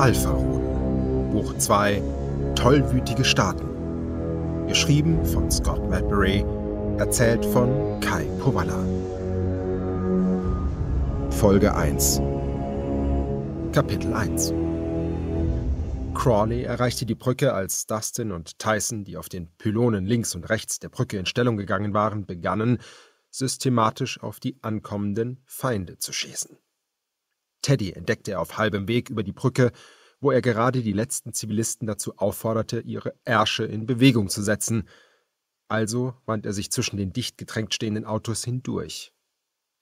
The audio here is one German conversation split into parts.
Alpha-Roden, Buch 2 Tollwütige Staaten. Geschrieben von Scott Medbury. erzählt von Kai Powalla. Folge 1 Kapitel 1 Crawley erreichte die Brücke, als Dustin und Tyson, die auf den Pylonen links und rechts der Brücke in Stellung gegangen waren, begannen, systematisch auf die ankommenden Feinde zu schießen. Teddy entdeckte er auf halbem Weg über die Brücke wo er gerade die letzten Zivilisten dazu aufforderte, ihre Ärsche in Bewegung zu setzen. Also wandte er sich zwischen den dicht gedrängt stehenden Autos hindurch.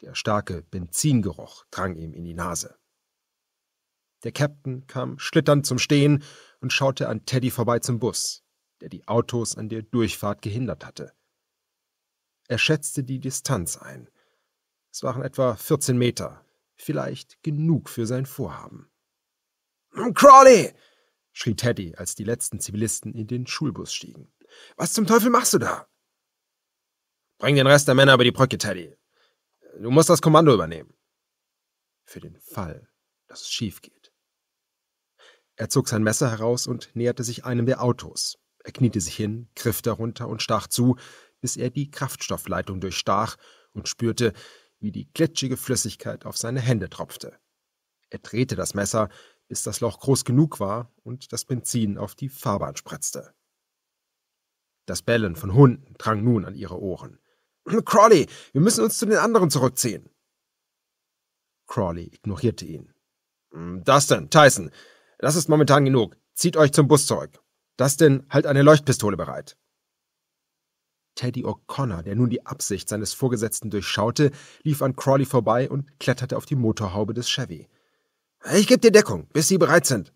Der starke Benzingeruch drang ihm in die Nase. Der Captain kam schlitternd zum Stehen und schaute an Teddy vorbei zum Bus, der die Autos an der Durchfahrt gehindert hatte. Er schätzte die Distanz ein. Es waren etwa 14 Meter, vielleicht genug für sein Vorhaben. Crawley! schrie Teddy, als die letzten Zivilisten in den Schulbus stiegen. Was zum Teufel machst du da? Bring den Rest der Männer über die Brücke, Teddy. Du musst das Kommando übernehmen. Für den Fall, dass es schief geht. Er zog sein Messer heraus und näherte sich einem der Autos. Er kniete sich hin, griff darunter und stach zu, bis er die Kraftstoffleitung durchstach und spürte, wie die glitschige Flüssigkeit auf seine Hände tropfte. Er drehte das Messer, bis das Loch groß genug war und das Benzin auf die Fahrbahn spritzte. Das Bellen von Hunden drang nun an ihre Ohren. Crawley, wir müssen uns zu den anderen zurückziehen. Crawley ignorierte ihn. Hm, Dustin, Tyson, das ist momentan genug. Zieht euch zum Bus zurück. Dustin, halt eine Leuchtpistole bereit. Teddy O'Connor, der nun die Absicht seines Vorgesetzten durchschaute, lief an Crawley vorbei und kletterte auf die Motorhaube des Chevy. Ich gebe dir Deckung, bis sie bereit sind.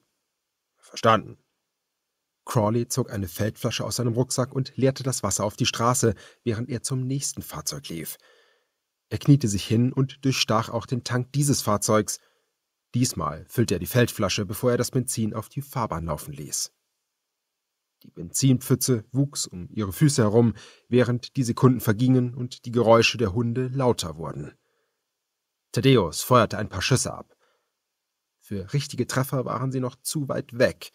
Verstanden. Crawley zog eine Feldflasche aus seinem Rucksack und leerte das Wasser auf die Straße, während er zum nächsten Fahrzeug lief. Er kniete sich hin und durchstach auch den Tank dieses Fahrzeugs. Diesmal füllte er die Feldflasche, bevor er das Benzin auf die Fahrbahn laufen ließ. Die Benzinpfütze wuchs um ihre Füße herum, während die Sekunden vergingen und die Geräusche der Hunde lauter wurden. Thaddeus feuerte ein paar Schüsse ab. Für richtige Treffer waren sie noch zu weit weg,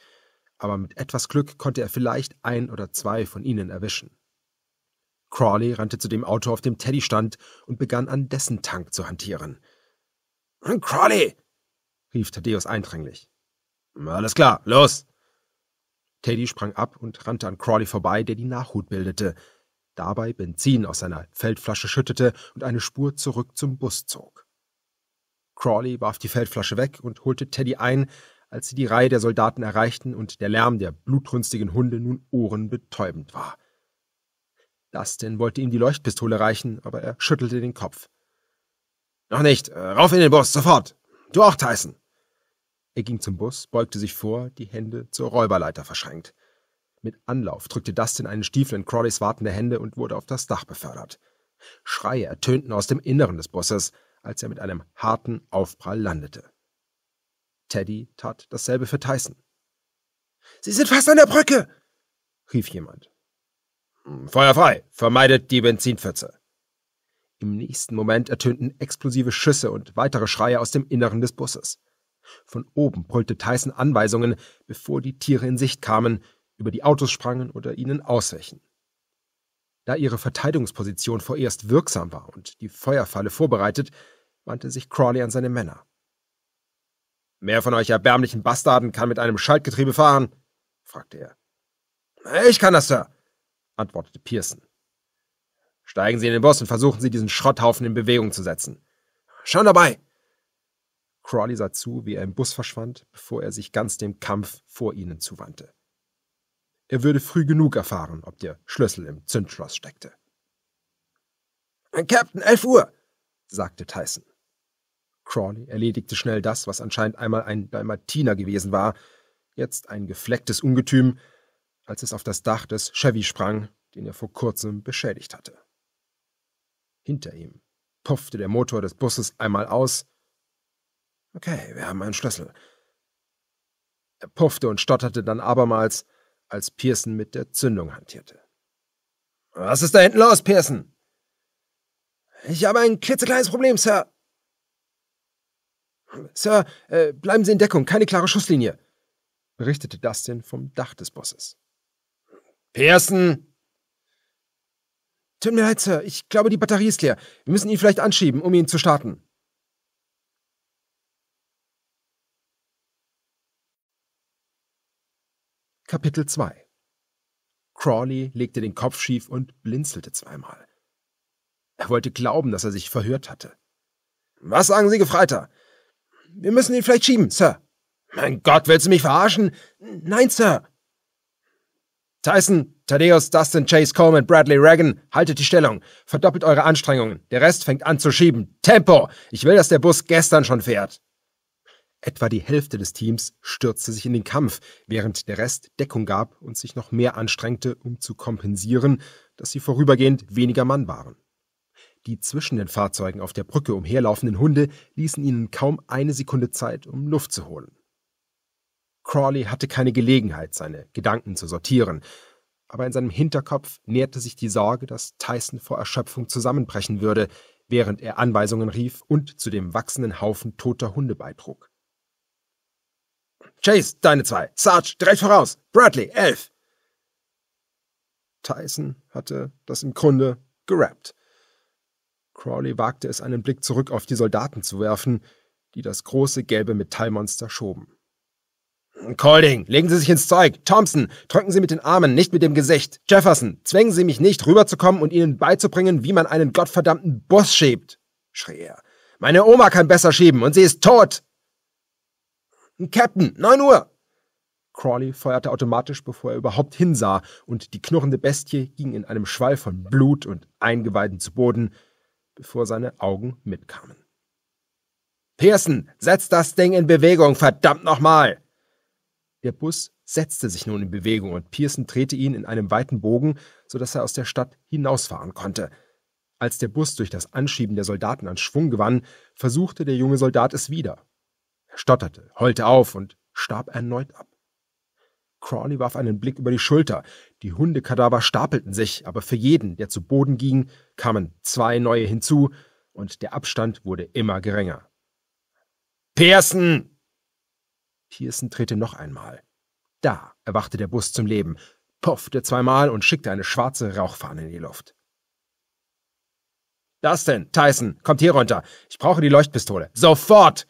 aber mit etwas Glück konnte er vielleicht ein oder zwei von ihnen erwischen. Crawley rannte zu dem Auto, auf dem Teddy stand, und begann an dessen Tank zu hantieren. Hm, Crawley! rief Thaddeus eindringlich. Alles klar, los! Teddy sprang ab und rannte an Crawley vorbei, der die Nachhut bildete, dabei Benzin aus seiner Feldflasche schüttete und eine Spur zurück zum Bus zog. Crawley warf die Feldflasche weg und holte Teddy ein, als sie die Reihe der Soldaten erreichten und der Lärm der blutrünstigen Hunde nun ohrenbetäubend war. Dustin wollte ihm die Leuchtpistole reichen, aber er schüttelte den Kopf. Noch nicht. Äh, rauf in den Bus, sofort. Du auch, Tyson. Er ging zum Bus, beugte sich vor, die Hände zur Räuberleiter verschränkt. Mit Anlauf drückte Dustin einen Stiefel in Crawleys wartende Hände und wurde auf das Dach befördert. Schreie ertönten aus dem Inneren des Busses als er mit einem harten Aufprall landete. Teddy tat dasselbe für Tyson. Sie sind fast an der Brücke! rief jemand. Hm, Feuer frei! Vermeidet die Benzinpfütze! Im nächsten Moment ertönten explosive Schüsse und weitere Schreie aus dem Inneren des Busses. Von oben brüllte Tyson Anweisungen, bevor die Tiere in Sicht kamen, über die Autos sprangen oder ihnen auswichen. Da ihre Verteidigungsposition vorerst wirksam war und die Feuerfalle vorbereitet, wandte sich Crawley an seine Männer. Wer von euch erbärmlichen Bastarden kann mit einem Schaltgetriebe fahren? fragte er. Ich kann das, Sir, antwortete Pearson. Steigen Sie in den Bus und versuchen Sie, diesen Schrotthaufen in Bewegung zu setzen. Schon dabei! Crawley sah zu, wie er im Bus verschwand, bevor er sich ganz dem Kampf vor ihnen zuwandte. Er würde früh genug erfahren, ob der Schlüssel im Zündschloss steckte. Captain, elf Uhr, sagte Tyson. Crawley erledigte schnell das, was anscheinend einmal ein Dalmatiner gewesen war, jetzt ein geflecktes Ungetüm, als es auf das Dach des Chevy sprang, den er vor kurzem beschädigt hatte. Hinter ihm puffte der Motor des Busses einmal aus. Okay, wir haben einen Schlüssel. Er puffte und stotterte dann abermals, als Pearson mit der Zündung hantierte. Was ist da hinten los, Pearson? Ich habe ein klitzekleines Problem, Sir, Sir, äh, bleiben Sie in Deckung, keine klare Schusslinie, berichtete Dustin vom Dach des Bosses. Pearson! Tut mir leid, Sir, ich glaube, die Batterie ist leer. Wir müssen ihn vielleicht anschieben, um ihn zu starten. Kapitel 2 Crawley legte den Kopf schief und blinzelte zweimal. Er wollte glauben, dass er sich verhört hatte. Was sagen Sie, Gefreiter? Wir müssen ihn vielleicht schieben, Sir. Mein Gott, willst du mich verarschen? Nein, Sir. Tyson, Thaddeus, Dustin, Chase, Coleman, Bradley, Reagan, haltet die Stellung. Verdoppelt eure Anstrengungen. Der Rest fängt an zu schieben. Tempo! Ich will, dass der Bus gestern schon fährt. Etwa die Hälfte des Teams stürzte sich in den Kampf, während der Rest Deckung gab und sich noch mehr anstrengte, um zu kompensieren, dass sie vorübergehend weniger Mann waren. Die zwischen den Fahrzeugen auf der Brücke umherlaufenden Hunde ließen ihnen kaum eine Sekunde Zeit, um Luft zu holen. Crawley hatte keine Gelegenheit, seine Gedanken zu sortieren, aber in seinem Hinterkopf nährte sich die Sorge, dass Tyson vor Erschöpfung zusammenbrechen würde, während er Anweisungen rief und zu dem wachsenden Haufen toter Hunde beitrug. Chase, deine zwei, Sarge, direkt voraus, Bradley, elf! Tyson hatte das im Grunde gerappt. Crawley wagte es, einen Blick zurück auf die Soldaten zu werfen, die das große gelbe Metallmonster schoben. Colding, legen Sie sich ins Zeug. Thompson, drücken Sie mit den Armen, nicht mit dem Gesicht. Jefferson, zwängen Sie mich nicht, rüberzukommen und Ihnen beizubringen, wie man einen gottverdammten Bus schiebt, schrie er. Meine Oma kann besser schieben und sie ist tot! Captain, neun Uhr! Crawley feuerte automatisch, bevor er überhaupt hinsah, und die knurrende Bestie ging in einem Schwall von Blut und Eingeweiden zu Boden, bevor seine Augen mitkamen. Pearson, setz das Ding in Bewegung, verdammt nochmal! Der Bus setzte sich nun in Bewegung und Pearson drehte ihn in einem weiten Bogen, so dass er aus der Stadt hinausfahren konnte. Als der Bus durch das Anschieben der Soldaten an Schwung gewann, versuchte der junge Soldat es wieder. Er stotterte, heulte auf und starb erneut ab. Crawley warf einen Blick über die Schulter. Die Hundekadaver stapelten sich, aber für jeden, der zu Boden ging, kamen zwei neue hinzu, und der Abstand wurde immer geringer. Pearson! Pearson drehte noch einmal. Da erwachte der Bus zum Leben, puffte zweimal und schickte eine schwarze Rauchfahne in die Luft. Das denn, Tyson, kommt hier runter. Ich brauche die Leuchtpistole. Sofort!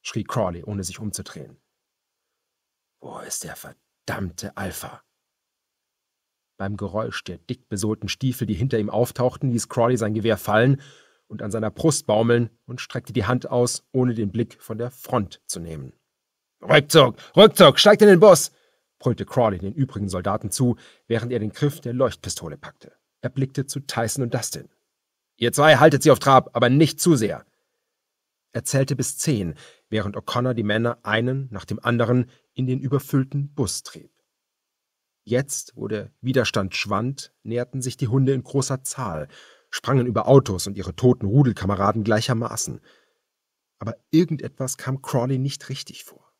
schrie Crawley, ohne sich umzudrehen. Wo ist der Ver verdammte Alpha. Beim Geräusch der dick besohlten Stiefel, die hinter ihm auftauchten, ließ Crawley sein Gewehr fallen und an seiner Brust baumeln und streckte die Hand aus, ohne den Blick von der Front zu nehmen. Rückzug, Rückzug, steigt in den Bus! brüllte Crawley den übrigen Soldaten zu, während er den Griff der Leuchtpistole packte. Er blickte zu Tyson und Dustin. Ihr zwei haltet sie auf Trab, aber nicht zu sehr. Er zählte bis zehn, während O'Connor die Männer einen nach dem anderen in den überfüllten Bus trieb. Jetzt, wo der Widerstand schwand, näherten sich die Hunde in großer Zahl, sprangen über Autos und ihre toten Rudelkameraden gleichermaßen. Aber irgendetwas kam Crawley nicht richtig vor.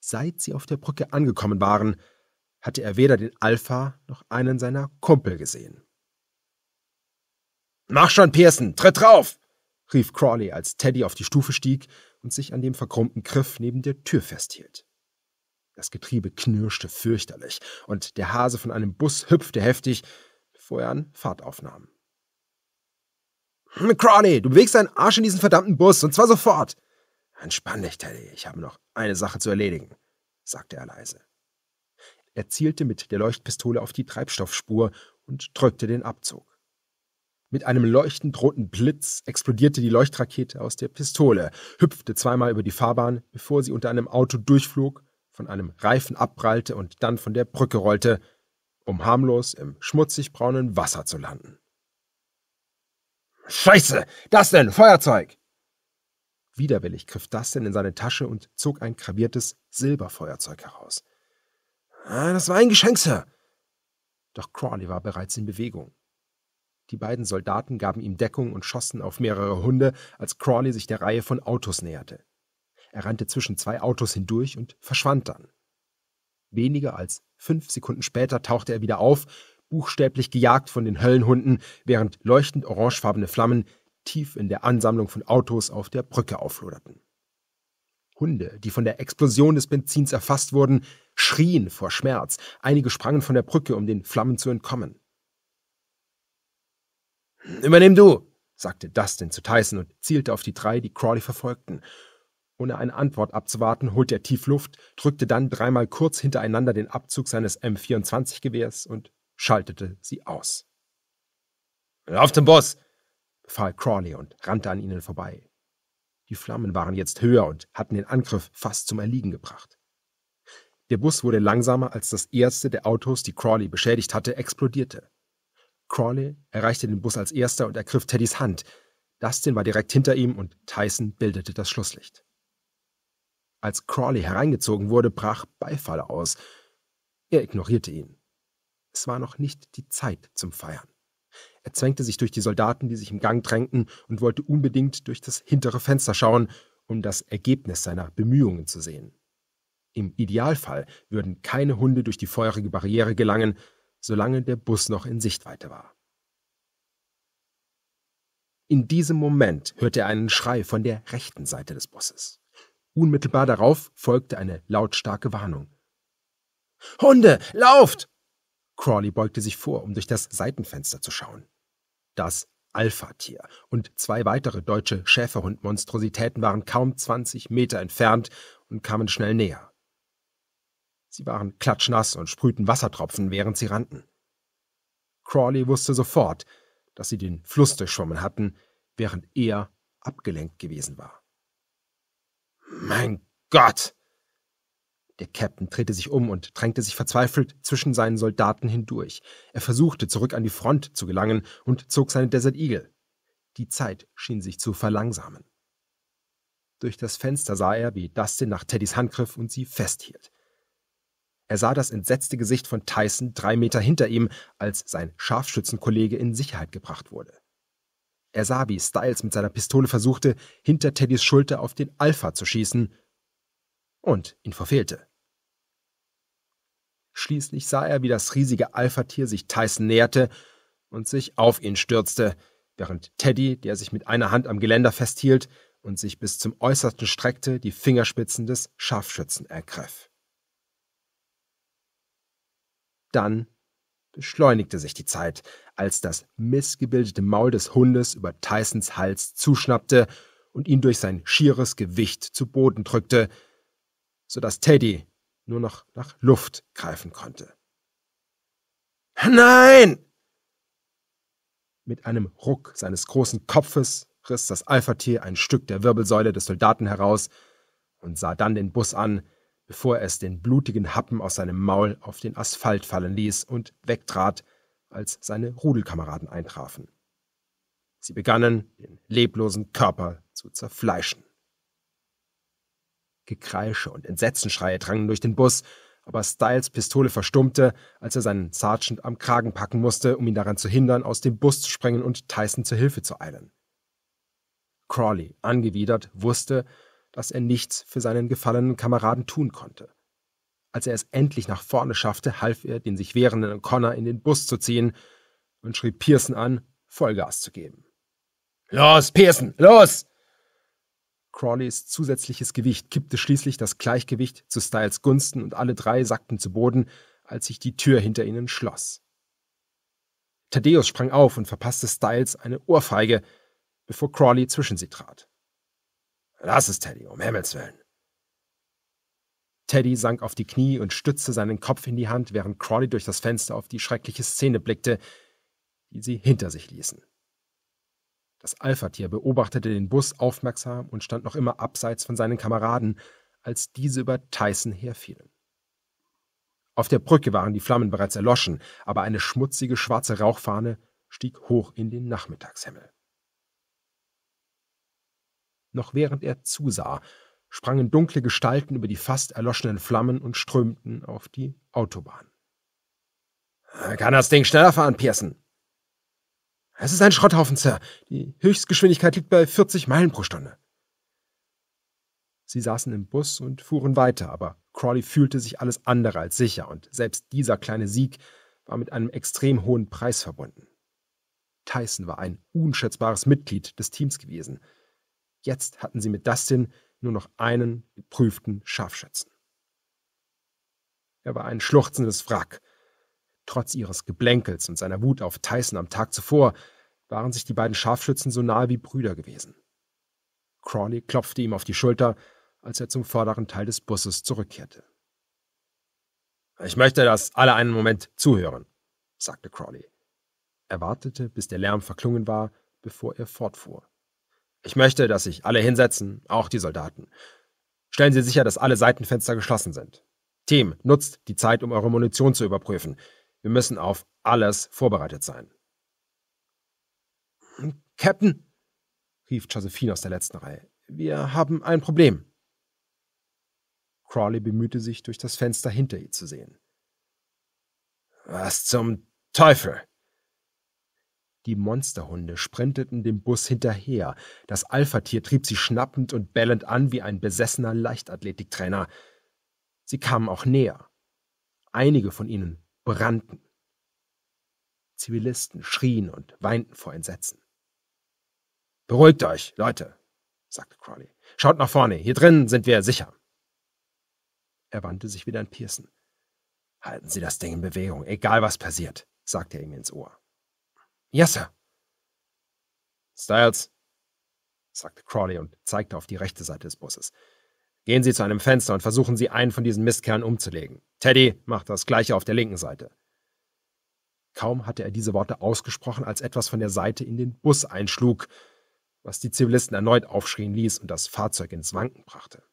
Seit sie auf der Brücke angekommen waren, hatte er weder den Alpha noch einen seiner Kumpel gesehen. Mach schon, Pearson, tritt drauf! rief Crawley, als Teddy auf die Stufe stieg und sich an dem verkrummten Griff neben der Tür festhielt. Das Getriebe knirschte fürchterlich, und der Hase von einem Bus hüpfte heftig, bevor er an Fahrt aufnahm. Hm, Crawley, du bewegst deinen Arsch in diesen verdammten Bus, und zwar sofort! Entspann dich, Teddy, ich habe noch eine Sache zu erledigen, sagte er leise. Er zielte mit der Leuchtpistole auf die Treibstoffspur und drückte den Abzug. Mit einem leuchtend roten Blitz explodierte die Leuchtrakete aus der Pistole, hüpfte zweimal über die Fahrbahn, bevor sie unter einem Auto durchflog, von einem Reifen abprallte und dann von der Brücke rollte, um harmlos im schmutzig braunen Wasser zu landen. Scheiße! Das denn? Feuerzeug! Widerwillig griff Dustin in seine Tasche und zog ein graviertes Silberfeuerzeug heraus. Ah, das war ein Geschenk, Sir! Doch Crawley war bereits in Bewegung. Die beiden Soldaten gaben ihm Deckung und schossen auf mehrere Hunde, als Crawley sich der Reihe von Autos näherte. Er rannte zwischen zwei Autos hindurch und verschwand dann. Weniger als fünf Sekunden später tauchte er wieder auf, buchstäblich gejagt von den Höllenhunden, während leuchtend orangefarbene Flammen tief in der Ansammlung von Autos auf der Brücke aufloderten. Hunde, die von der Explosion des Benzins erfasst wurden, schrien vor Schmerz. Einige sprangen von der Brücke, um den Flammen zu entkommen. Übernimm du, sagte Dustin zu Tyson und zielte auf die drei, die Crawley verfolgten. Ohne eine Antwort abzuwarten, holte er tief Luft, drückte dann dreimal kurz hintereinander den Abzug seines M24-Gewehrs und schaltete sie aus. Lauf zum Boss! befahl Crawley und rannte an ihnen vorbei. Die Flammen waren jetzt höher und hatten den Angriff fast zum Erliegen gebracht. Der Bus wurde langsamer, als das erste der Autos, die Crawley beschädigt hatte, explodierte. Crawley erreichte den Bus als erster und ergriff Teddys Hand. Dustin war direkt hinter ihm und Tyson bildete das Schlusslicht. Als Crawley hereingezogen wurde, brach Beifall aus. Er ignorierte ihn. Es war noch nicht die Zeit zum Feiern. Er zwängte sich durch die Soldaten, die sich im Gang drängten, und wollte unbedingt durch das hintere Fenster schauen, um das Ergebnis seiner Bemühungen zu sehen. Im Idealfall würden keine Hunde durch die feurige Barriere gelangen, solange der Bus noch in Sichtweite war. In diesem Moment hörte er einen Schrei von der rechten Seite des Busses. Unmittelbar darauf folgte eine lautstarke Warnung. Hunde, lauft! Crawley beugte sich vor, um durch das Seitenfenster zu schauen. Das Alpha-Tier und zwei weitere deutsche Schäferhund-Monstrositäten waren kaum 20 Meter entfernt und kamen schnell näher. Sie waren klatschnass und sprühten Wassertropfen, während sie rannten. Crawley wusste sofort, dass sie den Fluss durchschwommen hatten, während er abgelenkt gewesen war. Mein Gott! Der Captain drehte sich um und drängte sich verzweifelt zwischen seinen Soldaten hindurch. Er versuchte, zurück an die Front zu gelangen und zog seine Desert Eagle. Die Zeit schien sich zu verlangsamen. Durch das Fenster sah er, wie Dustin nach Teddys Handgriff und sie festhielt. Er sah das entsetzte Gesicht von Tyson drei Meter hinter ihm, als sein Scharfschützenkollege in Sicherheit gebracht wurde. Er sah, wie Styles mit seiner Pistole versuchte, hinter Teddys Schulter auf den Alpha zu schießen und ihn verfehlte. Schließlich sah er, wie das riesige Alpha-Tier sich Tyson näherte und sich auf ihn stürzte, während Teddy, der sich mit einer Hand am Geländer festhielt und sich bis zum Äußersten streckte, die Fingerspitzen des Scharfschützen ergriff. Dann beschleunigte sich die Zeit, als das missgebildete Maul des Hundes über Tysons Hals zuschnappte und ihn durch sein schieres Gewicht zu Boden drückte, so dass Teddy nur noch nach Luft greifen konnte. Nein! Mit einem Ruck seines großen Kopfes riss das Alphatier ein Stück der Wirbelsäule des Soldaten heraus und sah dann den Bus an, bevor er es den blutigen Happen aus seinem Maul auf den Asphalt fallen ließ und wegtrat, als seine Rudelkameraden eintrafen. Sie begannen, den leblosen Körper zu zerfleischen. Gekreische und Entsetzenschreie drangen durch den Bus, aber Styles Pistole verstummte, als er seinen Sergeant am Kragen packen musste, um ihn daran zu hindern, aus dem Bus zu sprengen und Tyson zur Hilfe zu eilen. Crawley, angewidert, wusste, dass er nichts für seinen gefallenen Kameraden tun konnte. Als er es endlich nach vorne schaffte, half er, den sich wehrenden Connor in den Bus zu ziehen und schrie Pearson an, Vollgas zu geben. Los, Pearson, los! Crawleys zusätzliches Gewicht kippte schließlich das Gleichgewicht zu Styles Gunsten und alle drei sackten zu Boden, als sich die Tür hinter ihnen schloss. Thaddeus sprang auf und verpasste Styles eine Ohrfeige, bevor Crawley zwischen sie trat. Lass es, Teddy, um Himmels Willen. Teddy sank auf die Knie und stützte seinen Kopf in die Hand, während Crawley durch das Fenster auf die schreckliche Szene blickte, die sie hinter sich ließen. Das Alphatier beobachtete den Bus aufmerksam und stand noch immer abseits von seinen Kameraden, als diese über Tyson herfielen. Auf der Brücke waren die Flammen bereits erloschen, aber eine schmutzige schwarze Rauchfahne stieg hoch in den Nachmittagshimmel. Noch während er zusah, sprangen dunkle Gestalten über die fast erloschenen Flammen und strömten auf die Autobahn. Kann das Ding schneller fahren, Pearson? Es ist ein Schrotthaufen, Sir. Die Höchstgeschwindigkeit liegt bei 40 Meilen pro Stunde. Sie saßen im Bus und fuhren weiter, aber Crawley fühlte sich alles andere als sicher, und selbst dieser kleine Sieg war mit einem extrem hohen Preis verbunden. Tyson war ein unschätzbares Mitglied des Teams gewesen, Jetzt hatten sie mit Dustin nur noch einen geprüften Scharfschützen. Er war ein schluchzendes Wrack. Trotz ihres Geblänkels und seiner Wut auf Tyson am Tag zuvor waren sich die beiden Scharfschützen so nahe wie Brüder gewesen. Crawley klopfte ihm auf die Schulter, als er zum vorderen Teil des Busses zurückkehrte. Ich möchte, dass alle einen Moment zuhören, sagte Crawley. Er wartete, bis der Lärm verklungen war, bevor er fortfuhr. Ich möchte, dass sich alle hinsetzen, auch die Soldaten. Stellen Sie sicher, dass alle Seitenfenster geschlossen sind. Team, nutzt die Zeit, um eure Munition zu überprüfen. Wir müssen auf alles vorbereitet sein. Captain, rief Josephine aus der letzten Reihe, wir haben ein Problem. Crawley bemühte sich, durch das Fenster hinter ihr zu sehen. Was zum Teufel? Die Monsterhunde sprinteten dem Bus hinterher. Das Alpha-Tier trieb sie schnappend und bellend an wie ein besessener Leichtathletiktrainer. Sie kamen auch näher. Einige von ihnen brannten. Zivilisten schrien und weinten vor Entsetzen. Beruhigt euch, Leute, sagte Crawley. Schaut nach vorne, hier drin sind wir sicher. Er wandte sich wieder an Pearson. Halten Sie das Ding in Bewegung, egal was passiert, sagte er ihm ins Ohr. Yes, Sir. Styles, sagte Crawley und zeigte auf die rechte Seite des Busses. Gehen Sie zu einem Fenster und versuchen Sie, einen von diesen Mistkernen umzulegen. Teddy macht das gleiche auf der linken Seite. Kaum hatte er diese Worte ausgesprochen, als etwas von der Seite in den Bus einschlug, was die Zivilisten erneut aufschrien ließ und das Fahrzeug ins Wanken brachte.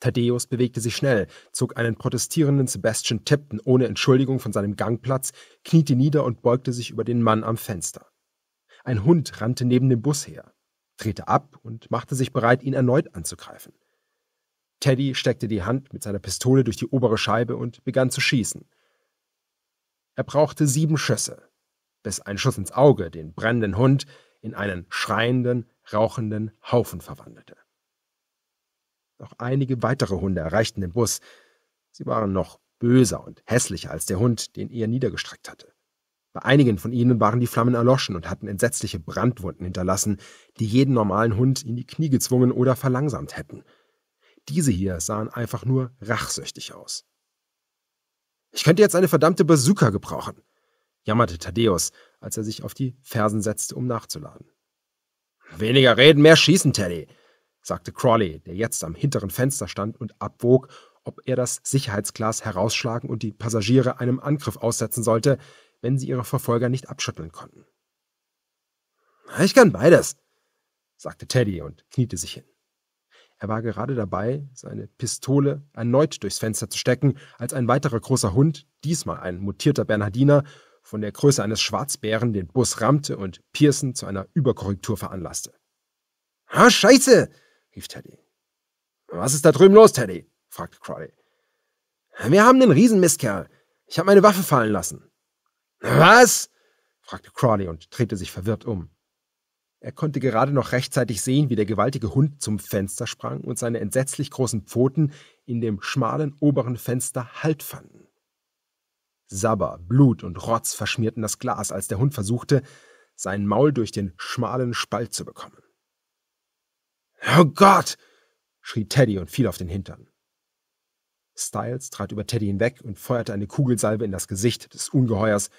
Thaddeus bewegte sich schnell, zog einen protestierenden Sebastian Tipton ohne Entschuldigung von seinem Gangplatz, kniete nieder und beugte sich über den Mann am Fenster. Ein Hund rannte neben dem Bus her, drehte ab und machte sich bereit, ihn erneut anzugreifen. Teddy steckte die Hand mit seiner Pistole durch die obere Scheibe und begann zu schießen. Er brauchte sieben Schüsse, bis ein Schuss ins Auge den brennenden Hund in einen schreienden, rauchenden Haufen verwandelte. Noch einige weitere Hunde erreichten den Bus. Sie waren noch böser und hässlicher als der Hund, den er niedergestreckt hatte. Bei einigen von ihnen waren die Flammen erloschen und hatten entsetzliche Brandwunden hinterlassen, die jeden normalen Hund in die Knie gezwungen oder verlangsamt hätten. Diese hier sahen einfach nur rachsüchtig aus. Ich könnte jetzt eine verdammte Bazooka gebrauchen, jammerte Thaddeus, als er sich auf die Fersen setzte, um nachzuladen. Weniger reden, mehr schießen, Teddy, sagte Crawley, der jetzt am hinteren Fenster stand und abwog, ob er das Sicherheitsglas herausschlagen und die Passagiere einem Angriff aussetzen sollte, wenn sie ihre Verfolger nicht abschütteln konnten. Ich kann beides, sagte Teddy und kniete sich hin. Er war gerade dabei, seine Pistole erneut durchs Fenster zu stecken, als ein weiterer großer Hund, diesmal ein mutierter Bernhardiner, von der Größe eines Schwarzbären den Bus rammte und Pearson zu einer Überkorrektur veranlasste. Ah, Scheiße! rief Teddy. Was ist da drüben los, Teddy? fragte Crowley. Wir haben den Riesenmistkerl. Ich habe meine Waffe fallen lassen. Was? fragte Crawley und drehte sich verwirrt um. Er konnte gerade noch rechtzeitig sehen, wie der gewaltige Hund zum Fenster sprang und seine entsetzlich großen Pfoten in dem schmalen oberen Fenster Halt fanden. Sabber, Blut und Rotz verschmierten das Glas, als der Hund versuchte, sein Maul durch den schmalen Spalt zu bekommen. Oh Gott! schrie Teddy und fiel auf den Hintern. Styles trat über Teddy hinweg und feuerte eine Kugelsalve in das Gesicht des Ungeheuers,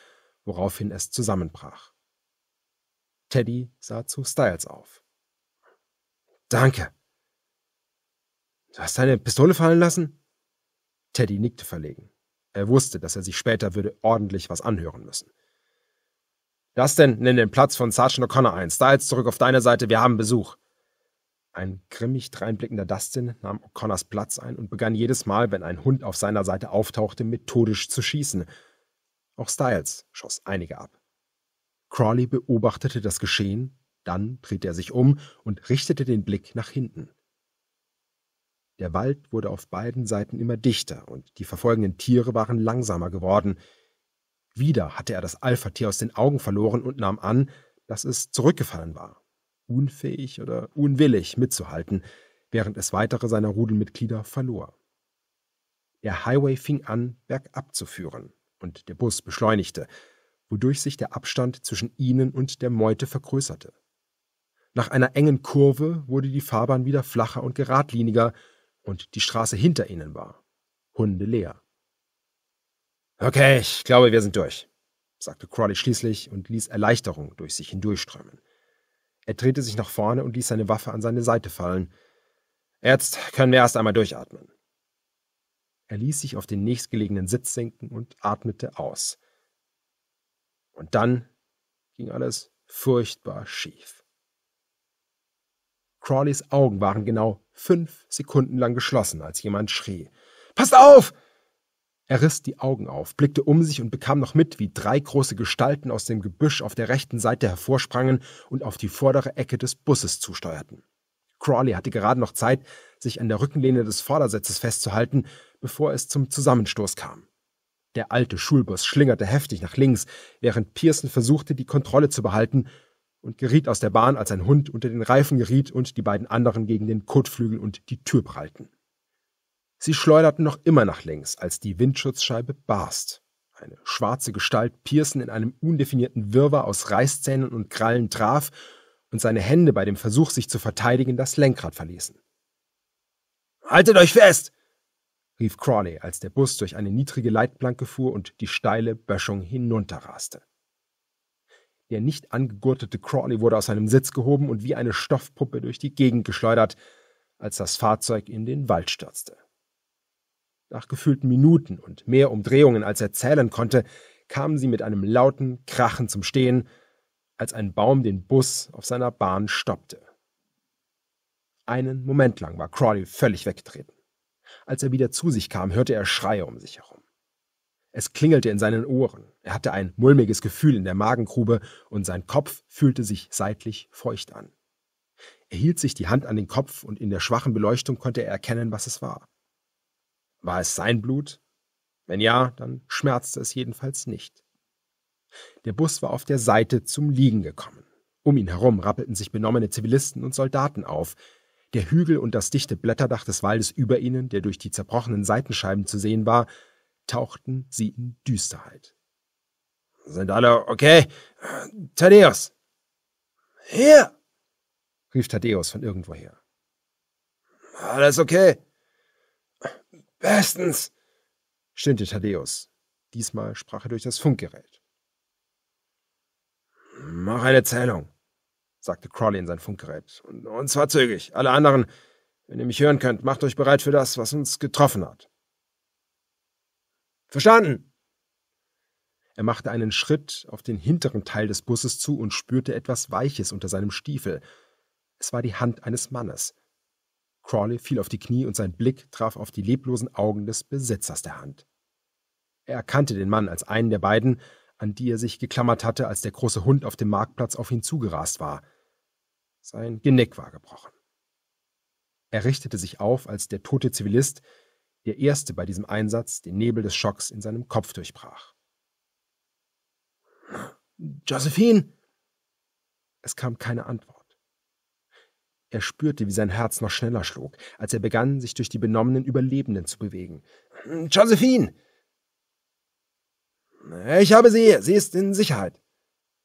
woraufhin es zusammenbrach. Teddy sah zu Styles auf. Danke. Du hast deine Pistole fallen lassen? Teddy nickte verlegen. Er wusste, dass er sich später würde ordentlich was anhören müssen. Das denn, nimm den Platz von Sergeant O'Connor ein. Styles zurück auf deine Seite, wir haben Besuch. Ein grimmig dreinblickender Dustin nahm O'Connors Platz ein und begann jedes Mal, wenn ein Hund auf seiner Seite auftauchte, methodisch zu schießen. Auch Styles schoss einige ab. Crawley beobachtete das Geschehen, dann drehte er sich um und richtete den Blick nach hinten. Der Wald wurde auf beiden Seiten immer dichter und die verfolgenden Tiere waren langsamer geworden. Wieder hatte er das Alpha-Tier aus den Augen verloren und nahm an, dass es zurückgefallen war unfähig oder unwillig mitzuhalten, während es weitere seiner Rudelmitglieder verlor. Der Highway fing an, bergab zu führen, und der Bus beschleunigte, wodurch sich der Abstand zwischen ihnen und der Meute vergrößerte. Nach einer engen Kurve wurde die Fahrbahn wieder flacher und geradliniger, und die Straße hinter ihnen war hundeleer. Okay, ich glaube, wir sind durch, sagte Crawley schließlich und ließ Erleichterung durch sich hindurchströmen. Er drehte sich nach vorne und ließ seine Waffe an seine Seite fallen. Jetzt können wir erst einmal durchatmen. Er ließ sich auf den nächstgelegenen Sitz sinken und atmete aus. Und dann ging alles furchtbar schief. Crawleys Augen waren genau fünf Sekunden lang geschlossen, als jemand schrie. Passt auf! Er riss die Augen auf, blickte um sich und bekam noch mit, wie drei große Gestalten aus dem Gebüsch auf der rechten Seite hervorsprangen und auf die vordere Ecke des Busses zusteuerten. Crawley hatte gerade noch Zeit, sich an der Rückenlehne des Vordersitzes festzuhalten, bevor es zum Zusammenstoß kam. Der alte Schulbus schlingerte heftig nach links, während Pearson versuchte, die Kontrolle zu behalten und geriet aus der Bahn, als ein Hund unter den Reifen geriet und die beiden anderen gegen den Kotflügel und die Tür prallten. Sie schleuderten noch immer nach links, als die Windschutzscheibe barst. Eine schwarze Gestalt Pearson in einem undefinierten Wirrwarr aus Reißzähnen und Krallen traf und seine Hände bei dem Versuch, sich zu verteidigen, das Lenkrad verließen. Haltet euch fest! rief Crawley, als der Bus durch eine niedrige Leitplanke fuhr und die steile Böschung hinunterraste. Der nicht angegurtete Crawley wurde aus seinem Sitz gehoben und wie eine Stoffpuppe durch die Gegend geschleudert, als das Fahrzeug in den Wald stürzte. Nach gefühlten Minuten und mehr Umdrehungen, als er zählen konnte, kamen sie mit einem lauten Krachen zum Stehen, als ein Baum den Bus auf seiner Bahn stoppte. Einen Moment lang war Crawley völlig weggetreten. Als er wieder zu sich kam, hörte er Schreie um sich herum. Es klingelte in seinen Ohren, er hatte ein mulmiges Gefühl in der Magengrube und sein Kopf fühlte sich seitlich feucht an. Er hielt sich die Hand an den Kopf und in der schwachen Beleuchtung konnte er erkennen, was es war. War es sein Blut? Wenn ja, dann schmerzte es jedenfalls nicht. Der Bus war auf der Seite zum Liegen gekommen. Um ihn herum rappelten sich benommene Zivilisten und Soldaten auf. Der Hügel und das dichte Blätterdach des Waldes über ihnen, der durch die zerbrochenen Seitenscheiben zu sehen war, tauchten sie in Düsterheit. Sind alle okay? Thaddeus! Hier! rief Thaddeus von irgendwoher. Alles okay? Bestens, stimmte Thaddeus. Diesmal sprach er durch das Funkgerät. Mach eine Zählung, sagte Crawley in sein Funkgerät. Und, und zwar zügig. Alle anderen, wenn ihr mich hören könnt, macht euch bereit für das, was uns getroffen hat. Verstanden! Er machte einen Schritt auf den hinteren Teil des Busses zu und spürte etwas Weiches unter seinem Stiefel. Es war die Hand eines Mannes. Crawley fiel auf die Knie und sein Blick traf auf die leblosen Augen des Besitzers der Hand. Er erkannte den Mann als einen der beiden, an die er sich geklammert hatte, als der große Hund auf dem Marktplatz auf ihn zugerast war. Sein Genick war gebrochen. Er richtete sich auf, als der tote Zivilist, der erste bei diesem Einsatz, den Nebel des Schocks in seinem Kopf durchbrach. Josephine! Es kam keine Antwort. Er spürte, wie sein Herz noch schneller schlug, als er begann, sich durch die benommenen Überlebenden zu bewegen. Hm, Josephine! Ich habe sie, sie ist in Sicherheit.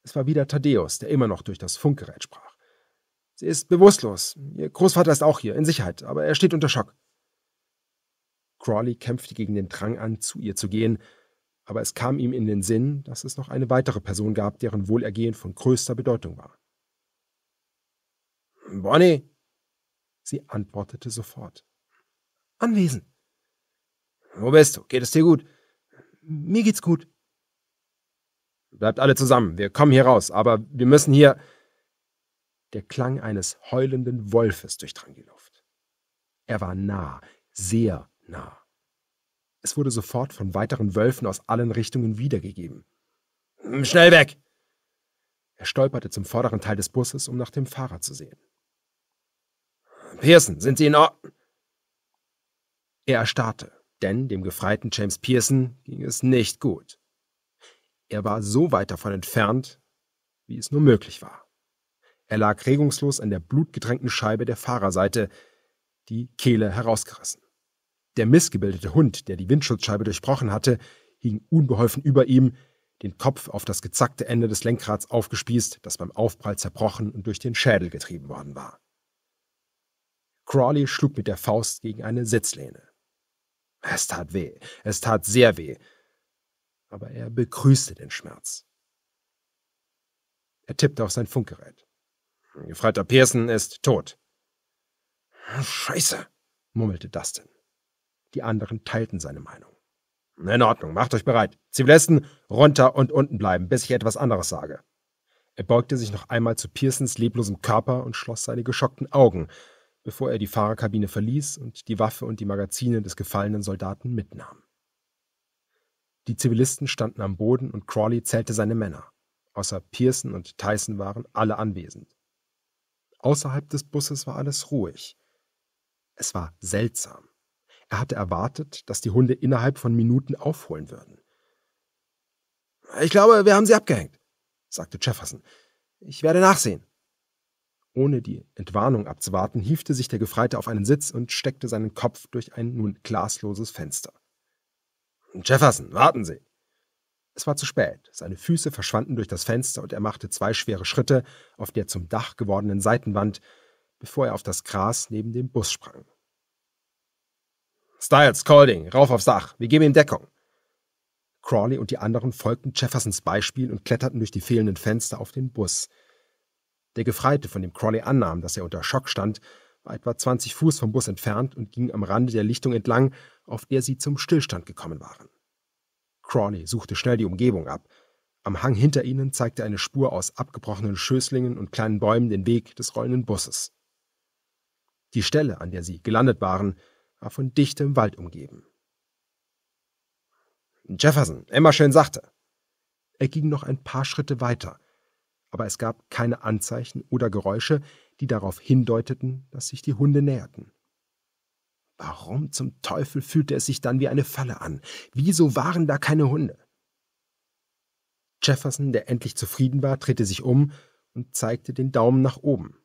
Es war wieder Thaddäus, der immer noch durch das Funkgerät sprach. Sie ist bewusstlos. Ihr Großvater ist auch hier, in Sicherheit, aber er steht unter Schock. Crawley kämpfte gegen den Drang an, zu ihr zu gehen, aber es kam ihm in den Sinn, dass es noch eine weitere Person gab, deren Wohlergehen von größter Bedeutung war. Bonnie! Sie antwortete sofort. Anwesend. Wo bist du? Geht es dir gut? Mir geht's gut. Bleibt alle zusammen. Wir kommen hier raus. Aber wir müssen hier. Der Klang eines heulenden Wolfes durchdrang die Luft. Er war nah, sehr nah. Es wurde sofort von weiteren Wölfen aus allen Richtungen wiedergegeben. Schnell weg! Er stolperte zum vorderen Teil des Busses, um nach dem Fahrer zu sehen. Pearson, sind Sie in Ordnung? Er erstarrte, denn dem gefreiten James Pearson ging es nicht gut. Er war so weit davon entfernt, wie es nur möglich war. Er lag regungslos an der blutgetränkten Scheibe der Fahrerseite, die Kehle herausgerissen. Der missgebildete Hund, der die Windschutzscheibe durchbrochen hatte, hing unbeholfen über ihm, den Kopf auf das gezackte Ende des Lenkrads aufgespießt, das beim Aufprall zerbrochen und durch den Schädel getrieben worden war. Crawley schlug mit der Faust gegen eine Sitzlehne. Es tat weh, es tat sehr weh, aber er begrüßte den Schmerz. Er tippte auf sein Funkgerät. Gefreiter Pearson ist tot. Scheiße, murmelte Dustin. Die anderen teilten seine Meinung. In Ordnung, macht euch bereit. Zivilisten, runter und unten bleiben, bis ich etwas anderes sage. Er beugte sich noch einmal zu Pearsons leblosem Körper und schloss seine geschockten Augen, bevor er die Fahrerkabine verließ und die Waffe und die Magazine des gefallenen Soldaten mitnahm. Die Zivilisten standen am Boden und Crawley zählte seine Männer. Außer Pearson und Tyson waren alle anwesend. Außerhalb des Busses war alles ruhig. Es war seltsam. Er hatte erwartet, dass die Hunde innerhalb von Minuten aufholen würden. Ich glaube, wir haben sie abgehängt, sagte Jefferson. Ich werde nachsehen. Ohne die Entwarnung abzuwarten, hiefte sich der Gefreite auf einen Sitz und steckte seinen Kopf durch ein nun glasloses Fenster. Jefferson, warten Sie! Es war zu spät. Seine Füße verschwanden durch das Fenster und er machte zwei schwere Schritte auf der zum Dach gewordenen Seitenwand, bevor er auf das Gras neben dem Bus sprang. Styles, Colding, rauf aufs Dach, wir geben ihm Deckung. Crawley und die anderen folgten Jeffersons Beispiel und kletterten durch die fehlenden Fenster auf den Bus. Der Gefreite, von dem Crawley annahm, dass er unter Schock stand, war etwa 20 Fuß vom Bus entfernt und ging am Rande der Lichtung entlang, auf der sie zum Stillstand gekommen waren. Crawley suchte schnell die Umgebung ab. Am Hang hinter ihnen zeigte eine Spur aus abgebrochenen Schößlingen und kleinen Bäumen den Weg des rollenden Busses. Die Stelle, an der sie gelandet waren, war von dichtem Wald umgeben. Jefferson, Emma schön sagte. Er ging noch ein paar Schritte weiter, aber es gab keine Anzeichen oder Geräusche, die darauf hindeuteten, dass sich die Hunde näherten. Warum zum Teufel fühlte es sich dann wie eine Falle an? Wieso waren da keine Hunde? Jefferson, der endlich zufrieden war, drehte sich um und zeigte den Daumen nach oben.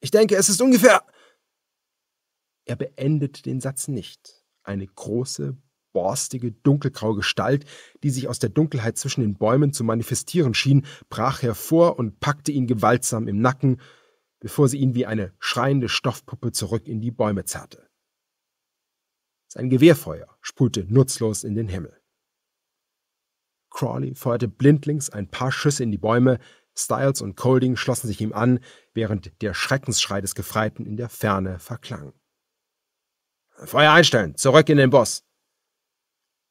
Ich denke, es ist ungefähr. Er beendete den Satz nicht. Eine große, borstige, dunkelgraue Gestalt, die sich aus der Dunkelheit zwischen den Bäumen zu manifestieren schien, brach hervor und packte ihn gewaltsam im Nacken, bevor sie ihn wie eine schreiende Stoffpuppe zurück in die Bäume zerrte. Sein Gewehrfeuer sprühte nutzlos in den Himmel. Crawley feuerte blindlings ein paar Schüsse in die Bäume, Styles und Colding schlossen sich ihm an, während der Schreckensschrei des Gefreiten in der Ferne verklang. Feuer einstellen, zurück in den Boss.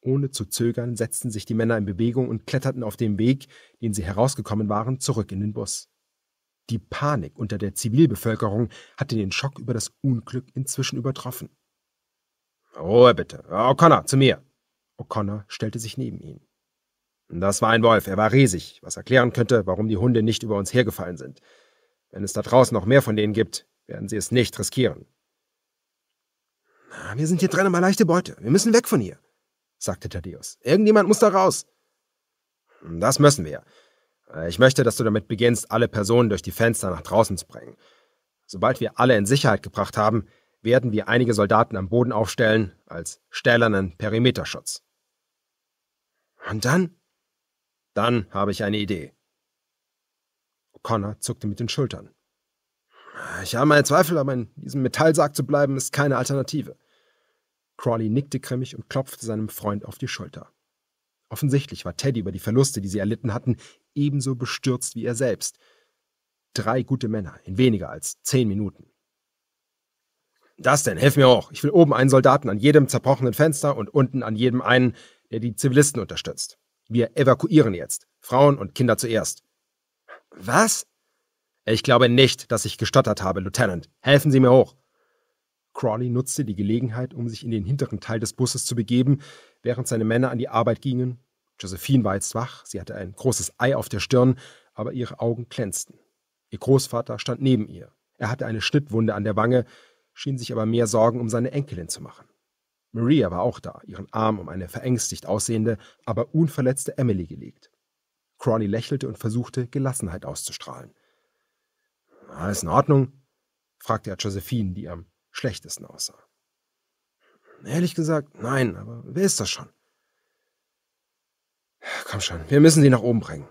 Ohne zu zögern setzten sich die Männer in Bewegung und kletterten auf dem Weg, den sie herausgekommen waren, zurück in den Bus. Die Panik unter der Zivilbevölkerung hatte den Schock über das Unglück inzwischen übertroffen. Ruhe bitte. O'Connor, zu mir. O'Connor stellte sich neben ihn. Das war ein Wolf, er war riesig, was erklären könnte, warum die Hunde nicht über uns hergefallen sind. Wenn es da draußen noch mehr von denen gibt, werden sie es nicht riskieren. Wir sind hier drin aber leichte Beute. Wir müssen weg von hier sagte Thaddeus. Irgendjemand muss da raus. Das müssen wir. Ich möchte, dass du damit beginnst, alle Personen durch die Fenster nach draußen zu bringen. Sobald wir alle in Sicherheit gebracht haben, werden wir einige Soldaten am Boden aufstellen, als stählernen Perimeterschutz. Und dann? Dann habe ich eine Idee. Connor zuckte mit den Schultern. Ich habe meine Zweifel, aber in diesem Metallsarg zu bleiben, ist keine Alternative. Crawley nickte grimmig und klopfte seinem Freund auf die Schulter. Offensichtlich war Teddy über die Verluste, die sie erlitten hatten, ebenso bestürzt wie er selbst. Drei gute Männer in weniger als zehn Minuten. Das denn, hilf mir hoch. Ich will oben einen Soldaten an jedem zerbrochenen Fenster und unten an jedem einen, der die Zivilisten unterstützt. Wir evakuieren jetzt. Frauen und Kinder zuerst. Was? Ich glaube nicht, dass ich gestottert habe, Lieutenant. Helfen Sie mir hoch. Crawley nutzte die Gelegenheit, um sich in den hinteren Teil des Busses zu begeben, während seine Männer an die Arbeit gingen. Josephine war jetzt wach, sie hatte ein großes Ei auf der Stirn, aber ihre Augen glänzten. Ihr Großvater stand neben ihr. Er hatte eine Schnittwunde an der Wange, schien sich aber mehr Sorgen um seine Enkelin zu machen. Maria war auch da, ihren Arm um eine verängstigt aussehende, aber unverletzte Emily gelegt. Crawley lächelte und versuchte, Gelassenheit auszustrahlen. Alles in Ordnung? fragte er Josephine, die am schlechtesten aussah. Ehrlich gesagt, nein, aber wer ist das schon? Komm schon, wir müssen sie nach oben bringen.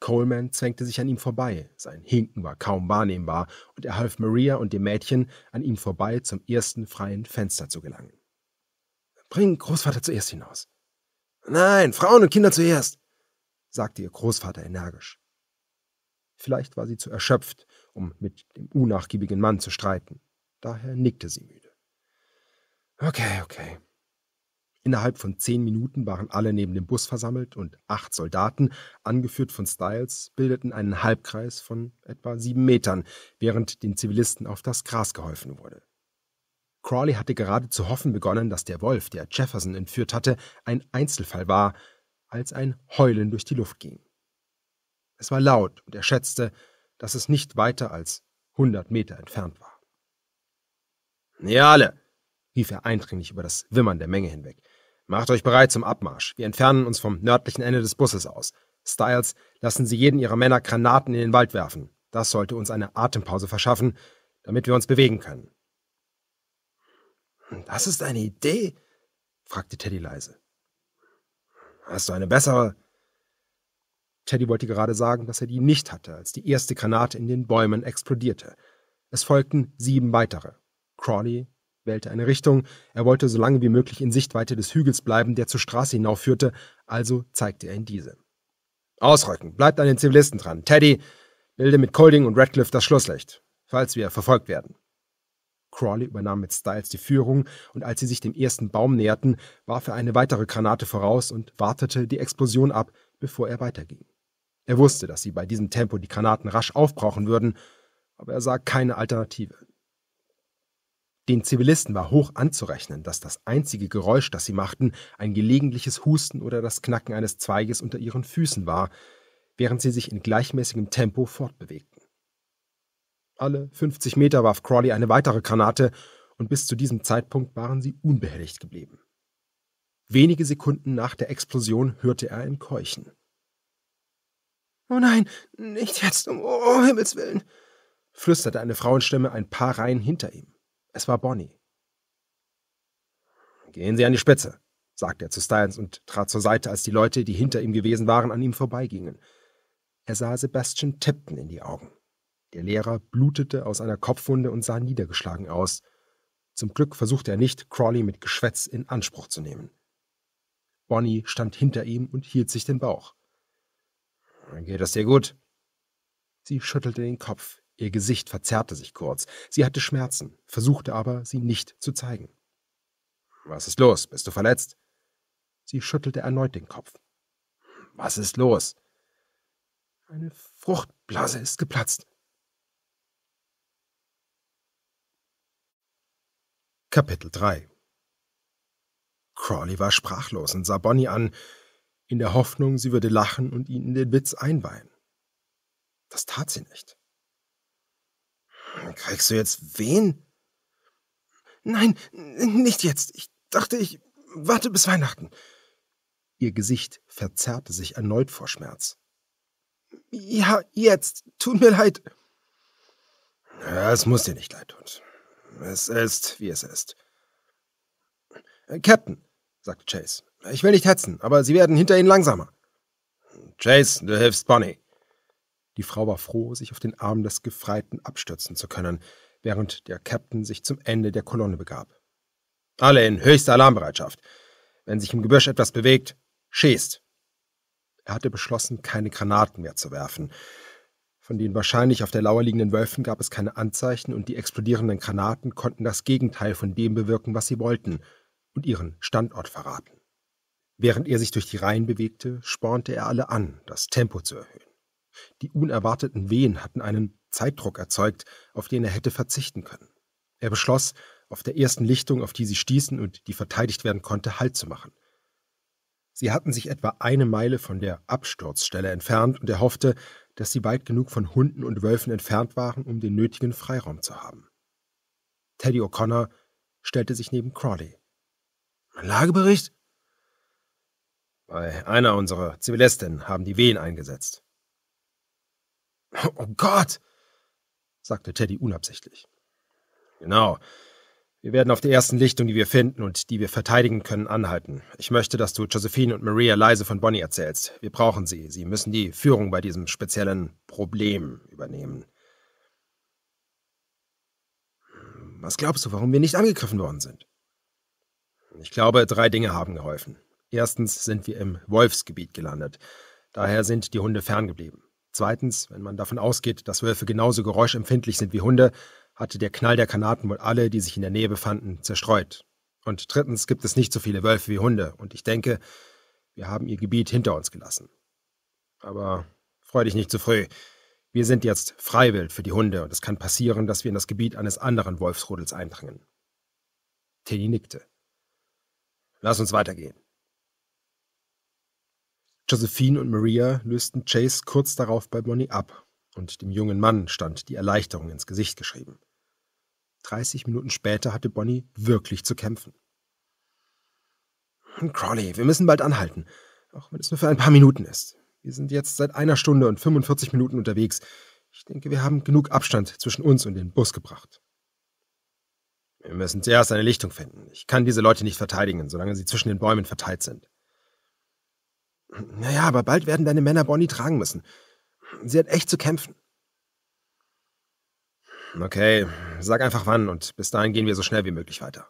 Coleman zwängte sich an ihm vorbei, sein Hinken war kaum wahrnehmbar, und er half Maria und dem Mädchen, an ihm vorbei zum ersten freien Fenster zu gelangen. Bring Großvater zuerst hinaus. Nein, Frauen und Kinder zuerst, sagte ihr Großvater energisch. Vielleicht war sie zu erschöpft, um mit dem unnachgiebigen Mann zu streiten. Daher nickte sie müde. Okay, okay. Innerhalb von zehn Minuten waren alle neben dem Bus versammelt und acht Soldaten, angeführt von Styles, bildeten einen Halbkreis von etwa sieben Metern, während den Zivilisten auf das Gras geholfen wurde. Crawley hatte gerade zu hoffen begonnen, dass der Wolf, der Jefferson entführt hatte, ein Einzelfall war, als ein Heulen durch die Luft ging. Es war laut und er schätzte, dass es nicht weiter als hundert Meter entfernt war. Ihr alle, rief er eindringlich über das Wimmern der Menge hinweg. Macht euch bereit zum Abmarsch. Wir entfernen uns vom nördlichen Ende des Busses aus. Styles, lassen Sie jeden Ihrer Männer Granaten in den Wald werfen. Das sollte uns eine Atempause verschaffen, damit wir uns bewegen können. Das ist eine Idee? fragte Teddy leise. Hast du eine bessere? Teddy wollte gerade sagen, dass er die nicht hatte, als die erste Granate in den Bäumen explodierte. Es folgten sieben weitere, Crawley wählte eine Richtung. Er wollte so lange wie möglich in Sichtweite des Hügels bleiben, der zur Straße hinaufführte, also zeigte er in diese. Ausrücken, bleibt an den Zivilisten dran. Teddy, bilde mit Colding und Radcliffe das Schlusslicht, falls wir verfolgt werden. Crawley übernahm mit Styles die Führung, und als sie sich dem ersten Baum näherten, warf er eine weitere Granate voraus und wartete die Explosion ab, bevor er weiterging. Er wusste, dass sie bei diesem Tempo die Granaten rasch aufbrauchen würden, aber er sah keine Alternative. Den Zivilisten war hoch anzurechnen, dass das einzige Geräusch, das sie machten, ein gelegentliches Husten oder das Knacken eines Zweiges unter ihren Füßen war, während sie sich in gleichmäßigem Tempo fortbewegten. Alle 50 Meter warf Crawley eine weitere Granate, und bis zu diesem Zeitpunkt waren sie unbehelligt geblieben. Wenige Sekunden nach der Explosion hörte er ein Keuchen. Oh nein, nicht jetzt, um, oh, um Himmels willen, flüsterte eine Frauenstimme ein paar Reihen hinter ihm. Es war Bonnie. Gehen Sie an die Spitze, sagte er zu Styles und trat zur Seite, als die Leute, die hinter ihm gewesen waren, an ihm vorbeigingen. Er sah Sebastian Tipton in die Augen. Der Lehrer blutete aus einer Kopfwunde und sah niedergeschlagen aus. Zum Glück versuchte er nicht, Crawley mit Geschwätz in Anspruch zu nehmen. Bonnie stand hinter ihm und hielt sich den Bauch. Geht das dir gut? Sie schüttelte den Kopf. Ihr Gesicht verzerrte sich kurz. Sie hatte Schmerzen, versuchte aber, sie nicht zu zeigen. Was ist los? Bist du verletzt? Sie schüttelte erneut den Kopf. Was ist los? Eine Fruchtblase ist geplatzt. Kapitel 3 Crawley war sprachlos und sah Bonnie an, in der Hoffnung, sie würde lachen und ihn in den Witz einweihen. Das tat sie nicht. Kriegst du jetzt wen? Nein, nicht jetzt. Ich dachte, ich warte bis Weihnachten. Ihr Gesicht verzerrte sich erneut vor Schmerz. Ja, jetzt. Tut mir leid. Ja, es muss dir nicht leid tun. Es ist, wie es ist. Captain, sagte Chase, ich will nicht hetzen, aber Sie werden hinter Ihnen langsamer. Chase, du hilfst Bonnie. Die Frau war froh, sich auf den Arm des Gefreiten abstürzen zu können, während der Captain sich zum Ende der Kolonne begab. Alle in höchster Alarmbereitschaft. Wenn sich im Gebüsch etwas bewegt, schießt. Er hatte beschlossen, keine Granaten mehr zu werfen. Von den wahrscheinlich auf der Lauer liegenden Wölfen gab es keine Anzeichen und die explodierenden Granaten konnten das Gegenteil von dem bewirken, was sie wollten und ihren Standort verraten. Während er sich durch die Reihen bewegte, spornte er alle an, das Tempo zu erhöhen. Die unerwarteten Wehen hatten einen Zeitdruck erzeugt, auf den er hätte verzichten können. Er beschloss, auf der ersten Lichtung, auf die sie stießen und die verteidigt werden konnte, Halt zu machen. Sie hatten sich etwa eine Meile von der Absturzstelle entfernt und er hoffte, dass sie weit genug von Hunden und Wölfen entfernt waren, um den nötigen Freiraum zu haben. Teddy O'Connor stellte sich neben Crawley. Ein Lagebericht? Bei einer unserer Zivilisten haben die Wehen eingesetzt. Oh Gott, sagte Teddy unabsichtlich. Genau. Wir werden auf der ersten Lichtung, die wir finden und die wir verteidigen können, anhalten. Ich möchte, dass du Josephine und Maria leise von Bonnie erzählst. Wir brauchen sie. Sie müssen die Führung bei diesem speziellen Problem übernehmen. Was glaubst du, warum wir nicht angegriffen worden sind? Ich glaube, drei Dinge haben geholfen. Erstens sind wir im Wolfsgebiet gelandet. Daher sind die Hunde ferngeblieben. Zweitens, wenn man davon ausgeht, dass Wölfe genauso geräuschempfindlich sind wie Hunde, hatte der Knall der Granaten wohl alle, die sich in der Nähe befanden, zerstreut. Und drittens gibt es nicht so viele Wölfe wie Hunde, und ich denke, wir haben ihr Gebiet hinter uns gelassen. Aber freu dich nicht zu früh. Wir sind jetzt Freiwild für die Hunde, und es kann passieren, dass wir in das Gebiet eines anderen Wolfsrudels eindringen. Teddy nickte. Lass uns weitergehen. Josephine und Maria lösten Chase kurz darauf bei Bonnie ab, und dem jungen Mann stand die Erleichterung ins Gesicht geschrieben. 30 Minuten später hatte Bonnie wirklich zu kämpfen. Hm, Crawley, wir müssen bald anhalten, auch wenn es nur für ein paar Minuten ist. Wir sind jetzt seit einer Stunde und 45 Minuten unterwegs. Ich denke, wir haben genug Abstand zwischen uns und den Bus gebracht. Wir müssen zuerst eine Lichtung finden. Ich kann diese Leute nicht verteidigen, solange sie zwischen den Bäumen verteilt sind. Naja, aber bald werden deine Männer Bonnie tragen müssen. Sie hat echt zu kämpfen. Okay, sag einfach wann und bis dahin gehen wir so schnell wie möglich weiter.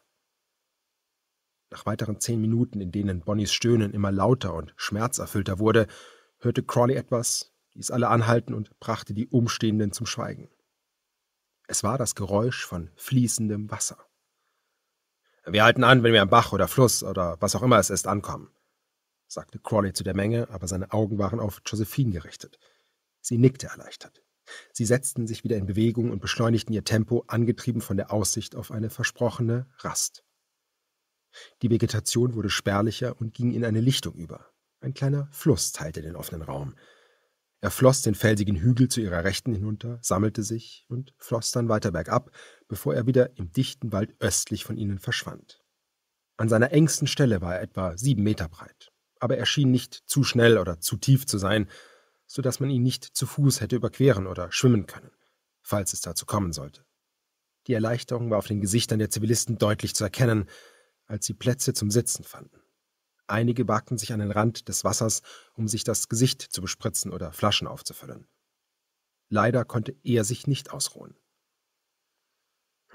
Nach weiteren zehn Minuten, in denen Bonnies Stöhnen immer lauter und schmerzerfüllter wurde, hörte Crawley etwas, ließ alle anhalten und brachte die Umstehenden zum Schweigen. Es war das Geräusch von fließendem Wasser. Wir halten an, wenn wir am Bach oder Fluss oder was auch immer es ist ankommen sagte Crawley zu der Menge, aber seine Augen waren auf Josephine gerichtet. Sie nickte erleichtert. Sie setzten sich wieder in Bewegung und beschleunigten ihr Tempo, angetrieben von der Aussicht auf eine versprochene Rast. Die Vegetation wurde spärlicher und ging in eine Lichtung über. Ein kleiner Fluss teilte den offenen Raum. Er floss den felsigen Hügel zu ihrer Rechten hinunter, sammelte sich und floss dann weiter bergab, bevor er wieder im dichten Wald östlich von ihnen verschwand. An seiner engsten Stelle war er etwa sieben Meter breit aber er schien nicht zu schnell oder zu tief zu sein, so dass man ihn nicht zu Fuß hätte überqueren oder schwimmen können, falls es dazu kommen sollte. Die Erleichterung war auf den Gesichtern der Zivilisten deutlich zu erkennen, als sie Plätze zum Sitzen fanden. Einige wagten sich an den Rand des Wassers, um sich das Gesicht zu bespritzen oder Flaschen aufzufüllen. Leider konnte er sich nicht ausruhen.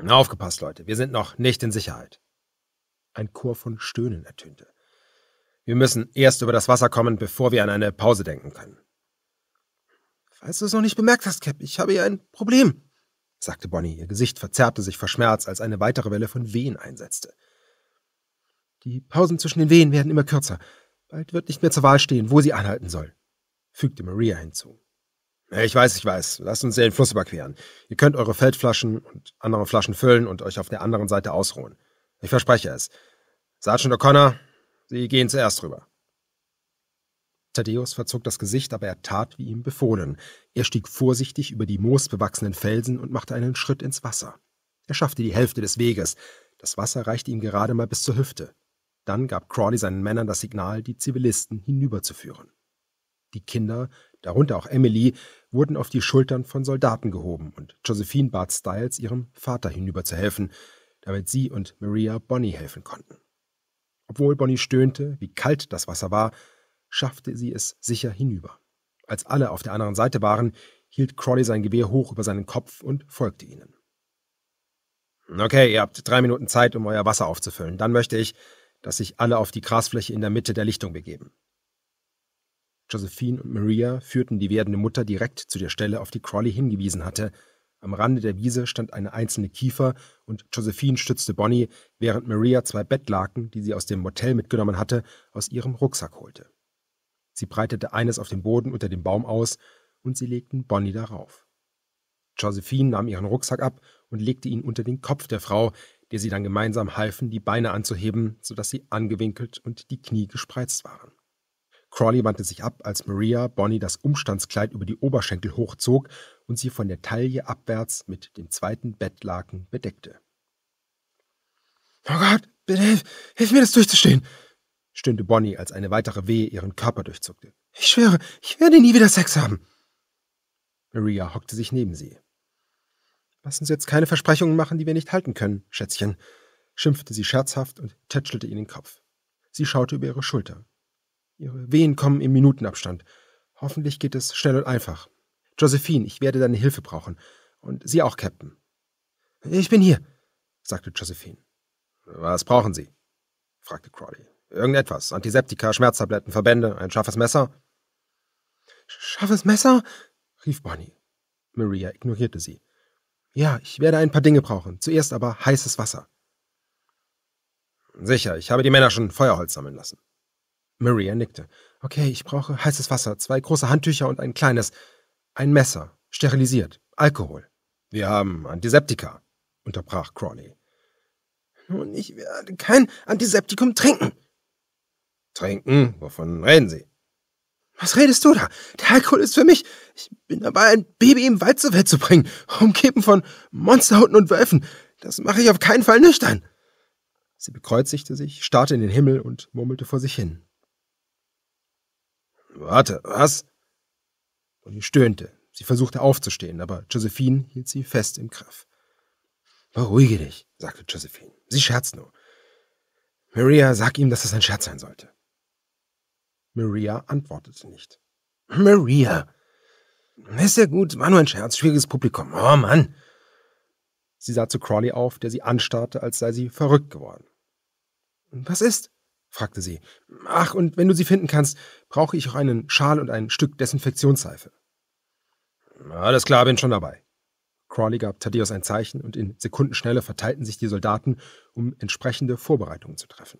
Aufgepasst, Leute, wir sind noch nicht in Sicherheit. Ein Chor von Stöhnen ertönte. Wir müssen erst über das Wasser kommen, bevor wir an eine Pause denken können. Falls du es noch nicht bemerkt hast, Cap, ich habe hier ein Problem, sagte Bonnie. Ihr Gesicht verzerrte sich vor Schmerz, als eine weitere Welle von Wehen einsetzte. Die Pausen zwischen den Wehen werden immer kürzer. Bald wird nicht mehr zur Wahl stehen, wo sie anhalten soll, fügte Maria hinzu. Ich weiß, ich weiß. Lasst uns den Fluss überqueren. Ihr könnt eure Feldflaschen und andere Flaschen füllen und euch auf der anderen Seite ausruhen. Ich verspreche es. Sergeant O'Connor, Sie gehen zuerst rüber. Thaddeus verzog das Gesicht, aber er tat, wie ihm befohlen. Er stieg vorsichtig über die moosbewachsenen Felsen und machte einen Schritt ins Wasser. Er schaffte die Hälfte des Weges. Das Wasser reichte ihm gerade mal bis zur Hüfte. Dann gab Crawley seinen Männern das Signal, die Zivilisten hinüberzuführen. Die Kinder, darunter auch Emily, wurden auf die Schultern von Soldaten gehoben und Josephine bat Styles, ihrem Vater hinüberzuhelfen, damit sie und Maria Bonnie helfen konnten. Obwohl Bonnie stöhnte, wie kalt das Wasser war, schaffte sie es sicher hinüber. Als alle auf der anderen Seite waren, hielt Crawley sein Gewehr hoch über seinen Kopf und folgte ihnen. Okay, ihr habt drei Minuten Zeit, um euer Wasser aufzufüllen. Dann möchte ich, dass sich alle auf die Grasfläche in der Mitte der Lichtung begeben. Josephine und Maria führten die werdende Mutter direkt zu der Stelle, auf die Crawley hingewiesen hatte, am Rande der Wiese stand eine einzelne Kiefer und Josephine stützte Bonnie, während Maria zwei Bettlaken, die sie aus dem Motel mitgenommen hatte, aus ihrem Rucksack holte. Sie breitete eines auf dem Boden unter dem Baum aus und sie legten Bonnie darauf. Josephine nahm ihren Rucksack ab und legte ihn unter den Kopf der Frau, der sie dann gemeinsam halfen, die Beine anzuheben, sodass sie angewinkelt und die Knie gespreizt waren. Crawley wandte sich ab, als Maria Bonnie das Umstandskleid über die Oberschenkel hochzog und sie von der Taille abwärts mit dem zweiten Bettlaken bedeckte. Oh Gott, bitte hilf, hilf mir das durchzustehen, stöhnte Bonnie, als eine weitere Wehe ihren Körper durchzuckte. Ich schwöre, ich werde nie wieder Sex haben. Maria hockte sich neben sie. Lass uns jetzt keine Versprechungen machen, die wir nicht halten können, Schätzchen, schimpfte sie scherzhaft und tätschelte ihr den Kopf. Sie schaute über ihre Schulter. Ihre Wehen kommen im Minutenabstand. Hoffentlich geht es schnell und einfach. Josephine, ich werde deine Hilfe brauchen. Und Sie auch, Captain. Ich bin hier, sagte Josephine. Was brauchen Sie? fragte Crawley. Irgendetwas. Antiseptika, Schmerztabletten, Verbände, ein scharfes Messer? Scharfes Messer? rief Bonnie. Maria ignorierte sie. Ja, ich werde ein paar Dinge brauchen. Zuerst aber heißes Wasser. Sicher, ich habe die Männer schon Feuerholz sammeln lassen. Maria nickte. Okay, ich brauche heißes Wasser, zwei große Handtücher und ein kleines. Ein Messer, sterilisiert, Alkohol. Wir haben Antiseptika, unterbrach Crawley. Nun, ich werde kein Antiseptikum trinken. Trinken? Wovon reden Sie? Was redest du da? Der Alkohol ist für mich. Ich bin dabei, ein Baby im Wald zur Welt zu bringen, umgeben von Monsterhunden und Wölfen. Das mache ich auf keinen Fall nüchtern. Sie bekreuzigte sich, starrte in den Himmel und murmelte vor sich hin. Warte, was? Polly stöhnte. Sie versuchte aufzustehen, aber Josephine hielt sie fest im Griff. Beruhige dich, sagte Josephine. Sie scherzt nur. Maria, sag ihm, dass es das ein Scherz sein sollte. Maria antwortete nicht. Maria! Ist ja gut, war nur ein Scherz, schwieriges Publikum. Oh Mann! Sie sah zu Crawley auf, der sie anstarrte, als sei sie verrückt geworden. Was ist? fragte sie. Ach, und wenn du sie finden kannst, brauche ich auch einen Schal und ein Stück Desinfektionsseife. Alles klar, bin schon dabei. Crawley gab Thaddeus ein Zeichen und in Sekundenschnelle verteilten sich die Soldaten, um entsprechende Vorbereitungen zu treffen.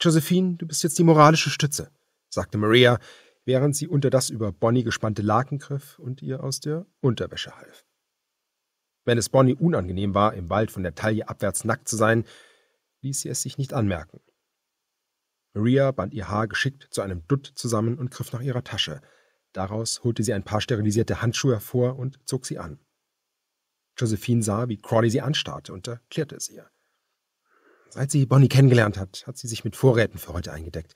Josephine, du bist jetzt die moralische Stütze, sagte Maria, während sie unter das über Bonnie gespannte Laken griff und ihr aus der Unterwäsche half. Wenn es Bonnie unangenehm war, im Wald von der Taille abwärts nackt zu sein, ließ sie es sich nicht anmerken. Maria band ihr Haar geschickt zu einem Dutt zusammen und griff nach ihrer Tasche. Daraus holte sie ein paar sterilisierte Handschuhe hervor und zog sie an. Josephine sah, wie Crawley sie anstarrte und erklärte es ihr. Seit sie Bonnie kennengelernt hat, hat sie sich mit Vorräten für heute eingedeckt.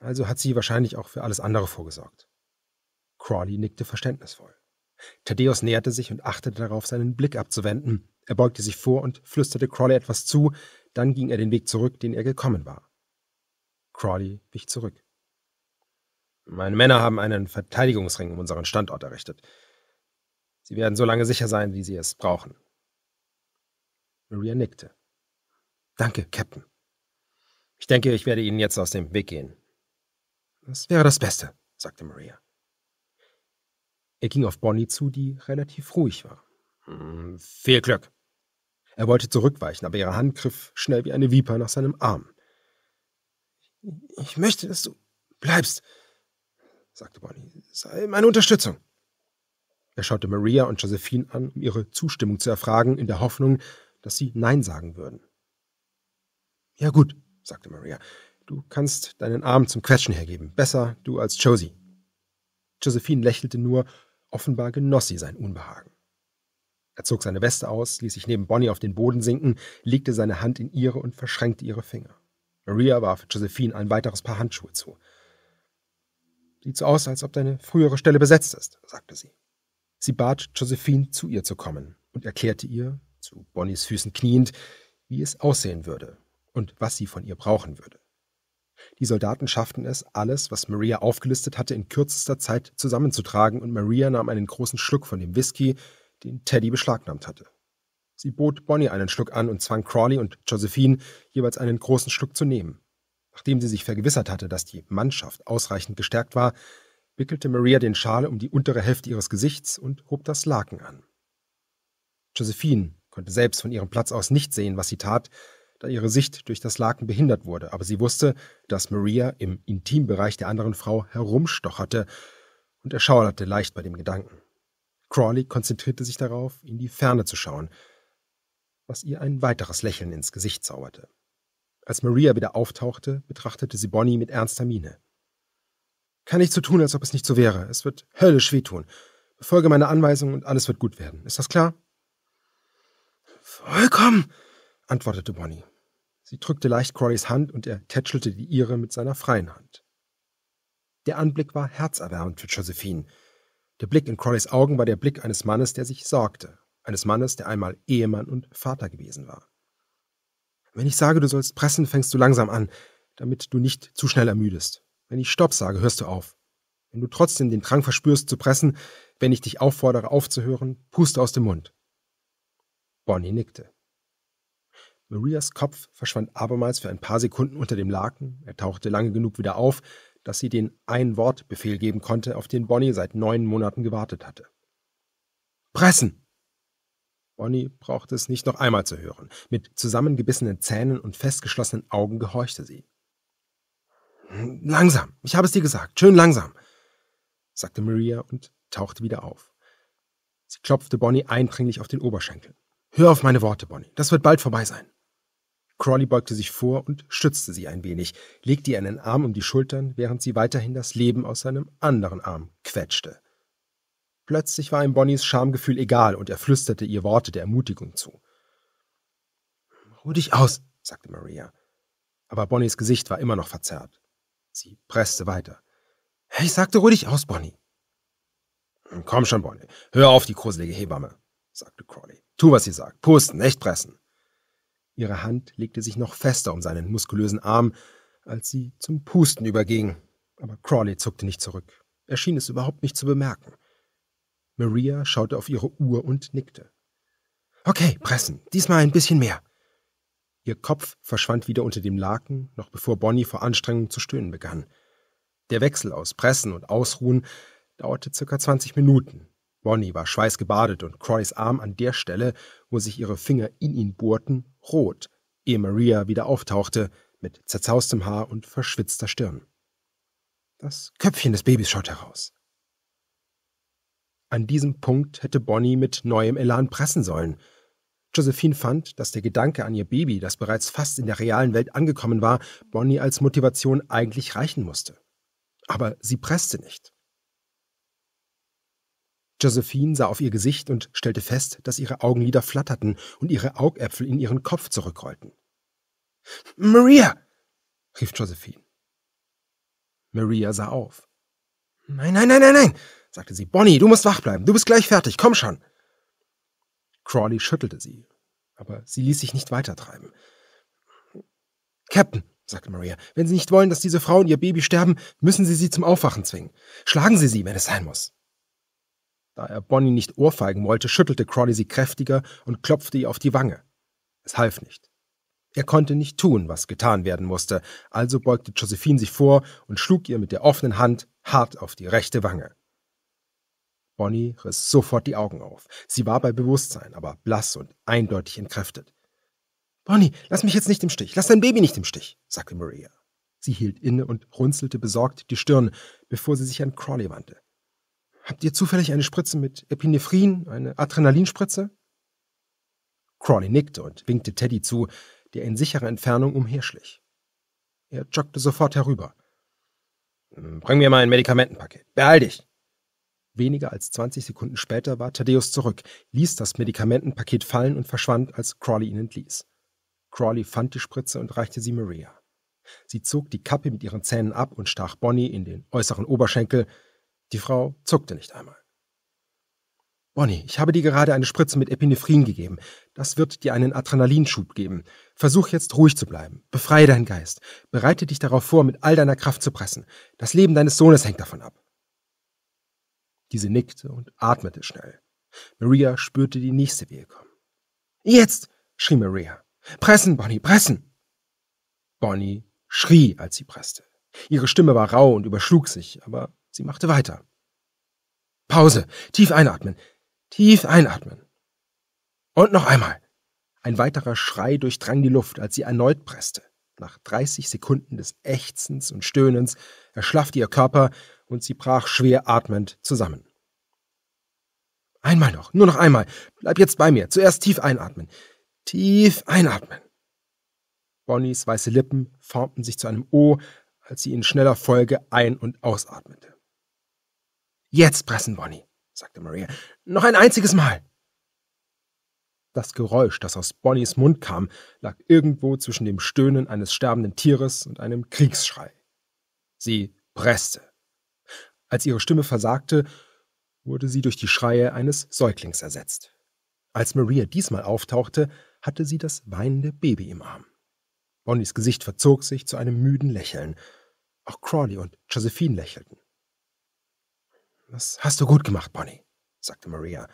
Also hat sie wahrscheinlich auch für alles andere vorgesorgt. Crawley nickte verständnisvoll. Thaddeus näherte sich und achtete darauf, seinen Blick abzuwenden. Er beugte sich vor und flüsterte Crawley etwas zu, dann ging er den Weg zurück, den er gekommen war. Crawley wich zurück. Meine Männer haben einen Verteidigungsring um unseren Standort errichtet. Sie werden so lange sicher sein, wie sie es brauchen. Maria nickte. Danke, Captain. Ich denke, ich werde Ihnen jetzt aus dem Weg gehen. Das wäre das Beste, sagte Maria. Er ging auf Bonnie zu, die relativ ruhig war. Hm, viel Glück, er wollte zurückweichen, aber ihre Hand griff schnell wie eine Viper nach seinem Arm. Ich möchte, dass du bleibst, sagte Bonnie. Sei meine Unterstützung. Er schaute Maria und Josephine an, um ihre Zustimmung zu erfragen, in der Hoffnung, dass sie Nein sagen würden. Ja gut, sagte Maria. Du kannst deinen Arm zum Quetschen hergeben. Besser du als Josie. Josephine lächelte nur, offenbar genoss sie sein Unbehagen. Er zog seine Weste aus, ließ sich neben Bonnie auf den Boden sinken, legte seine Hand in ihre und verschränkte ihre Finger. Maria warf Josephine ein weiteres Paar Handschuhe zu. Sieht so aus, als ob deine frühere Stelle besetzt ist, sagte sie. Sie bat Josephine, zu ihr zu kommen und erklärte ihr, zu Bonnies Füßen kniend, wie es aussehen würde und was sie von ihr brauchen würde. Die Soldaten schafften es, alles, was Maria aufgelistet hatte, in kürzester Zeit zusammenzutragen, und Maria nahm einen großen Schluck von dem Whisky, den Teddy beschlagnahmt hatte. Sie bot Bonnie einen Schluck an und zwang Crawley und Josephine jeweils einen großen Schluck zu nehmen. Nachdem sie sich vergewissert hatte, dass die Mannschaft ausreichend gestärkt war, wickelte Maria den Schal um die untere Hälfte ihres Gesichts und hob das Laken an. Josephine konnte selbst von ihrem Platz aus nicht sehen, was sie tat, da ihre Sicht durch das Laken behindert wurde, aber sie wusste, dass Maria im Intimbereich der anderen Frau herumstocherte und erschauerte leicht bei dem Gedanken. Crawley konzentrierte sich darauf, in die Ferne zu schauen, was ihr ein weiteres Lächeln ins Gesicht zauberte. Als Maria wieder auftauchte, betrachtete sie Bonnie mit ernster Miene. Kann ich so tun, als ob es nicht so wäre. Es wird höllisch wehtun. Befolge meine Anweisungen und alles wird gut werden. Ist das klar? Vollkommen, antwortete Bonnie. Sie drückte leicht Crawleys Hand und er tätschelte die ihre mit seiner freien Hand. Der Anblick war herzerwärmend für Josephine, der Blick in Crowleys Augen war der Blick eines Mannes, der sich sorgte, eines Mannes, der einmal Ehemann und Vater gewesen war. Wenn ich sage, du sollst pressen, fängst du langsam an, damit du nicht zu schnell ermüdest. Wenn ich Stopp sage, hörst du auf. Wenn du trotzdem den Drang verspürst zu pressen, wenn ich dich auffordere aufzuhören, puste aus dem Mund. Bonnie nickte. Marias Kopf verschwand abermals für ein paar Sekunden unter dem Laken, er tauchte lange genug wieder auf, dass sie den Ein-Wort-Befehl geben konnte, auf den Bonnie seit neun Monaten gewartet hatte. Pressen! Bonnie brauchte es nicht noch einmal zu hören. Mit zusammengebissenen Zähnen und festgeschlossenen Augen gehorchte sie. Langsam, ich habe es dir gesagt, schön langsam, sagte Maria und tauchte wieder auf. Sie klopfte Bonnie eindringlich auf den Oberschenkel. Hör auf meine Worte, Bonnie, das wird bald vorbei sein. Crawley beugte sich vor und stützte sie ein wenig, legte ihr einen Arm um die Schultern, während sie weiterhin das Leben aus seinem anderen Arm quetschte. Plötzlich war ihm Bonnies Schamgefühl egal und er flüsterte ihr Worte der Ermutigung zu. Ruh dich aus, sagte Maria. Aber Bonnies Gesicht war immer noch verzerrt. Sie presste weiter. Ich sagte, ruh dich aus, Bonnie. Komm schon, Bonnie. Hör auf, die gruselige Hebamme, sagte Crawley. Tu, was sie sagt. Pusten, nicht pressen. Ihre Hand legte sich noch fester um seinen muskulösen Arm, als sie zum Pusten überging. Aber Crawley zuckte nicht zurück. Er schien es überhaupt nicht zu bemerken. Maria schaute auf ihre Uhr und nickte. Okay, pressen, diesmal ein bisschen mehr. Ihr Kopf verschwand wieder unter dem Laken, noch bevor Bonnie vor Anstrengung zu stöhnen begann. Der Wechsel aus Pressen und Ausruhen dauerte circa 20 Minuten, Bonnie war schweißgebadet und Croys Arm an der Stelle, wo sich ihre Finger in ihn bohrten, rot, ehe Maria wieder auftauchte, mit zerzaustem Haar und verschwitzter Stirn. Das Köpfchen des Babys schaut heraus. An diesem Punkt hätte Bonnie mit neuem Elan pressen sollen. Josephine fand, dass der Gedanke an ihr Baby, das bereits fast in der realen Welt angekommen war, Bonnie als Motivation eigentlich reichen musste. Aber sie presste nicht. Josephine sah auf ihr Gesicht und stellte fest, dass ihre Augenlider flatterten und ihre Augäpfel in ihren Kopf zurückrollten. Maria! rief Josephine. Maria sah auf. Nein, nein, nein, nein, nein, sagte sie. Bonnie, du musst wach bleiben. Du bist gleich fertig. Komm schon. Crawley schüttelte sie, aber sie ließ sich nicht weitertreiben. Captain, sagte Maria, wenn Sie nicht wollen, dass diese Frau und ihr Baby sterben, müssen Sie sie zum Aufwachen zwingen. Schlagen Sie sie, wenn es sein muss. Da er Bonnie nicht ohrfeigen wollte, schüttelte Crawley sie kräftiger und klopfte ihr auf die Wange. Es half nicht. Er konnte nicht tun, was getan werden musste, also beugte Josephine sich vor und schlug ihr mit der offenen Hand hart auf die rechte Wange. Bonnie riss sofort die Augen auf. Sie war bei Bewusstsein, aber blass und eindeutig entkräftet. Bonnie, lass mich jetzt nicht im Stich, lass dein Baby nicht im Stich, sagte Maria. Sie hielt inne und runzelte besorgt die Stirn, bevor sie sich an Crawley wandte. Habt ihr zufällig eine Spritze mit Epinephrin, eine Adrenalinspritze? Crawley nickte und winkte Teddy zu, der in sicherer Entfernung umherschlich. Er joggte sofort herüber. Hm, bring mir mein Medikamentenpaket. Beeil dich! Weniger als 20 Sekunden später war Thaddeus zurück, ließ das Medikamentenpaket fallen und verschwand, als Crawley ihn entließ. Crawley fand die Spritze und reichte sie Maria. Sie zog die Kappe mit ihren Zähnen ab und stach Bonnie in den äußeren Oberschenkel, die Frau zuckte nicht einmal. Bonnie, ich habe dir gerade eine Spritze mit Epinephrin gegeben. Das wird dir einen Adrenalinschub geben. Versuch jetzt ruhig zu bleiben. Befreie deinen Geist. Bereite dich darauf vor, mit all deiner Kraft zu pressen. Das Leben deines Sohnes hängt davon ab. Diese nickte und atmete schnell. Maria spürte die nächste Wehe kommen. Jetzt! schrie Maria. Pressen, Bonnie, pressen! Bonnie schrie, als sie presste. Ihre Stimme war rau und überschlug sich, aber Sie machte weiter. Pause. Tief einatmen. Tief einatmen. Und noch einmal. Ein weiterer Schrei durchdrang die Luft, als sie erneut presste. Nach 30 Sekunden des Ächzens und Stöhnens erschlaffte ihr Körper und sie brach schwer atmend zusammen. Einmal noch, nur noch einmal. Bleib jetzt bei mir. Zuerst tief einatmen. Tief einatmen. Bonnies weiße Lippen formten sich zu einem O, als sie in schneller Folge ein- und ausatmete. Jetzt pressen, Bonnie, sagte Maria. Noch ein einziges Mal. Das Geräusch, das aus Bonnies Mund kam, lag irgendwo zwischen dem Stöhnen eines sterbenden Tieres und einem Kriegsschrei. Sie presste. Als ihre Stimme versagte, wurde sie durch die Schreie eines Säuglings ersetzt. Als Maria diesmal auftauchte, hatte sie das weinende Baby im Arm. Bonnies Gesicht verzog sich zu einem müden Lächeln. Auch Crawley und Josephine lächelten. Das hast du gut gemacht, Bonnie, sagte Maria.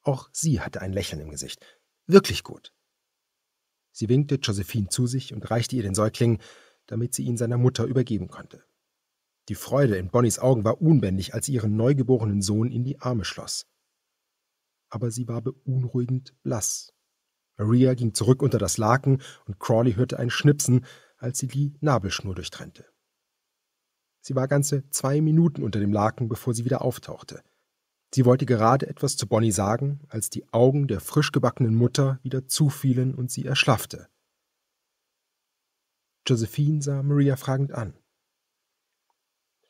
Auch sie hatte ein Lächeln im Gesicht. Wirklich gut. Sie winkte Josephine zu sich und reichte ihr den Säugling, damit sie ihn seiner Mutter übergeben konnte. Die Freude in Bonnies Augen war unbändig, als sie ihren neugeborenen Sohn in die Arme schloss. Aber sie war beunruhigend blass. Maria ging zurück unter das Laken und Crawley hörte ein Schnipsen, als sie die Nabelschnur durchtrennte. Sie war ganze zwei Minuten unter dem Laken, bevor sie wieder auftauchte. Sie wollte gerade etwas zu Bonnie sagen, als die Augen der frischgebackenen Mutter wieder zufielen und sie erschlaffte. Josephine sah Maria fragend an.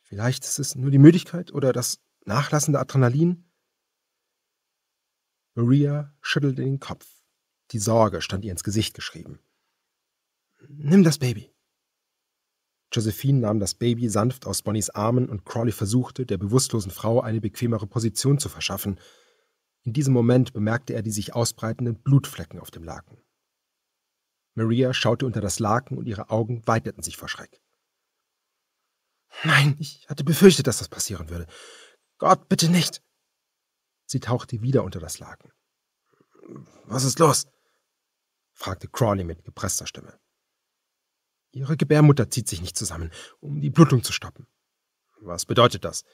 Vielleicht ist es nur die Müdigkeit oder das nachlassende Adrenalin? Maria schüttelte den Kopf. Die Sorge stand ihr ins Gesicht geschrieben. Nimm das Baby. Josephine nahm das Baby sanft aus Bonnies Armen und Crawley versuchte, der bewusstlosen Frau eine bequemere Position zu verschaffen. In diesem Moment bemerkte er die sich ausbreitenden Blutflecken auf dem Laken. Maria schaute unter das Laken und ihre Augen weiteten sich vor Schreck. Nein, ich hatte befürchtet, dass das passieren würde. Gott, bitte nicht! Sie tauchte wieder unter das Laken. Was ist los? fragte Crawley mit gepresster Stimme. Ihre Gebärmutter zieht sich nicht zusammen, um die Blutung zu stoppen. Was bedeutet das?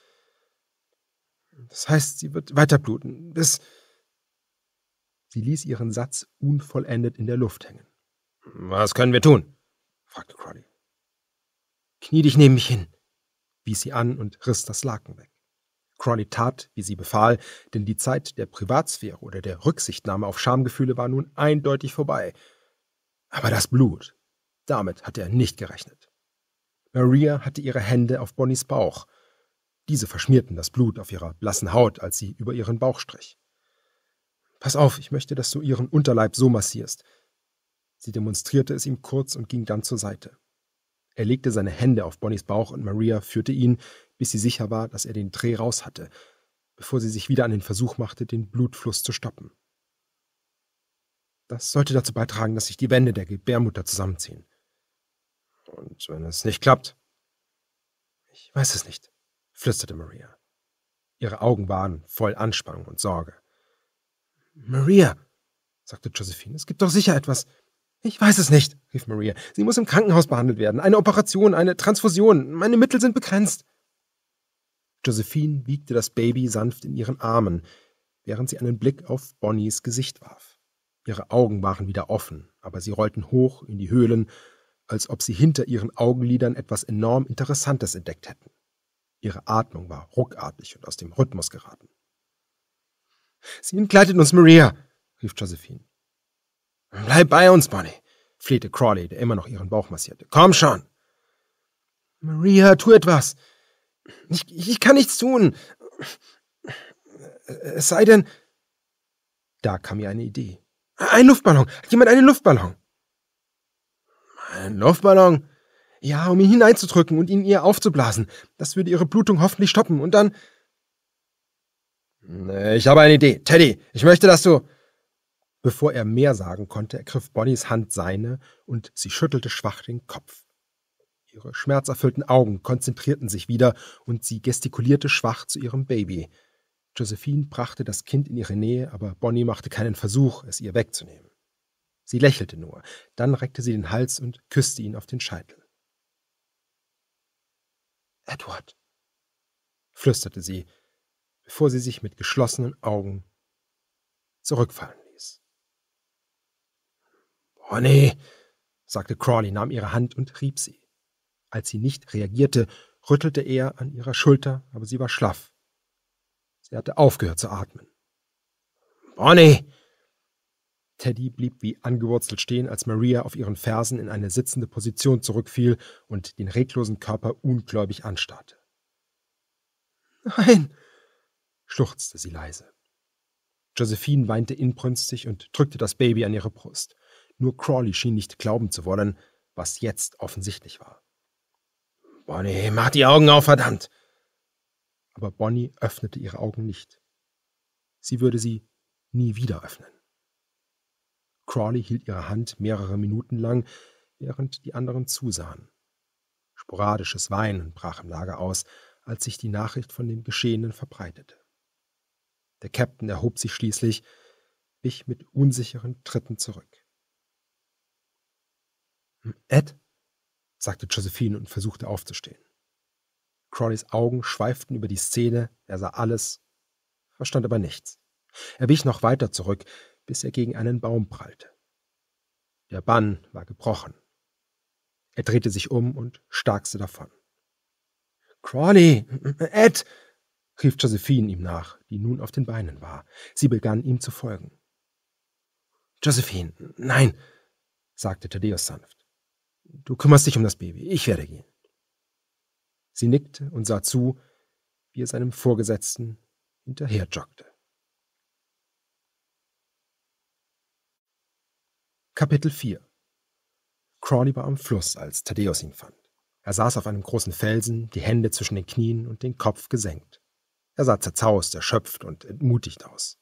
Das heißt, sie wird weiter bluten, bis. Sie ließ ihren Satz unvollendet in der Luft hängen. Was können wir tun? fragte Crowley. Knie dich neben mich hin, wies sie an und riss das Laken weg. Crowley tat, wie sie befahl, denn die Zeit der Privatsphäre oder der Rücksichtnahme auf Schamgefühle war nun eindeutig vorbei. Aber das Blut, damit hatte er nicht gerechnet. Maria hatte ihre Hände auf Bonnies Bauch. Diese verschmierten das Blut auf ihrer blassen Haut, als sie über ihren Bauch strich. Pass auf, ich möchte, dass du ihren Unterleib so massierst. Sie demonstrierte es ihm kurz und ging dann zur Seite. Er legte seine Hände auf Bonnies Bauch und Maria führte ihn, bis sie sicher war, dass er den Dreh raus hatte, bevor sie sich wieder an den Versuch machte, den Blutfluss zu stoppen. Das sollte dazu beitragen, dass sich die Wände der Gebärmutter zusammenziehen. Und wenn es nicht klappt? Ich weiß es nicht, flüsterte Maria. Ihre Augen waren voll Anspannung und Sorge. Maria, sagte Josephine, es gibt doch sicher etwas. Ich weiß es nicht, rief Maria. Sie muss im Krankenhaus behandelt werden. Eine Operation, eine Transfusion. Meine Mittel sind begrenzt. Josephine wiegte das Baby sanft in ihren Armen, während sie einen Blick auf Bonnies Gesicht warf. Ihre Augen waren wieder offen, aber sie rollten hoch in die Höhlen als ob sie hinter ihren Augenlidern etwas enorm Interessantes entdeckt hätten. Ihre Atmung war ruckartig und aus dem Rhythmus geraten. Sie entgleitet uns, Maria, rief Josephine. Bleib bei uns, Bonnie, flehte Crawley, der immer noch ihren Bauch massierte. Komm schon! Maria, tu etwas! Ich, ich kann nichts tun! Es sei denn. Da kam ihr eine Idee. Ein Luftballon! Jemand einen Luftballon! Ein Luftballon? Ja, um ihn hineinzudrücken und ihn ihr aufzublasen. Das würde ihre Blutung hoffentlich stoppen und dann. Ich habe eine Idee. Teddy, ich möchte, dass du. Bevor er mehr sagen konnte, ergriff Bonnies Hand seine und sie schüttelte schwach den Kopf. Ihre schmerzerfüllten Augen konzentrierten sich wieder und sie gestikulierte schwach zu ihrem Baby. Josephine brachte das Kind in ihre Nähe, aber Bonnie machte keinen Versuch, es ihr wegzunehmen. Sie lächelte nur, dann reckte sie den Hals und küsste ihn auf den Scheitel. Edward, flüsterte sie, bevor sie sich mit geschlossenen Augen zurückfallen ließ. Bonnie, sagte Crawley, nahm ihre Hand und rieb sie. Als sie nicht reagierte, rüttelte er an ihrer Schulter, aber sie war schlaff. Sie hatte aufgehört zu atmen. Bonnie, Teddy blieb wie angewurzelt stehen, als Maria auf ihren Fersen in eine sitzende Position zurückfiel und den reglosen Körper ungläubig anstarrte. Nein, schluchzte sie leise. Josephine weinte inbrünstig und drückte das Baby an ihre Brust. Nur Crawley schien nicht glauben zu wollen, was jetzt offensichtlich war. Bonnie, mach die Augen auf, verdammt! Aber Bonnie öffnete ihre Augen nicht. Sie würde sie nie wieder öffnen. Crawley hielt ihre Hand mehrere Minuten lang, während die anderen zusahen. Sporadisches Weinen brach im Lager aus, als sich die Nachricht von dem Geschehenen verbreitete. Der Captain erhob sich schließlich, wich mit unsicheren Tritten zurück. Hm, Ed, sagte Josephine und versuchte aufzustehen. Crawleys Augen schweiften über die Szene, er sah alles, verstand aber nichts. Er wich noch weiter zurück, bis er gegen einen Baum prallte. Der Bann war gebrochen. Er drehte sich um und starkste davon. Crawley, Ed, rief Josephine ihm nach, die nun auf den Beinen war. Sie begann ihm zu folgen. Josephine, nein, sagte Thaddeus sanft. Du kümmerst dich um das Baby, ich werde gehen. Sie nickte und sah zu, wie er seinem Vorgesetzten hinterherjoggte. Kapitel 4 Crawley war am Fluss, als Thaddäus ihn fand. Er saß auf einem großen Felsen, die Hände zwischen den Knien und den Kopf gesenkt. Er sah zerzaust, erschöpft und entmutigt aus.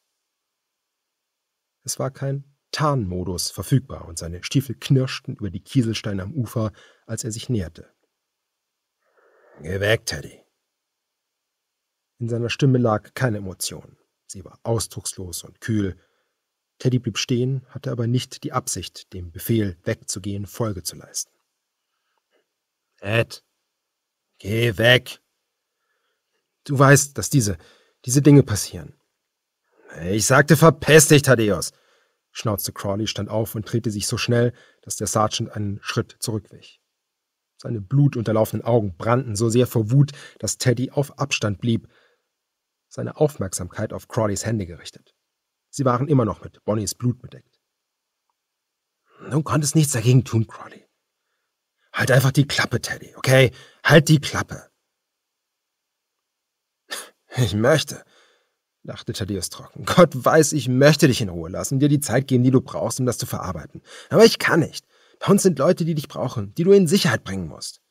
Es war kein Tarnmodus verfügbar und seine Stiefel knirschten über die Kieselsteine am Ufer, als er sich näherte. Geh weg, Teddy. In seiner Stimme lag keine Emotion. Sie war ausdruckslos und kühl, Teddy blieb stehen, hatte aber nicht die Absicht, dem Befehl, wegzugehen, Folge zu leisten. Ed, geh weg! Du weißt, dass diese, diese Dinge passieren. Ich sagte verpest dich, Thaddeus! schnauzte Crawley, stand auf und drehte sich so schnell, dass der Sergeant einen Schritt zurückwich. Seine blutunterlaufenen Augen brannten so sehr vor Wut, dass Teddy auf Abstand blieb, seine Aufmerksamkeit auf Crawleys Hände gerichtet. Sie waren immer noch mit Bonnies Blut bedeckt. Du konntest nichts dagegen tun, Crawley. Halt einfach die Klappe, Teddy, okay? Halt die Klappe. Ich möchte, lachte Thaddeus trocken. Gott weiß, ich möchte dich in Ruhe lassen und dir die Zeit geben, die du brauchst, um das zu verarbeiten. Aber ich kann nicht. Bei uns sind Leute, die dich brauchen, die du in Sicherheit bringen musst.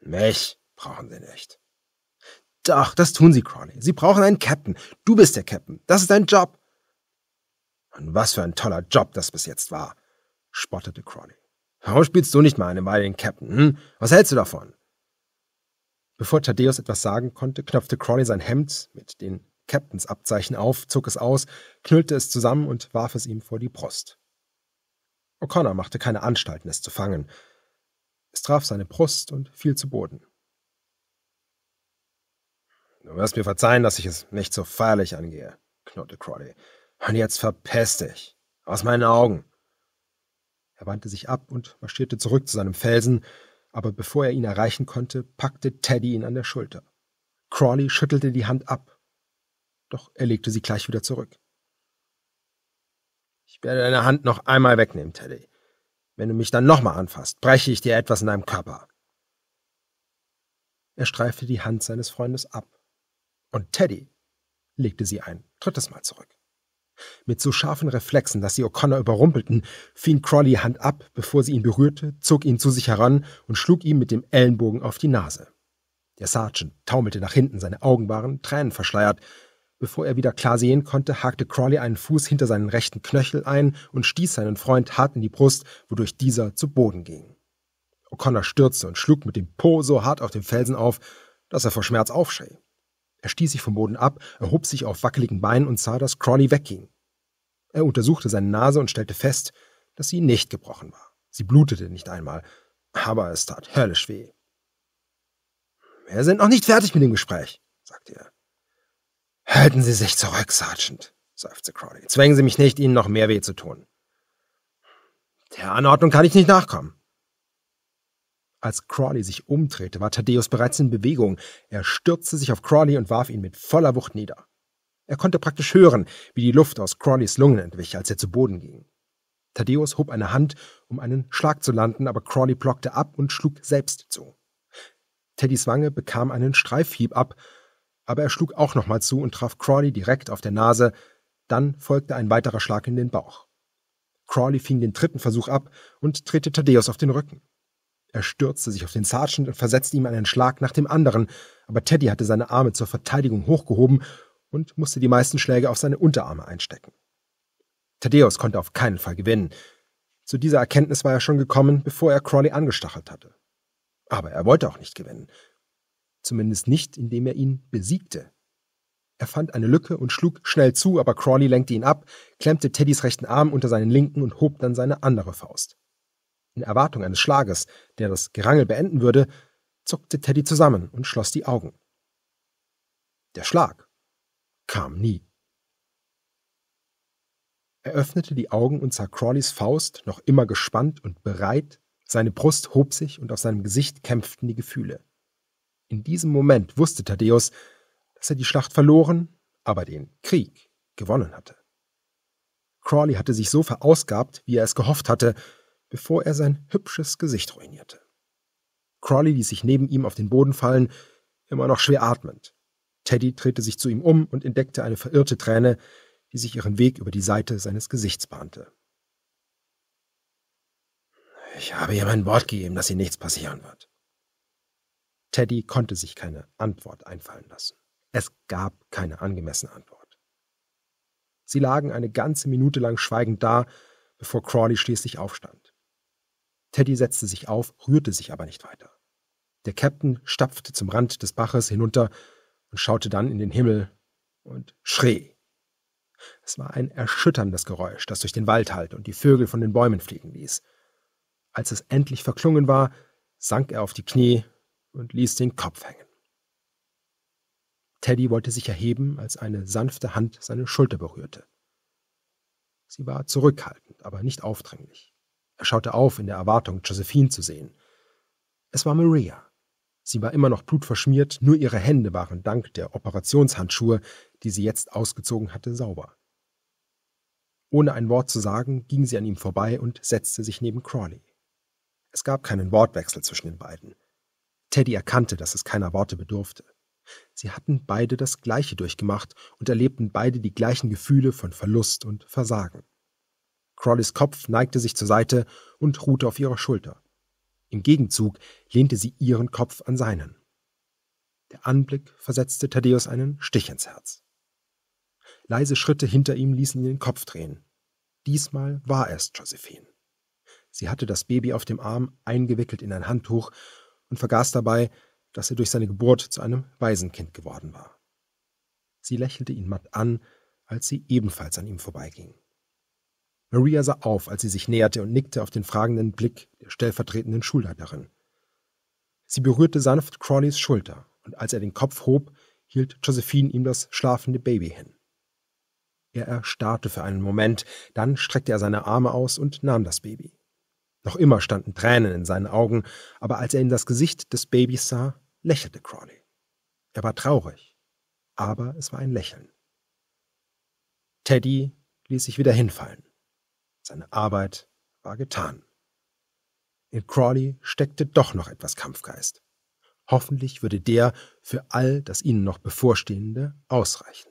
Mich brauchen sie nicht. Doch, das tun sie, Crawley. Sie brauchen einen Captain. Du bist der Captain. Das ist dein Job. Und was für ein toller Job das bis jetzt war, spottete Crawley. Warum spielst du nicht mal eine Weile den Captain, hm? Was hältst du davon? Bevor Thaddeus etwas sagen konnte, knöpfte Crawley sein Hemd mit den Captains Abzeichen auf, zog es aus, knüllte es zusammen und warf es ihm vor die Brust. O'Connor machte keine Anstalten, es zu fangen. Es traf seine Brust und fiel zu Boden. Du wirst mir verzeihen, dass ich es nicht so feierlich angehe, knurrte Crawley. Und jetzt verpest dich. Aus meinen Augen. Er wandte sich ab und marschierte zurück zu seinem Felsen, aber bevor er ihn erreichen konnte, packte Teddy ihn an der Schulter. Crawley schüttelte die Hand ab, doch er legte sie gleich wieder zurück. Ich werde deine Hand noch einmal wegnehmen, Teddy. Wenn du mich dann nochmal anfasst, breche ich dir etwas in deinem Körper. Er streifte die Hand seines Freundes ab, und Teddy legte sie ein drittes Mal zurück. Mit so scharfen Reflexen, dass sie O'Connor überrumpelten, fing Crawley Hand ab, bevor sie ihn berührte, zog ihn zu sich heran und schlug ihm mit dem Ellenbogen auf die Nase. Der Sergeant taumelte nach hinten, seine Augen waren tränenverschleiert. Bevor er wieder klar sehen konnte, hakte Crawley einen Fuß hinter seinen rechten Knöchel ein und stieß seinen Freund hart in die Brust, wodurch dieser zu Boden ging. O'Connor stürzte und schlug mit dem Po so hart auf den Felsen auf, dass er vor Schmerz aufschrie. Er stieß sich vom Boden ab, erhob sich auf wackeligen Beinen und sah, dass Crawley wegging. Er untersuchte seine Nase und stellte fest, dass sie nicht gebrochen war. Sie blutete nicht einmal, aber es tat höllisch weh. Wir sind noch nicht fertig mit dem Gespräch, sagte er. Halten Sie sich zurück, Sergeant, seufzte Crawley. Zwängen Sie mich nicht, Ihnen noch mehr weh zu tun. Der Anordnung kann ich nicht nachkommen. Als Crawley sich umdrehte, war Thaddeus bereits in Bewegung. Er stürzte sich auf Crawley und warf ihn mit voller Wucht nieder. Er konnte praktisch hören, wie die Luft aus Crawleys Lungen entwich, als er zu Boden ging. Thaddeus hob eine Hand, um einen Schlag zu landen, aber Crawley blockte ab und schlug selbst zu. Teddys Wange bekam einen Streifhieb ab, aber er schlug auch nochmal zu und traf Crawley direkt auf der Nase, dann folgte ein weiterer Schlag in den Bauch. Crawley fing den dritten Versuch ab und drehte Thaddeus auf den Rücken. Er stürzte sich auf den Sergeant und versetzte ihm einen Schlag nach dem anderen, aber Teddy hatte seine Arme zur Verteidigung hochgehoben und musste die meisten Schläge auf seine Unterarme einstecken. Thaddeus konnte auf keinen Fall gewinnen. Zu dieser Erkenntnis war er schon gekommen, bevor er Crawley angestachelt hatte. Aber er wollte auch nicht gewinnen. Zumindest nicht, indem er ihn besiegte. Er fand eine Lücke und schlug schnell zu, aber Crawley lenkte ihn ab, klemmte Teddys rechten Arm unter seinen linken und hob dann seine andere Faust. In Erwartung eines Schlages, der das Gerangel beenden würde, zuckte Teddy zusammen und schloss die Augen. Der Schlag kam nie. Er öffnete die Augen und sah Crawleys Faust, noch immer gespannt und bereit. Seine Brust hob sich und auf seinem Gesicht kämpften die Gefühle. In diesem Moment wusste Thaddeus, dass er die Schlacht verloren, aber den Krieg gewonnen hatte. Crawley hatte sich so verausgabt, wie er es gehofft hatte, bevor er sein hübsches Gesicht ruinierte. Crawley ließ sich neben ihm auf den Boden fallen, immer noch schwer atmend. Teddy drehte sich zu ihm um und entdeckte eine verirrte Träne, die sich ihren Weg über die Seite seines Gesichts bahnte. Ich habe ihr mein Wort gegeben, dass ihr nichts passieren wird. Teddy konnte sich keine Antwort einfallen lassen. Es gab keine angemessene Antwort. Sie lagen eine ganze Minute lang schweigend da, bevor Crawley schließlich aufstand. Teddy setzte sich auf, rührte sich aber nicht weiter. Der Captain stapfte zum Rand des Baches hinunter und schaute dann in den Himmel und schrie. Es war ein erschütterndes Geräusch, das durch den Wald hallte und die Vögel von den Bäumen fliegen ließ. Als es endlich verklungen war, sank er auf die Knie und ließ den Kopf hängen. Teddy wollte sich erheben, als eine sanfte Hand seine Schulter berührte. Sie war zurückhaltend, aber nicht aufdringlich schaute auf in der Erwartung, Josephine zu sehen. Es war Maria. Sie war immer noch blutverschmiert, nur ihre Hände waren dank der Operationshandschuhe, die sie jetzt ausgezogen hatte, sauber. Ohne ein Wort zu sagen, ging sie an ihm vorbei und setzte sich neben Crawley. Es gab keinen Wortwechsel zwischen den beiden. Teddy erkannte, dass es keiner Worte bedurfte. Sie hatten beide das Gleiche durchgemacht und erlebten beide die gleichen Gefühle von Verlust und Versagen. Crawleys Kopf neigte sich zur Seite und ruhte auf ihrer Schulter. Im Gegenzug lehnte sie ihren Kopf an seinen. Der Anblick versetzte Thaddeus einen Stich ins Herz. Leise Schritte hinter ihm ließen ihn den Kopf drehen. Diesmal war es Josephine. Sie hatte das Baby auf dem Arm eingewickelt in ein Handtuch und vergaß dabei, dass er durch seine Geburt zu einem Waisenkind geworden war. Sie lächelte ihn matt an, als sie ebenfalls an ihm vorbeiging. Maria sah auf, als sie sich näherte und nickte auf den fragenden Blick der stellvertretenden Schulleiterin. Sie berührte sanft Crawleys Schulter, und als er den Kopf hob, hielt Josephine ihm das schlafende Baby hin. Er erstarrte für einen Moment, dann streckte er seine Arme aus und nahm das Baby. Noch immer standen Tränen in seinen Augen, aber als er in das Gesicht des Babys sah, lächelte Crawley. Er war traurig, aber es war ein Lächeln. Teddy ließ sich wieder hinfallen. Seine Arbeit war getan. In Crawley steckte doch noch etwas Kampfgeist. Hoffentlich würde der für all das ihnen noch bevorstehende ausreichen.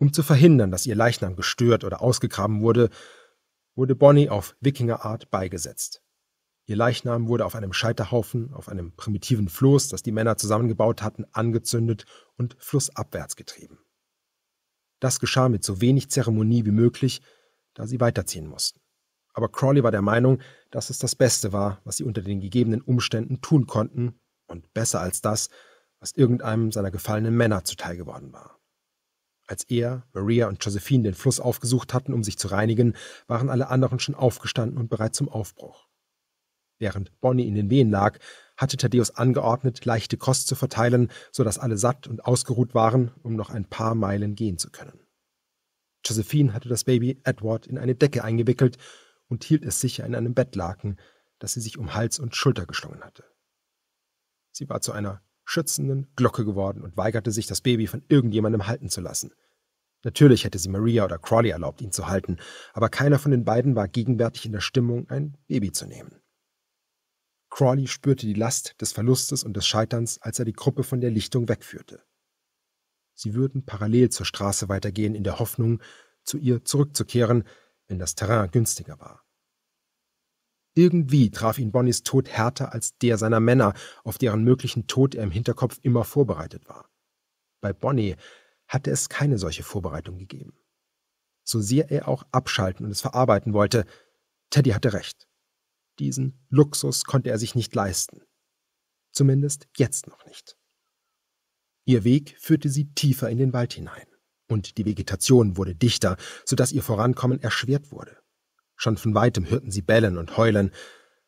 Um zu verhindern, dass ihr Leichnam gestört oder ausgegraben wurde, wurde Bonnie auf Wikingerart beigesetzt. Ihr Leichnam wurde auf einem Scheiterhaufen, auf einem primitiven Floß, das die Männer zusammengebaut hatten, angezündet und flussabwärts getrieben. Das geschah mit so wenig Zeremonie wie möglich, da sie weiterziehen mussten. Aber Crawley war der Meinung, dass es das Beste war, was sie unter den gegebenen Umständen tun konnten und besser als das, was irgendeinem seiner gefallenen Männer zuteil geworden war. Als er, Maria und Josephine den Fluss aufgesucht hatten, um sich zu reinigen, waren alle anderen schon aufgestanden und bereit zum Aufbruch. Während Bonnie in den Wehen lag, hatte Thaddäus angeordnet, leichte Kost zu verteilen, so dass alle satt und ausgeruht waren, um noch ein paar Meilen gehen zu können. Josephine hatte das Baby Edward in eine Decke eingewickelt und hielt es sicher in einem Bettlaken, das sie sich um Hals und Schulter geschlungen hatte. Sie war zu einer schützenden Glocke geworden und weigerte sich, das Baby von irgendjemandem halten zu lassen. Natürlich hätte sie Maria oder Crawley erlaubt, ihn zu halten, aber keiner von den beiden war gegenwärtig in der Stimmung, ein Baby zu nehmen. Crawley spürte die Last des Verlustes und des Scheiterns, als er die Gruppe von der Lichtung wegführte. Sie würden parallel zur Straße weitergehen, in der Hoffnung, zu ihr zurückzukehren, wenn das Terrain günstiger war. Irgendwie traf ihn Bonnys Tod härter als der seiner Männer, auf deren möglichen Tod er im Hinterkopf immer vorbereitet war. Bei Bonnie hatte es keine solche Vorbereitung gegeben. So sehr er auch abschalten und es verarbeiten wollte, Teddy hatte recht. Diesen Luxus konnte er sich nicht leisten. Zumindest jetzt noch nicht. Ihr Weg führte sie tiefer in den Wald hinein, und die Vegetation wurde dichter, so dass ihr Vorankommen erschwert wurde. Schon von weitem hörten sie bellen und heulen,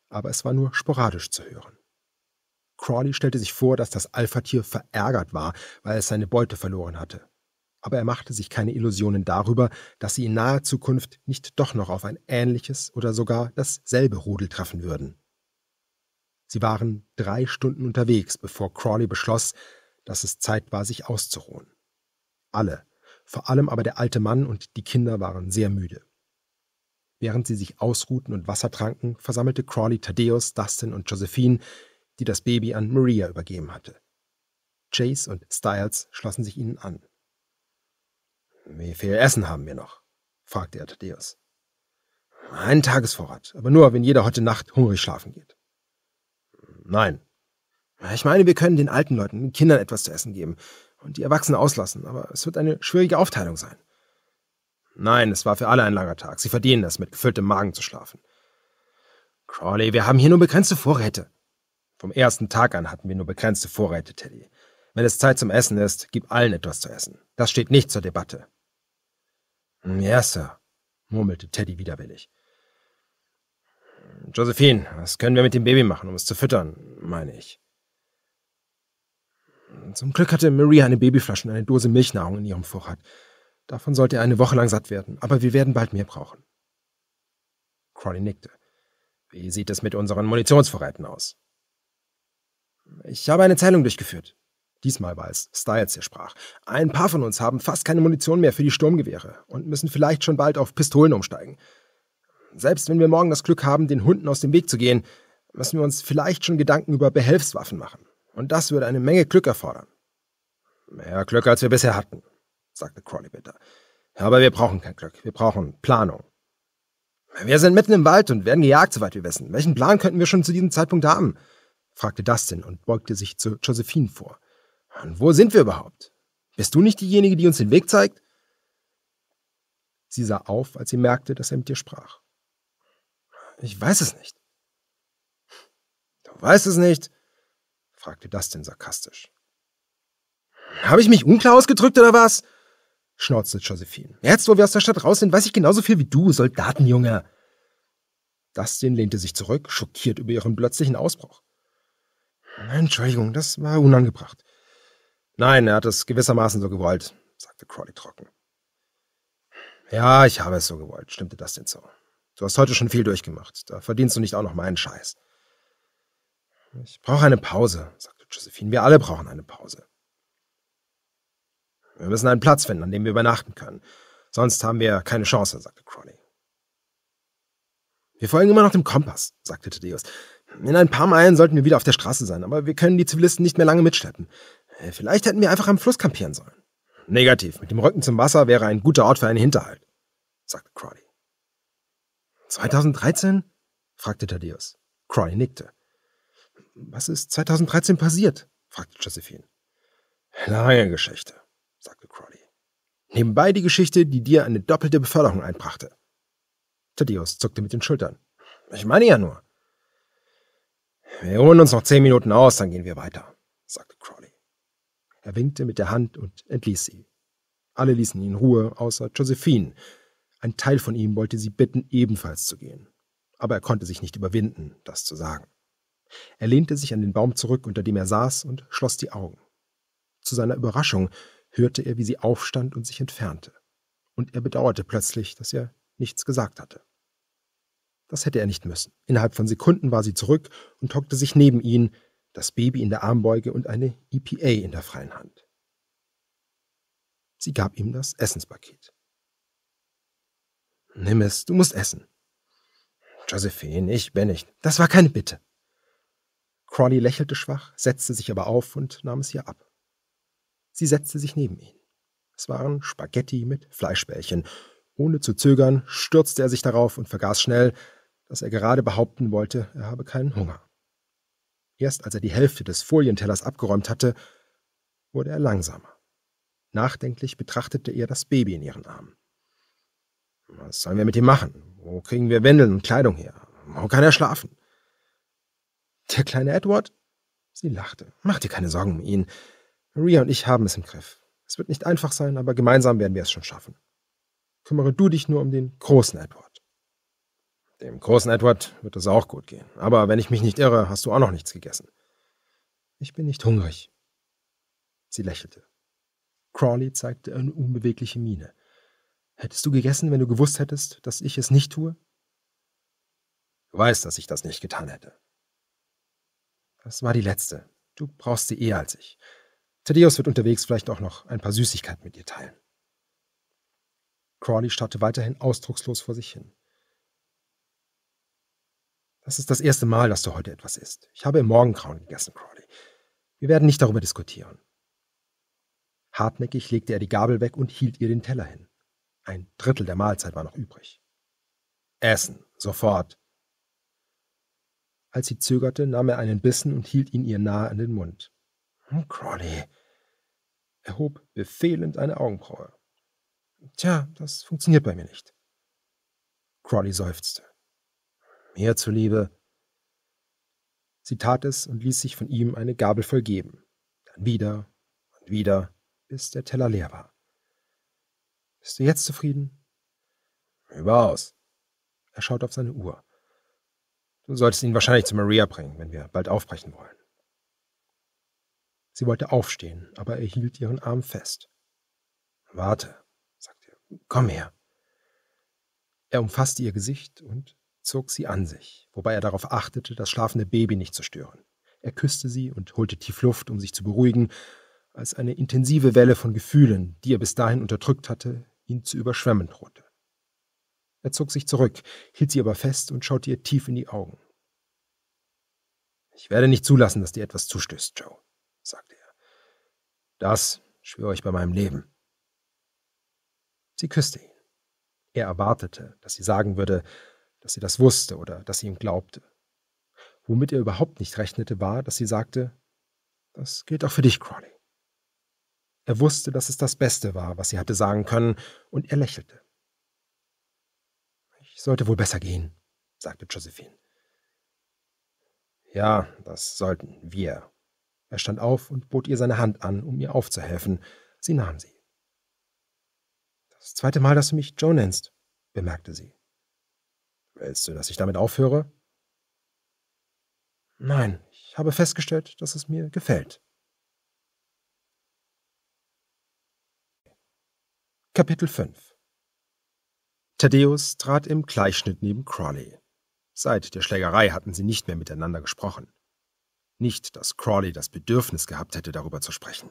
aber es war nur sporadisch zu hören. Crawley stellte sich vor, dass das Alpha-Tier verärgert war, weil es seine Beute verloren hatte aber er machte sich keine Illusionen darüber, dass sie in naher Zukunft nicht doch noch auf ein ähnliches oder sogar dasselbe Rudel treffen würden. Sie waren drei Stunden unterwegs, bevor Crawley beschloss, dass es Zeit war, sich auszuruhen. Alle, vor allem aber der alte Mann und die Kinder waren sehr müde. Während sie sich ausruhten und Wasser tranken, versammelte Crawley Thaddeus, Dustin und Josephine, die das Baby an Maria übergeben hatte. Chase und Styles schlossen sich ihnen an. Wie viel Essen haben wir noch? fragte er Thaddeus. Einen Tagesvorrat, aber nur, wenn jeder heute Nacht hungrig schlafen geht. Nein. Ich meine, wir können den alten Leuten, den Kindern etwas zu essen geben und die Erwachsenen auslassen, aber es wird eine schwierige Aufteilung sein. Nein, es war für alle ein langer Tag. Sie verdienen es, mit gefülltem Magen zu schlafen. Crawley, wir haben hier nur begrenzte Vorräte. Vom ersten Tag an hatten wir nur begrenzte Vorräte, Teddy. Wenn es Zeit zum Essen ist, gib allen etwas zu essen. Das steht nicht zur Debatte. Mm, ja, Sir, murmelte Teddy widerwillig. Josephine, was können wir mit dem Baby machen, um es zu füttern, meine ich. Zum Glück hatte Maria eine Babyflasche und eine Dose Milchnahrung in ihrem Vorrat. Davon sollte er eine Woche lang satt werden, aber wir werden bald mehr brauchen. Crawley nickte. Wie sieht es mit unseren Munitionsvorräten aus? Ich habe eine Zählung durchgeführt, Diesmal war es Styles, der sprach. Ein paar von uns haben fast keine Munition mehr für die Sturmgewehre und müssen vielleicht schon bald auf Pistolen umsteigen. Selbst wenn wir morgen das Glück haben, den Hunden aus dem Weg zu gehen, müssen wir uns vielleicht schon Gedanken über Behelfswaffen machen. Und das würde eine Menge Glück erfordern. Mehr Glück, als wir bisher hatten, sagte Crawley bitter. Aber wir brauchen kein Glück. Wir brauchen Planung. Wir sind mitten im Wald und werden gejagt, soweit wir wissen. Welchen Plan könnten wir schon zu diesem Zeitpunkt haben? fragte Dustin und beugte sich zu Josephine vor. Und wo sind wir überhaupt? Bist du nicht diejenige, die uns den Weg zeigt? Sie sah auf, als sie merkte, dass er mit ihr sprach. Ich weiß es nicht. Du weißt es nicht? fragte Dustin sarkastisch. Habe ich mich unklar ausgedrückt oder was? schnauzte Josephine. Jetzt, wo wir aus der Stadt raus sind, weiß ich genauso viel wie du, Soldatenjunge. Dustin lehnte sich zurück, schockiert über ihren plötzlichen Ausbruch. Entschuldigung, das war unangebracht. Nein, er hat es gewissermaßen so gewollt, sagte Crawley trocken. Ja, ich habe es so gewollt, stimmte das denn so. Du hast heute schon viel durchgemacht. Da verdienst du nicht auch noch meinen Scheiß. Ich brauche eine Pause, sagte Josephine. Wir alle brauchen eine Pause. Wir müssen einen Platz finden, an dem wir übernachten können. Sonst haben wir keine Chance, sagte Crawley. Wir folgen immer noch dem Kompass, sagte Thaddeus. In ein paar Meilen sollten wir wieder auf der Straße sein, aber wir können die Zivilisten nicht mehr lange mitschleppen. Äh, vielleicht hätten wir einfach am Fluss kampieren sollen. Negativ, mit dem Rücken zum Wasser wäre ein guter Ort für einen Hinterhalt, sagte Crowley. 2013? fragte Thaddeus. Crowley nickte. Was ist 2013 passiert? fragte Josephine. Lange Geschichte, sagte Crowley. Nebenbei die Geschichte, die dir eine doppelte Beförderung einbrachte. Thaddeus zuckte mit den Schultern. Ich meine ja nur. Wir holen uns noch zehn Minuten aus, dann gehen wir weiter, sagte Crowley. Er winkte mit der Hand und entließ sie. Alle ließen ihn in Ruhe, außer Josephine. Ein Teil von ihm wollte sie bitten, ebenfalls zu gehen. Aber er konnte sich nicht überwinden, das zu sagen. Er lehnte sich an den Baum zurück, unter dem er saß, und schloss die Augen. Zu seiner Überraschung hörte er, wie sie aufstand und sich entfernte. Und er bedauerte plötzlich, dass er nichts gesagt hatte. Das hätte er nicht müssen. Innerhalb von Sekunden war sie zurück und hockte sich neben ihn, das Baby in der Armbeuge und eine EPA in der freien Hand. Sie gab ihm das Essenspaket. Nimm es, du musst essen. Josephine, ich bin nicht. Das war keine Bitte. Crawley lächelte schwach, setzte sich aber auf und nahm es ihr ab. Sie setzte sich neben ihn. Es waren Spaghetti mit Fleischbällchen. Ohne zu zögern stürzte er sich darauf und vergaß schnell, dass er gerade behaupten wollte, er habe keinen Hunger. Erst als er die Hälfte des Folientellers abgeräumt hatte, wurde er langsamer. Nachdenklich betrachtete er das Baby in ihren Armen. Was sollen wir mit ihm machen? Wo kriegen wir Wendeln und Kleidung her? Wo kann er schlafen? Der kleine Edward? Sie lachte. Mach dir keine Sorgen um ihn. Maria und ich haben es im Griff. Es wird nicht einfach sein, aber gemeinsam werden wir es schon schaffen. Kümmere du dich nur um den großen Edward. Dem großen Edward wird es auch gut gehen. Aber wenn ich mich nicht irre, hast du auch noch nichts gegessen. Ich bin nicht hungrig. Sie lächelte. Crawley zeigte eine unbewegliche Miene. Hättest du gegessen, wenn du gewusst hättest, dass ich es nicht tue? Du weißt, dass ich das nicht getan hätte. Das war die letzte. Du brauchst sie eher als ich. Thaddeus wird unterwegs vielleicht auch noch ein paar Süßigkeiten mit dir teilen. Crawley starrte weiterhin ausdruckslos vor sich hin. Das ist das erste Mal, dass du heute etwas isst. Ich habe im Morgengrauen gegessen, Crawley. Wir werden nicht darüber diskutieren. Hartnäckig legte er die Gabel weg und hielt ihr den Teller hin. Ein Drittel der Mahlzeit war noch übrig. Essen, sofort. Als sie zögerte, nahm er einen Bissen und hielt ihn ihr nahe an den Mund. Hm, Crawley. Er hob befehlend eine Augenbraue. Tja, das funktioniert bei mir nicht. Crawley seufzte mir zuliebe. Sie tat es und ließ sich von ihm eine Gabel voll geben. Dann wieder und wieder, bis der Teller leer war. Bist du jetzt zufrieden? Überaus. Er schaut auf seine Uhr. Du solltest ihn wahrscheinlich zu Maria bringen, wenn wir bald aufbrechen wollen. Sie wollte aufstehen, aber er hielt ihren Arm fest. Warte, sagte er. Komm her. Er umfasste ihr Gesicht und zog sie an sich, wobei er darauf achtete, das schlafende Baby nicht zu stören. Er küsste sie und holte tief Luft, um sich zu beruhigen, als eine intensive Welle von Gefühlen, die er bis dahin unterdrückt hatte, ihn zu überschwemmen drohte. Er zog sich zurück, hielt sie aber fest und schaute ihr tief in die Augen. Ich werde nicht zulassen, dass dir etwas zustößt, Joe, sagte er. Das schwöre ich bei meinem Leben. Sie küsste ihn. Er erwartete, dass sie sagen würde, dass sie das wusste oder dass sie ihm glaubte. Womit er überhaupt nicht rechnete, war, dass sie sagte, das gilt auch für dich, Crawley. Er wusste, dass es das Beste war, was sie hatte sagen können, und er lächelte. Ich sollte wohl besser gehen, sagte Josephine. Ja, das sollten wir. Er stand auf und bot ihr seine Hand an, um ihr aufzuhelfen. Sie nahm sie. Das zweite Mal, dass du mich Joe nennst, bemerkte sie. Willst du, äh, dass ich damit aufhöre? Nein, ich habe festgestellt, dass es mir gefällt. Kapitel 5 Thaddeus trat im Gleichschnitt neben Crawley. Seit der Schlägerei hatten sie nicht mehr miteinander gesprochen. Nicht, dass Crawley das Bedürfnis gehabt hätte, darüber zu sprechen.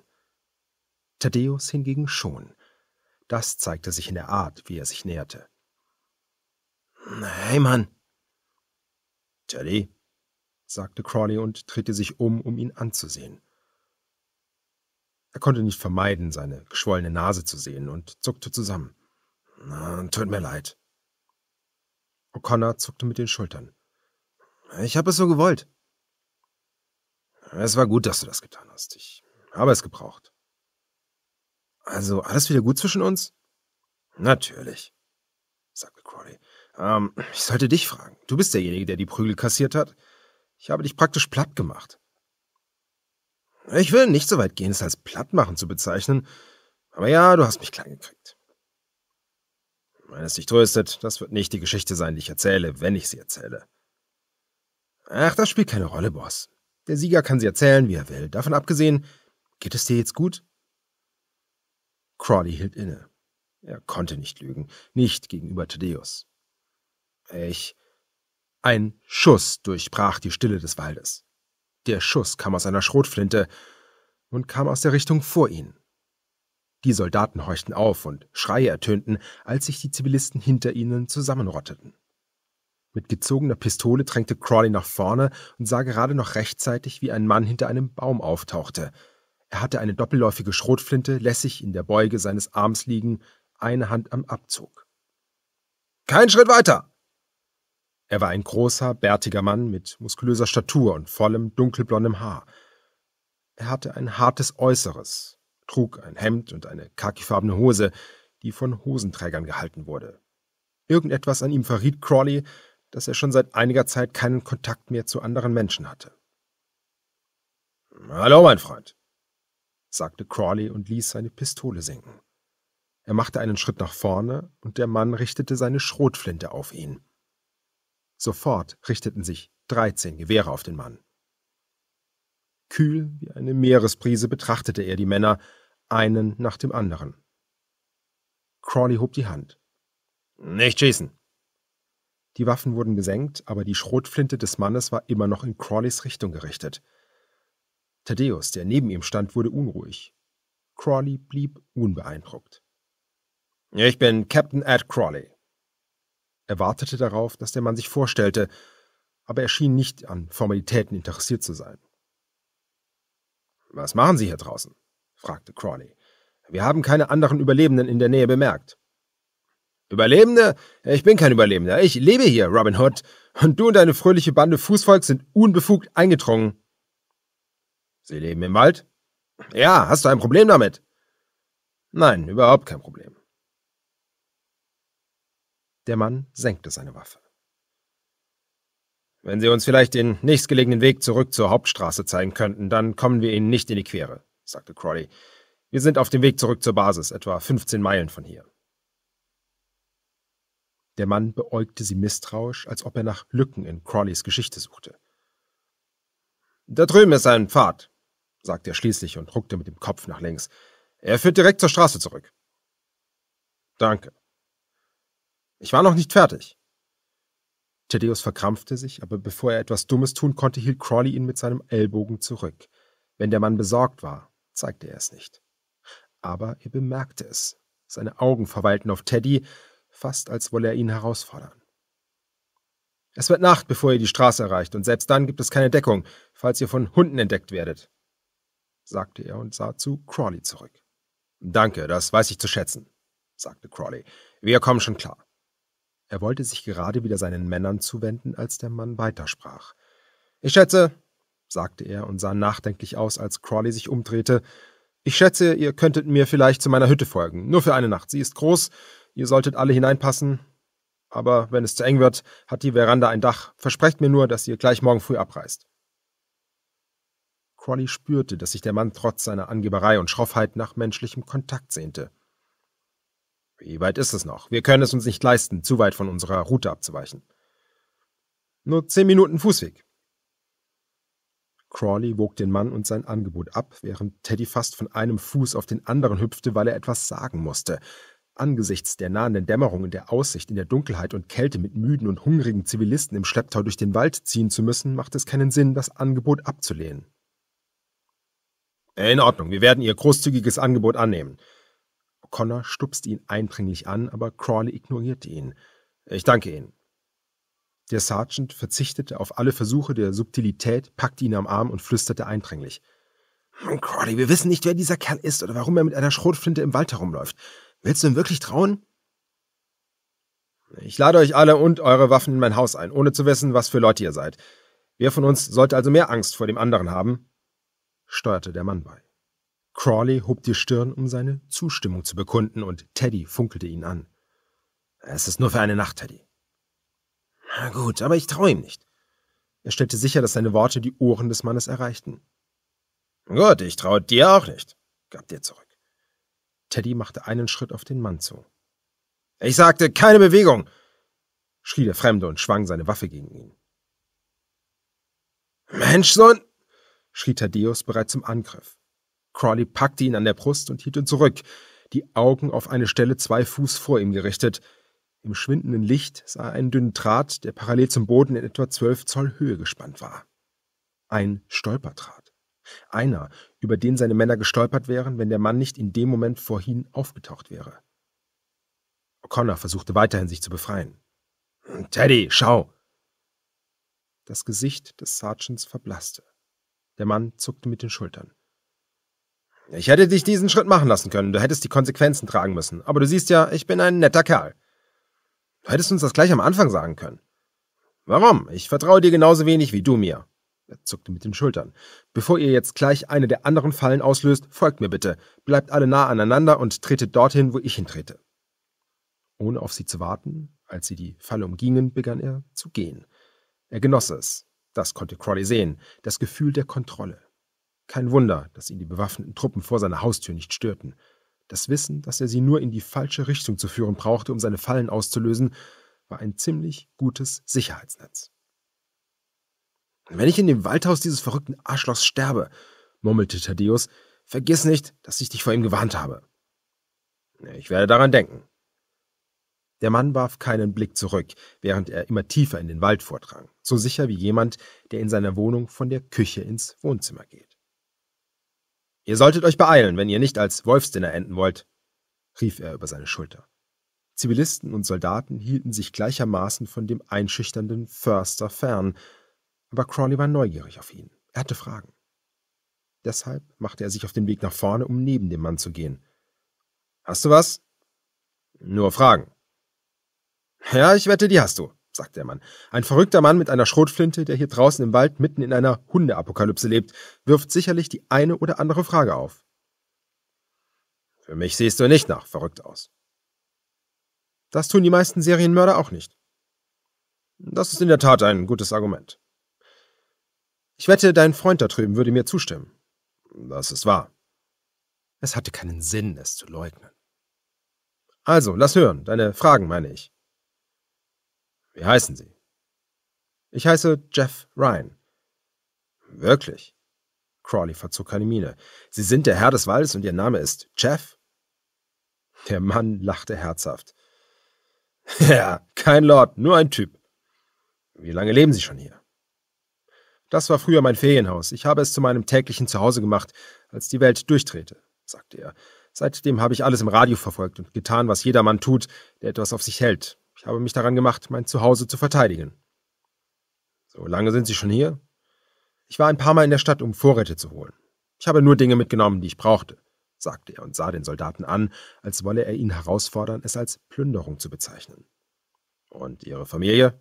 Thaddeus hingegen schon. Das zeigte sich in der Art, wie er sich näherte. Hey Mann. Teddy, sagte Crawley und drehte sich um, um ihn anzusehen. Er konnte nicht vermeiden, seine geschwollene Nase zu sehen und zuckte zusammen. Na, Tut mir leid. O'Connor zuckte mit den Schultern. Ich habe es so gewollt. Es war gut, dass du das getan hast. Ich habe es gebraucht. Also alles wieder gut zwischen uns? Natürlich, sagte Crawley. Ähm, ich sollte dich fragen. Du bist derjenige, der die Prügel kassiert hat. Ich habe dich praktisch platt gemacht. Ich will nicht so weit gehen, es als platt machen zu bezeichnen, aber ja, du hast mich klein gekriegt. Wenn es dich tröstet, das wird nicht die Geschichte sein, die ich erzähle, wenn ich sie erzähle. Ach, das spielt keine Rolle, Boss. Der Sieger kann sie erzählen, wie er will. Davon abgesehen, geht es dir jetzt gut? Crawley hielt inne. Er konnte nicht lügen, nicht gegenüber Thaddeus. Ich. Ein Schuss durchbrach die Stille des Waldes. Der Schuss kam aus einer Schrotflinte und kam aus der Richtung vor ihnen. Die Soldaten horchten auf und Schreie ertönten, als sich die Zivilisten hinter ihnen zusammenrotteten. Mit gezogener Pistole drängte Crawley nach vorne und sah gerade noch rechtzeitig, wie ein Mann hinter einem Baum auftauchte. Er hatte eine doppelläufige Schrotflinte lässig in der Beuge seines Arms liegen, eine Hand am Abzug. Kein Schritt weiter! Er war ein großer, bärtiger Mann mit muskulöser Statur und vollem, dunkelblondem Haar. Er hatte ein hartes Äußeres, trug ein Hemd und eine khakifarbene Hose, die von Hosenträgern gehalten wurde. Irgendetwas an ihm verriet Crawley, dass er schon seit einiger Zeit keinen Kontakt mehr zu anderen Menschen hatte. Hallo, mein Freund, sagte Crawley und ließ seine Pistole sinken. Er machte einen Schritt nach vorne, und der Mann richtete seine Schrotflinte auf ihn. Sofort richteten sich dreizehn Gewehre auf den Mann. Kühl wie eine Meeresbrise betrachtete er die Männer, einen nach dem anderen. Crawley hob die Hand. Nicht schießen! Die Waffen wurden gesenkt, aber die Schrotflinte des Mannes war immer noch in Crawleys Richtung gerichtet. Thaddeus, der neben ihm stand, wurde unruhig. Crawley blieb unbeeindruckt. Ich bin Captain Ed Crawley, er wartete darauf, dass der Mann sich vorstellte, aber er schien nicht an Formalitäten interessiert zu sein. Was machen Sie hier draußen? fragte Crawley. Wir haben keine anderen Überlebenden in der Nähe bemerkt. Überlebende? Ich bin kein Überlebender. Ich lebe hier, Robin Hood. Und du und deine fröhliche Bande Fußvolk sind unbefugt eingedrungen. Sie leben im Wald? Ja, hast du ein Problem damit? Nein, überhaupt kein Problem. Der Mann senkte seine Waffe. Wenn Sie uns vielleicht den nächstgelegenen Weg zurück zur Hauptstraße zeigen könnten, dann kommen wir Ihnen nicht in die Quere, sagte Crawley. Wir sind auf dem Weg zurück zur Basis, etwa 15 Meilen von hier. Der Mann beäugte sie misstrauisch, als ob er nach Lücken in Crawleys Geschichte suchte. Da drüben ist ein Pfad, sagte er schließlich und ruckte mit dem Kopf nach links. Er führt direkt zur Straße zurück. Danke, ich war noch nicht fertig. Thaddeus verkrampfte sich, aber bevor er etwas Dummes tun konnte, hielt Crawley ihn mit seinem Ellbogen zurück. Wenn der Mann besorgt war, zeigte er es nicht. Aber er bemerkte es. Seine Augen verweilten auf Teddy, fast als wolle er ihn herausfordern. Es wird Nacht, bevor ihr die Straße erreicht, und selbst dann gibt es keine Deckung, falls ihr von Hunden entdeckt werdet, sagte er und sah zu Crawley zurück. Danke, das weiß ich zu schätzen, sagte Crawley. Wir kommen schon klar. Er wollte sich gerade wieder seinen Männern zuwenden, als der Mann weitersprach. Ich schätze, sagte er und sah nachdenklich aus, als Crawley sich umdrehte, ich schätze, ihr könntet mir vielleicht zu meiner Hütte folgen, nur für eine Nacht. Sie ist groß, ihr solltet alle hineinpassen, aber wenn es zu eng wird, hat die Veranda ein Dach. Versprecht mir nur, dass ihr gleich morgen früh abreist. Crawley spürte, dass sich der Mann trotz seiner Angeberei und Schroffheit nach menschlichem Kontakt sehnte. Wie weit ist es noch? Wir können es uns nicht leisten, zu weit von unserer Route abzuweichen. Nur zehn Minuten Fußweg. Crawley wog den Mann und sein Angebot ab, während Teddy fast von einem Fuß auf den anderen hüpfte, weil er etwas sagen musste. Angesichts der nahenden Dämmerung und der Aussicht, in der Dunkelheit und Kälte mit müden und hungrigen Zivilisten im Schlepptau durch den Wald ziehen zu müssen, macht es keinen Sinn, das Angebot abzulehnen. In Ordnung, wir werden Ihr großzügiges Angebot annehmen. Connor stupst ihn eindringlich an, aber Crawley ignoriert ihn. Ich danke Ihnen. Der Sergeant verzichtete auf alle Versuche der Subtilität, packte ihn am Arm und flüsterte eindringlich. Hm, Crawley, wir wissen nicht, wer dieser Kerl ist oder warum er mit einer Schrotflinte im Wald herumläuft. Willst du ihm wirklich trauen? Ich lade euch alle und eure Waffen in mein Haus ein, ohne zu wissen, was für Leute ihr seid. Wer von uns sollte also mehr Angst vor dem anderen haben? steuerte der Mann bei. Crawley hob die Stirn, um seine Zustimmung zu bekunden, und Teddy funkelte ihn an. Es ist nur für eine Nacht, Teddy. Na gut, aber ich traue ihm nicht. Er stellte sicher, dass seine Worte die Ohren des Mannes erreichten. Gut, ich traue dir auch nicht, gab dir zurück. Teddy machte einen Schritt auf den Mann zu. Ich sagte, keine Bewegung! schrie der Fremde und schwang seine Waffe gegen ihn. Mensch, Menschsohn! schrie Thaddeus bereit zum Angriff. Crawley packte ihn an der Brust und hielt ihn zurück, die Augen auf eine Stelle zwei Fuß vor ihm gerichtet. Im schwindenden Licht sah er einen dünnen Draht, der parallel zum Boden in etwa zwölf Zoll Höhe gespannt war. Ein Stolpertraht. Einer, über den seine Männer gestolpert wären, wenn der Mann nicht in dem Moment vorhin aufgetaucht wäre. O'Connor versuchte weiterhin, sich zu befreien. Teddy, schau! Das Gesicht des Sergeants verblasste. Der Mann zuckte mit den Schultern. Ich hätte dich diesen Schritt machen lassen können, du hättest die Konsequenzen tragen müssen, aber du siehst ja, ich bin ein netter Kerl. Du hättest uns das gleich am Anfang sagen können. Warum? Ich vertraue dir genauso wenig wie du mir. Er zuckte mit den Schultern. Bevor ihr jetzt gleich eine der anderen Fallen auslöst, folgt mir bitte. Bleibt alle nah aneinander und tretet dorthin, wo ich hintrete. Ohne auf sie zu warten, als sie die Falle umgingen, begann er zu gehen. Er genoss es. Das konnte Crawley sehen. Das Gefühl der Kontrolle. Kein Wunder, dass ihn die bewaffneten Truppen vor seiner Haustür nicht störten. Das Wissen, dass er sie nur in die falsche Richtung zu führen brauchte, um seine Fallen auszulösen, war ein ziemlich gutes Sicherheitsnetz. Wenn ich in dem Waldhaus dieses verrückten Arschlochs sterbe, murmelte Thaddeus, vergiss nicht, dass ich dich vor ihm gewarnt habe. Ich werde daran denken. Der Mann warf keinen Blick zurück, während er immer tiefer in den Wald vordrang, so sicher wie jemand, der in seiner Wohnung von der Küche ins Wohnzimmer geht. Ihr solltet euch beeilen, wenn ihr nicht als Wolfsdinner enden wollt, rief er über seine Schulter. Zivilisten und Soldaten hielten sich gleichermaßen von dem einschüchternden Förster fern, aber Crawley war neugierig auf ihn. Er hatte Fragen. Deshalb machte er sich auf den Weg nach vorne, um neben dem Mann zu gehen. Hast du was? Nur Fragen. Ja, ich wette, die hast du sagt der Mann. Ein verrückter Mann mit einer Schrotflinte, der hier draußen im Wald mitten in einer Hundeapokalypse lebt, wirft sicherlich die eine oder andere Frage auf. Für mich siehst du nicht nach verrückt aus. Das tun die meisten Serienmörder auch nicht. Das ist in der Tat ein gutes Argument. Ich wette, dein Freund da drüben würde mir zustimmen. Das ist wahr. Es hatte keinen Sinn, es zu leugnen. Also, lass hören, deine Fragen meine ich. Wie heißen Sie? Ich heiße Jeff Ryan. Wirklich? Crawley verzog keine Miene. Sie sind der Herr des Waldes und Ihr Name ist Jeff? Der Mann lachte herzhaft. Ja, kein Lord, nur ein Typ. Wie lange leben Sie schon hier? Das war früher mein Ferienhaus. Ich habe es zu meinem täglichen Zuhause gemacht, als die Welt durchdrehte, sagte er. Seitdem habe ich alles im Radio verfolgt und getan, was jedermann tut, der etwas auf sich hält. Ich habe mich daran gemacht, mein Zuhause zu verteidigen. So lange sind Sie schon hier? Ich war ein paar Mal in der Stadt, um Vorräte zu holen. Ich habe nur Dinge mitgenommen, die ich brauchte, sagte er und sah den Soldaten an, als wolle er ihn herausfordern, es als Plünderung zu bezeichnen. Und Ihre Familie?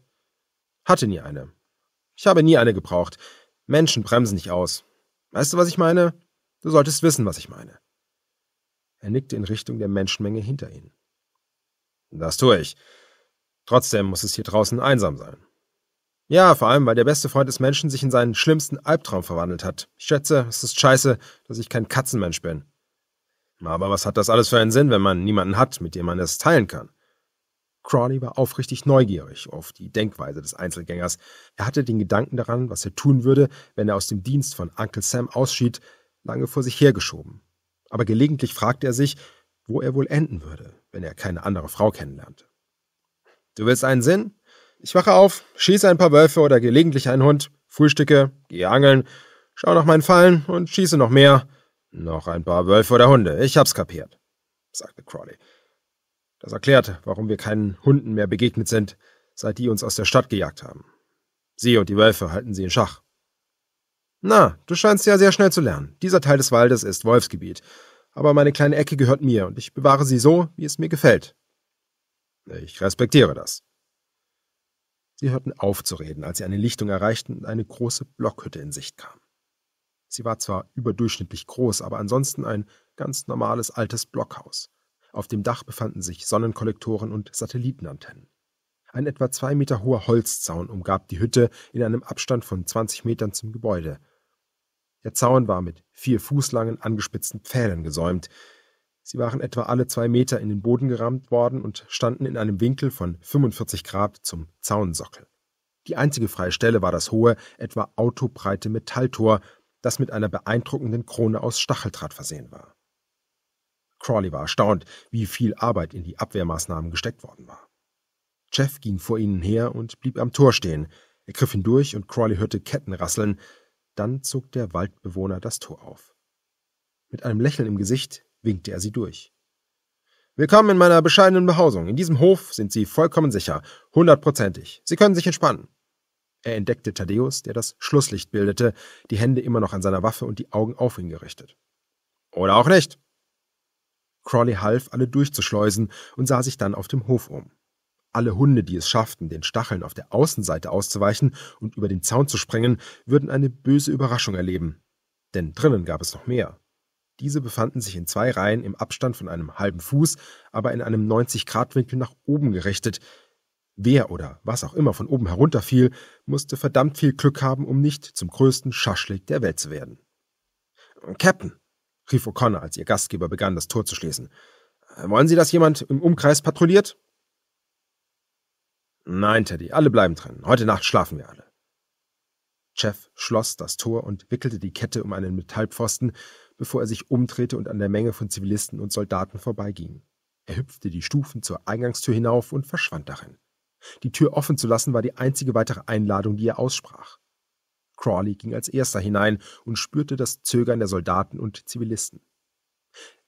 Hatte nie eine. Ich habe nie eine gebraucht. Menschen bremsen nicht aus. Weißt du, was ich meine? Du solltest wissen, was ich meine. Er nickte in Richtung der Menschenmenge hinter ihnen. Das tue ich. Trotzdem muss es hier draußen einsam sein. Ja, vor allem, weil der beste Freund des Menschen sich in seinen schlimmsten Albtraum verwandelt hat. Ich schätze, es ist scheiße, dass ich kein Katzenmensch bin. Aber was hat das alles für einen Sinn, wenn man niemanden hat, mit dem man es teilen kann? Crawley war aufrichtig neugierig auf die Denkweise des Einzelgängers. Er hatte den Gedanken daran, was er tun würde, wenn er aus dem Dienst von Uncle Sam ausschied, lange vor sich hergeschoben. Aber gelegentlich fragte er sich, wo er wohl enden würde, wenn er keine andere Frau kennenlernte. Du willst einen Sinn? Ich wache auf, schieße ein paar Wölfe oder gelegentlich einen Hund, frühstücke, gehe angeln, schaue nach meinen Fallen und schieße noch mehr. Noch ein paar Wölfe oder Hunde, ich hab's kapiert, sagte Crawley. Das erklärt, warum wir keinen Hunden mehr begegnet sind, seit die uns aus der Stadt gejagt haben. Sie und die Wölfe halten sie in Schach. Na, du scheinst ja sehr schnell zu lernen. Dieser Teil des Waldes ist Wolfsgebiet. Aber meine kleine Ecke gehört mir und ich bewahre sie so, wie es mir gefällt. Ich respektiere das. Sie hörten auf zu reden, als sie eine Lichtung erreichten und eine große Blockhütte in Sicht kam. Sie war zwar überdurchschnittlich groß, aber ansonsten ein ganz normales altes Blockhaus. Auf dem Dach befanden sich Sonnenkollektoren und Satellitenantennen. Ein etwa zwei Meter hoher Holzzaun umgab die Hütte in einem Abstand von 20 Metern zum Gebäude. Der Zaun war mit vier Fuß langen angespitzten Pfählen gesäumt, Sie waren etwa alle zwei Meter in den Boden gerammt worden und standen in einem Winkel von 45 Grad zum Zaunsockel. Die einzige freie Stelle war das hohe, etwa autobreite Metalltor, das mit einer beeindruckenden Krone aus Stacheldraht versehen war. Crawley war erstaunt, wie viel Arbeit in die Abwehrmaßnahmen gesteckt worden war. Jeff ging vor ihnen her und blieb am Tor stehen. Er griff hindurch und Crawley hörte Ketten rasseln. Dann zog der Waldbewohner das Tor auf. Mit einem Lächeln im Gesicht winkte er sie durch. Willkommen in meiner bescheidenen Behausung. In diesem Hof sind Sie vollkommen sicher, hundertprozentig. Sie können sich entspannen. Er entdeckte Thaddäus, der das Schlusslicht bildete, die Hände immer noch an seiner Waffe und die Augen auf ihn gerichtet. Oder auch nicht. Crawley half, alle durchzuschleusen und sah sich dann auf dem Hof um. Alle Hunde, die es schafften, den Stacheln auf der Außenseite auszuweichen und über den Zaun zu springen, würden eine böse Überraschung erleben. Denn drinnen gab es noch mehr. Diese befanden sich in zwei Reihen im Abstand von einem halben Fuß, aber in einem 90-Grad-Winkel nach oben gerichtet. Wer oder was auch immer von oben herunterfiel, musste verdammt viel Glück haben, um nicht zum größten Schaschlik der Welt zu werden. Captain, rief O'Connor, als ihr Gastgeber begann, das Tor zu schließen. Wollen Sie, dass jemand im Umkreis patrouilliert? Nein, Teddy, alle bleiben drin. Heute Nacht schlafen wir alle. Jeff schloss das Tor und wickelte die Kette um einen Metallpfosten, bevor er sich umdrehte und an der Menge von Zivilisten und Soldaten vorbeiging. Er hüpfte die Stufen zur Eingangstür hinauf und verschwand darin. Die Tür offen zu lassen war die einzige weitere Einladung, die er aussprach. Crawley ging als erster hinein und spürte das Zögern der Soldaten und Zivilisten.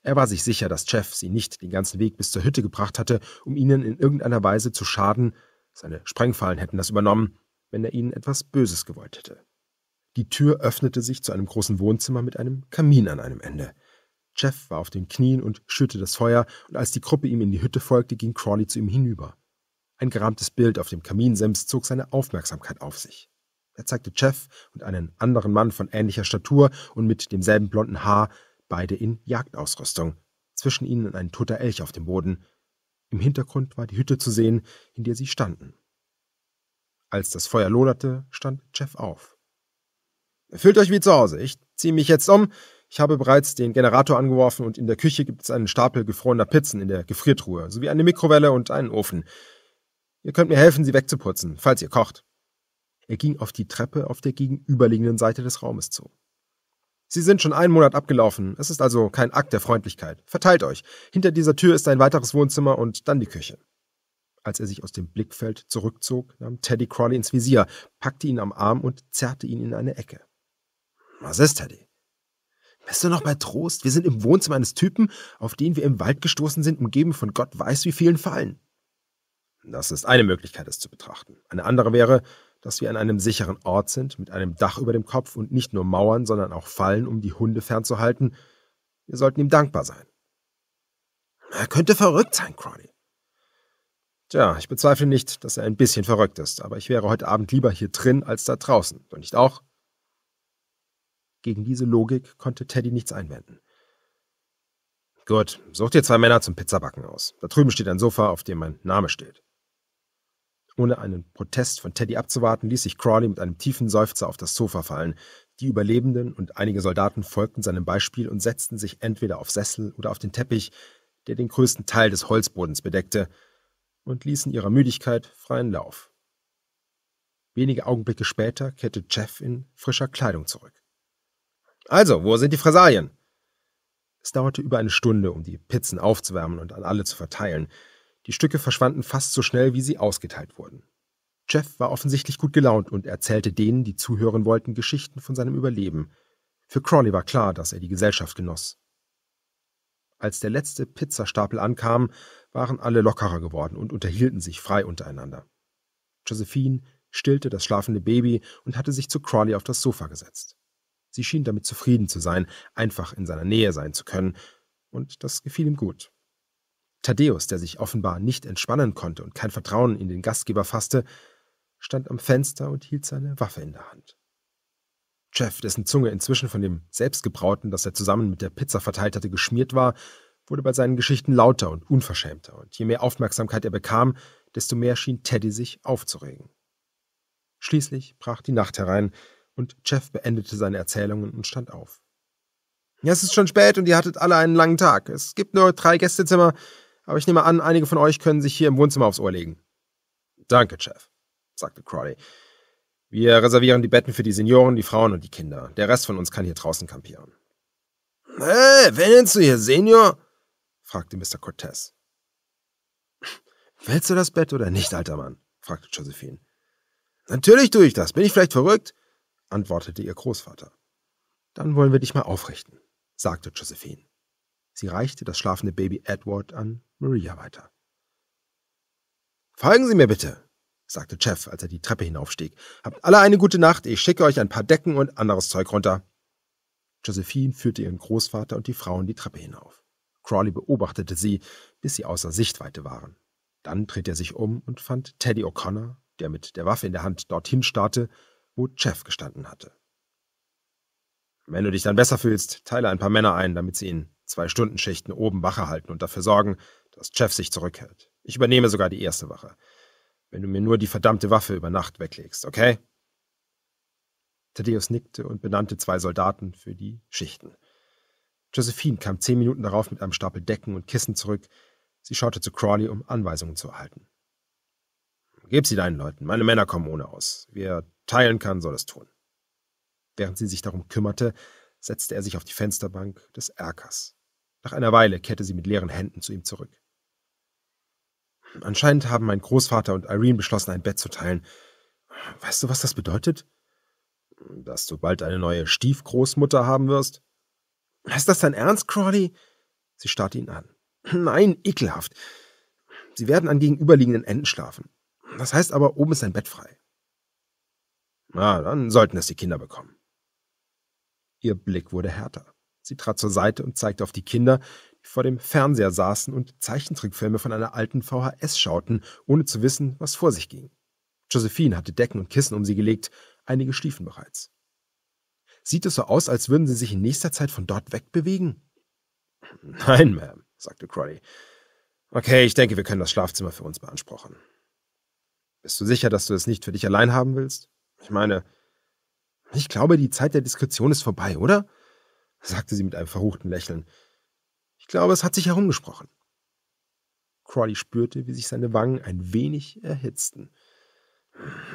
Er war sich sicher, dass Jeff sie nicht den ganzen Weg bis zur Hütte gebracht hatte, um ihnen in irgendeiner Weise zu schaden, seine Sprengfallen hätten das übernommen, wenn er ihnen etwas Böses gewollt hätte. Die Tür öffnete sich zu einem großen Wohnzimmer mit einem Kamin an einem Ende. Jeff war auf den Knien und schürte das Feuer, und als die Gruppe ihm in die Hütte folgte, ging Crawley zu ihm hinüber. Ein gerahmtes Bild auf dem Kaminsims zog seine Aufmerksamkeit auf sich. Er zeigte Jeff und einen anderen Mann von ähnlicher Statur und mit demselben blonden Haar, beide in Jagdausrüstung, zwischen ihnen ein toter Elch auf dem Boden. Im Hintergrund war die Hütte zu sehen, in der sie standen. Als das Feuer loderte, stand Jeff auf. Fühlt euch wie zu Hause. Ich ziehe mich jetzt um. Ich habe bereits den Generator angeworfen und in der Küche gibt es einen Stapel gefrorener Pizzen in der Gefriertruhe, sowie eine Mikrowelle und einen Ofen. Ihr könnt mir helfen, sie wegzuputzen, falls ihr kocht. Er ging auf die Treppe auf der gegenüberliegenden Seite des Raumes zu. Sie sind schon einen Monat abgelaufen, es ist also kein Akt der Freundlichkeit. Verteilt euch. Hinter dieser Tür ist ein weiteres Wohnzimmer und dann die Küche. Als er sich aus dem Blickfeld zurückzog, nahm Teddy Crawley ins Visier, packte ihn am Arm und zerrte ihn in eine Ecke. Was ist, Teddy? Bist du noch bei Trost? Wir sind im Wohnzimmer eines Typen, auf den wir im Wald gestoßen sind, umgeben von Gott weiß wie vielen Fallen. Das ist eine Möglichkeit, es zu betrachten. Eine andere wäre, dass wir an einem sicheren Ort sind, mit einem Dach über dem Kopf und nicht nur Mauern, sondern auch Fallen, um die Hunde fernzuhalten. Wir sollten ihm dankbar sein. Er könnte verrückt sein, Crowley. Tja, ich bezweifle nicht, dass er ein bisschen verrückt ist, aber ich wäre heute Abend lieber hier drin als da draußen. Und nicht auch? Gegen diese Logik konnte Teddy nichts einwenden. Gut, such dir zwei Männer zum Pizzabacken aus. Da drüben steht ein Sofa, auf dem mein Name steht. Ohne einen Protest von Teddy abzuwarten, ließ sich Crawley mit einem tiefen Seufzer auf das Sofa fallen. Die Überlebenden und einige Soldaten folgten seinem Beispiel und setzten sich entweder auf Sessel oder auf den Teppich, der den größten Teil des Holzbodens bedeckte, und ließen ihrer Müdigkeit freien Lauf. Wenige Augenblicke später kehrte Jeff in frischer Kleidung zurück. Also, wo sind die Frasalien? Es dauerte über eine Stunde, um die Pizzen aufzuwärmen und an alle zu verteilen. Die Stücke verschwanden fast so schnell, wie sie ausgeteilt wurden. Jeff war offensichtlich gut gelaunt und erzählte denen, die zuhören wollten, Geschichten von seinem Überleben. Für Crawley war klar, dass er die Gesellschaft genoss. Als der letzte Pizzastapel ankam, waren alle lockerer geworden und unterhielten sich frei untereinander. Josephine stillte das schlafende Baby und hatte sich zu Crawley auf das Sofa gesetzt. Sie schien damit zufrieden zu sein, einfach in seiner Nähe sein zu können, und das gefiel ihm gut. Thaddäus, der sich offenbar nicht entspannen konnte und kein Vertrauen in den Gastgeber fasste, stand am Fenster und hielt seine Waffe in der Hand. Jeff, dessen Zunge inzwischen von dem Selbstgebrauten, das er zusammen mit der Pizza verteilt hatte, geschmiert war, wurde bei seinen Geschichten lauter und unverschämter, und je mehr Aufmerksamkeit er bekam, desto mehr schien Teddy sich aufzuregen. Schließlich brach die Nacht herein, und Jeff beendete seine Erzählungen und stand auf. Ja, es ist schon spät und ihr hattet alle einen langen Tag. Es gibt nur drei Gästezimmer, aber ich nehme an, einige von euch können sich hier im Wohnzimmer aufs Ohr legen. Danke, Jeff, sagte Crawley. Wir reservieren die Betten für die Senioren, die Frauen und die Kinder. Der Rest von uns kann hier draußen kampieren. Hey, wen nennst du hier Senior? fragte Mr. Cortez. Willst du das Bett oder nicht, alter Mann? fragte Josephine. Natürlich tue ich das. Bin ich vielleicht verrückt? antwortete ihr Großvater. Dann wollen wir dich mal aufrichten, sagte Josephine. Sie reichte das schlafende Baby Edward an Maria weiter. Folgen Sie mir bitte, sagte Jeff, als er die Treppe hinaufstieg. Habt alle eine gute Nacht, ich schicke euch ein paar Decken und anderes Zeug runter. Josephine führte ihren Großvater und die Frauen die Treppe hinauf. Crawley beobachtete sie, bis sie außer Sichtweite waren. Dann drehte er sich um und fand Teddy O'Connor, der mit der Waffe in der Hand dorthin starrte, wo Jeff gestanden hatte. Wenn du dich dann besser fühlst, teile ein paar Männer ein, damit sie in zwei Stundenschichten oben Wache halten und dafür sorgen, dass Jeff sich zurückhält. Ich übernehme sogar die erste Wache. Wenn du mir nur die verdammte Waffe über Nacht weglegst, okay? Thaddeus nickte und benannte zwei Soldaten für die Schichten. Josephine kam zehn Minuten darauf mit einem Stapel Decken und Kissen zurück. Sie schaute zu Crawley, um Anweisungen zu erhalten. Gib sie deinen Leuten. Meine Männer kommen ohne aus. Wer teilen kann, soll es tun. Während sie sich darum kümmerte, setzte er sich auf die Fensterbank des Erkers. Nach einer Weile kehrte sie mit leeren Händen zu ihm zurück. Anscheinend haben mein Großvater und Irene beschlossen, ein Bett zu teilen. Weißt du, was das bedeutet? Dass du bald eine neue Stiefgroßmutter haben wirst? Ist das dein Ernst, Crawley? Sie starrte ihn an. Nein, ekelhaft. Sie werden an gegenüberliegenden Enden schlafen. Das heißt aber, oben ist ein Bett frei. Na, dann sollten es die Kinder bekommen. Ihr Blick wurde härter. Sie trat zur Seite und zeigte auf die Kinder, die vor dem Fernseher saßen und Zeichentrickfilme von einer alten VHS schauten, ohne zu wissen, was vor sich ging. Josephine hatte Decken und Kissen um sie gelegt, einige schliefen bereits. Sieht es so aus, als würden sie sich in nächster Zeit von dort wegbewegen? Nein, Ma'am, sagte Crowley. Okay, ich denke, wir können das Schlafzimmer für uns beanspruchen. Bist du sicher, dass du es nicht für dich allein haben willst? Ich meine, ich glaube, die Zeit der Diskretion ist vorbei, oder? sagte sie mit einem verruchten Lächeln. Ich glaube, es hat sich herumgesprochen. Crawley spürte, wie sich seine Wangen ein wenig erhitzten.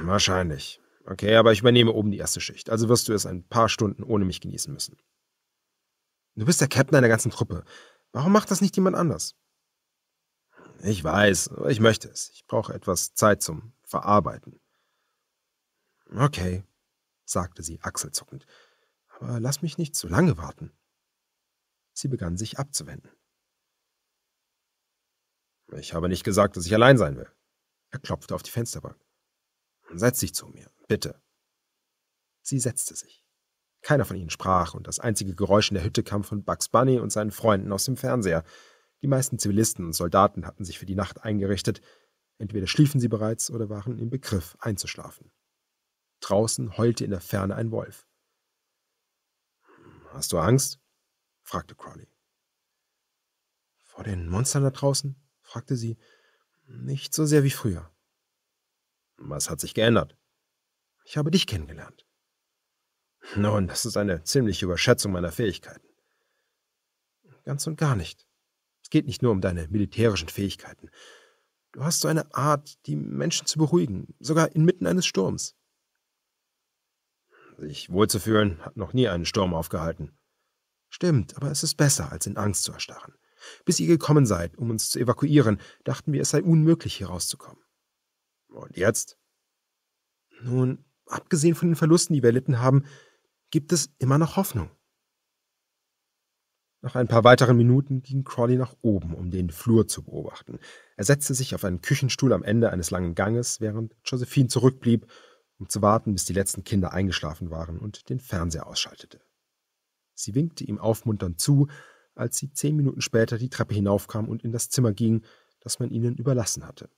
Wahrscheinlich. Okay, aber ich übernehme oben die erste Schicht, also wirst du es ein paar Stunden ohne mich genießen müssen. Du bist der Captain einer ganzen Truppe. Warum macht das nicht jemand anders? Ich weiß, ich möchte es. Ich brauche etwas Zeit zum Verarbeiten. Okay, sagte sie achselzuckend, aber lass mich nicht zu lange warten. Sie begann sich abzuwenden. Ich habe nicht gesagt, dass ich allein sein will. Er klopfte auf die Fensterbank. Setz dich zu mir, bitte. Sie setzte sich. Keiner von ihnen sprach, und das einzige Geräusch in der Hütte kam von Bugs Bunny und seinen Freunden aus dem Fernseher. Die meisten Zivilisten und Soldaten hatten sich für die Nacht eingerichtet, entweder schliefen sie bereits oder waren im Begriff einzuschlafen. Draußen heulte in der Ferne ein Wolf. Hast du Angst? fragte Crowley. Vor den Monstern da draußen? fragte sie. Nicht so sehr wie früher. Was hat sich geändert? Ich habe dich kennengelernt. Nun, das ist eine ziemliche Überschätzung meiner Fähigkeiten. Ganz und gar nicht geht nicht nur um deine militärischen Fähigkeiten. Du hast so eine Art, die Menschen zu beruhigen, sogar inmitten eines Sturms. Sich wohlzufühlen hat noch nie einen Sturm aufgehalten. Stimmt, aber es ist besser, als in Angst zu erstarren. Bis ihr gekommen seid, um uns zu evakuieren, dachten wir, es sei unmöglich, hier rauszukommen. Und jetzt? Nun, abgesehen von den Verlusten, die wir erlitten haben, gibt es immer noch Hoffnung. Nach ein paar weiteren Minuten ging Crawley nach oben, um den Flur zu beobachten. Er setzte sich auf einen Küchenstuhl am Ende eines langen Ganges, während Josephine zurückblieb, um zu warten, bis die letzten Kinder eingeschlafen waren und den Fernseher ausschaltete. Sie winkte ihm aufmunternd zu, als sie zehn Minuten später die Treppe hinaufkam und in das Zimmer ging, das man ihnen überlassen hatte.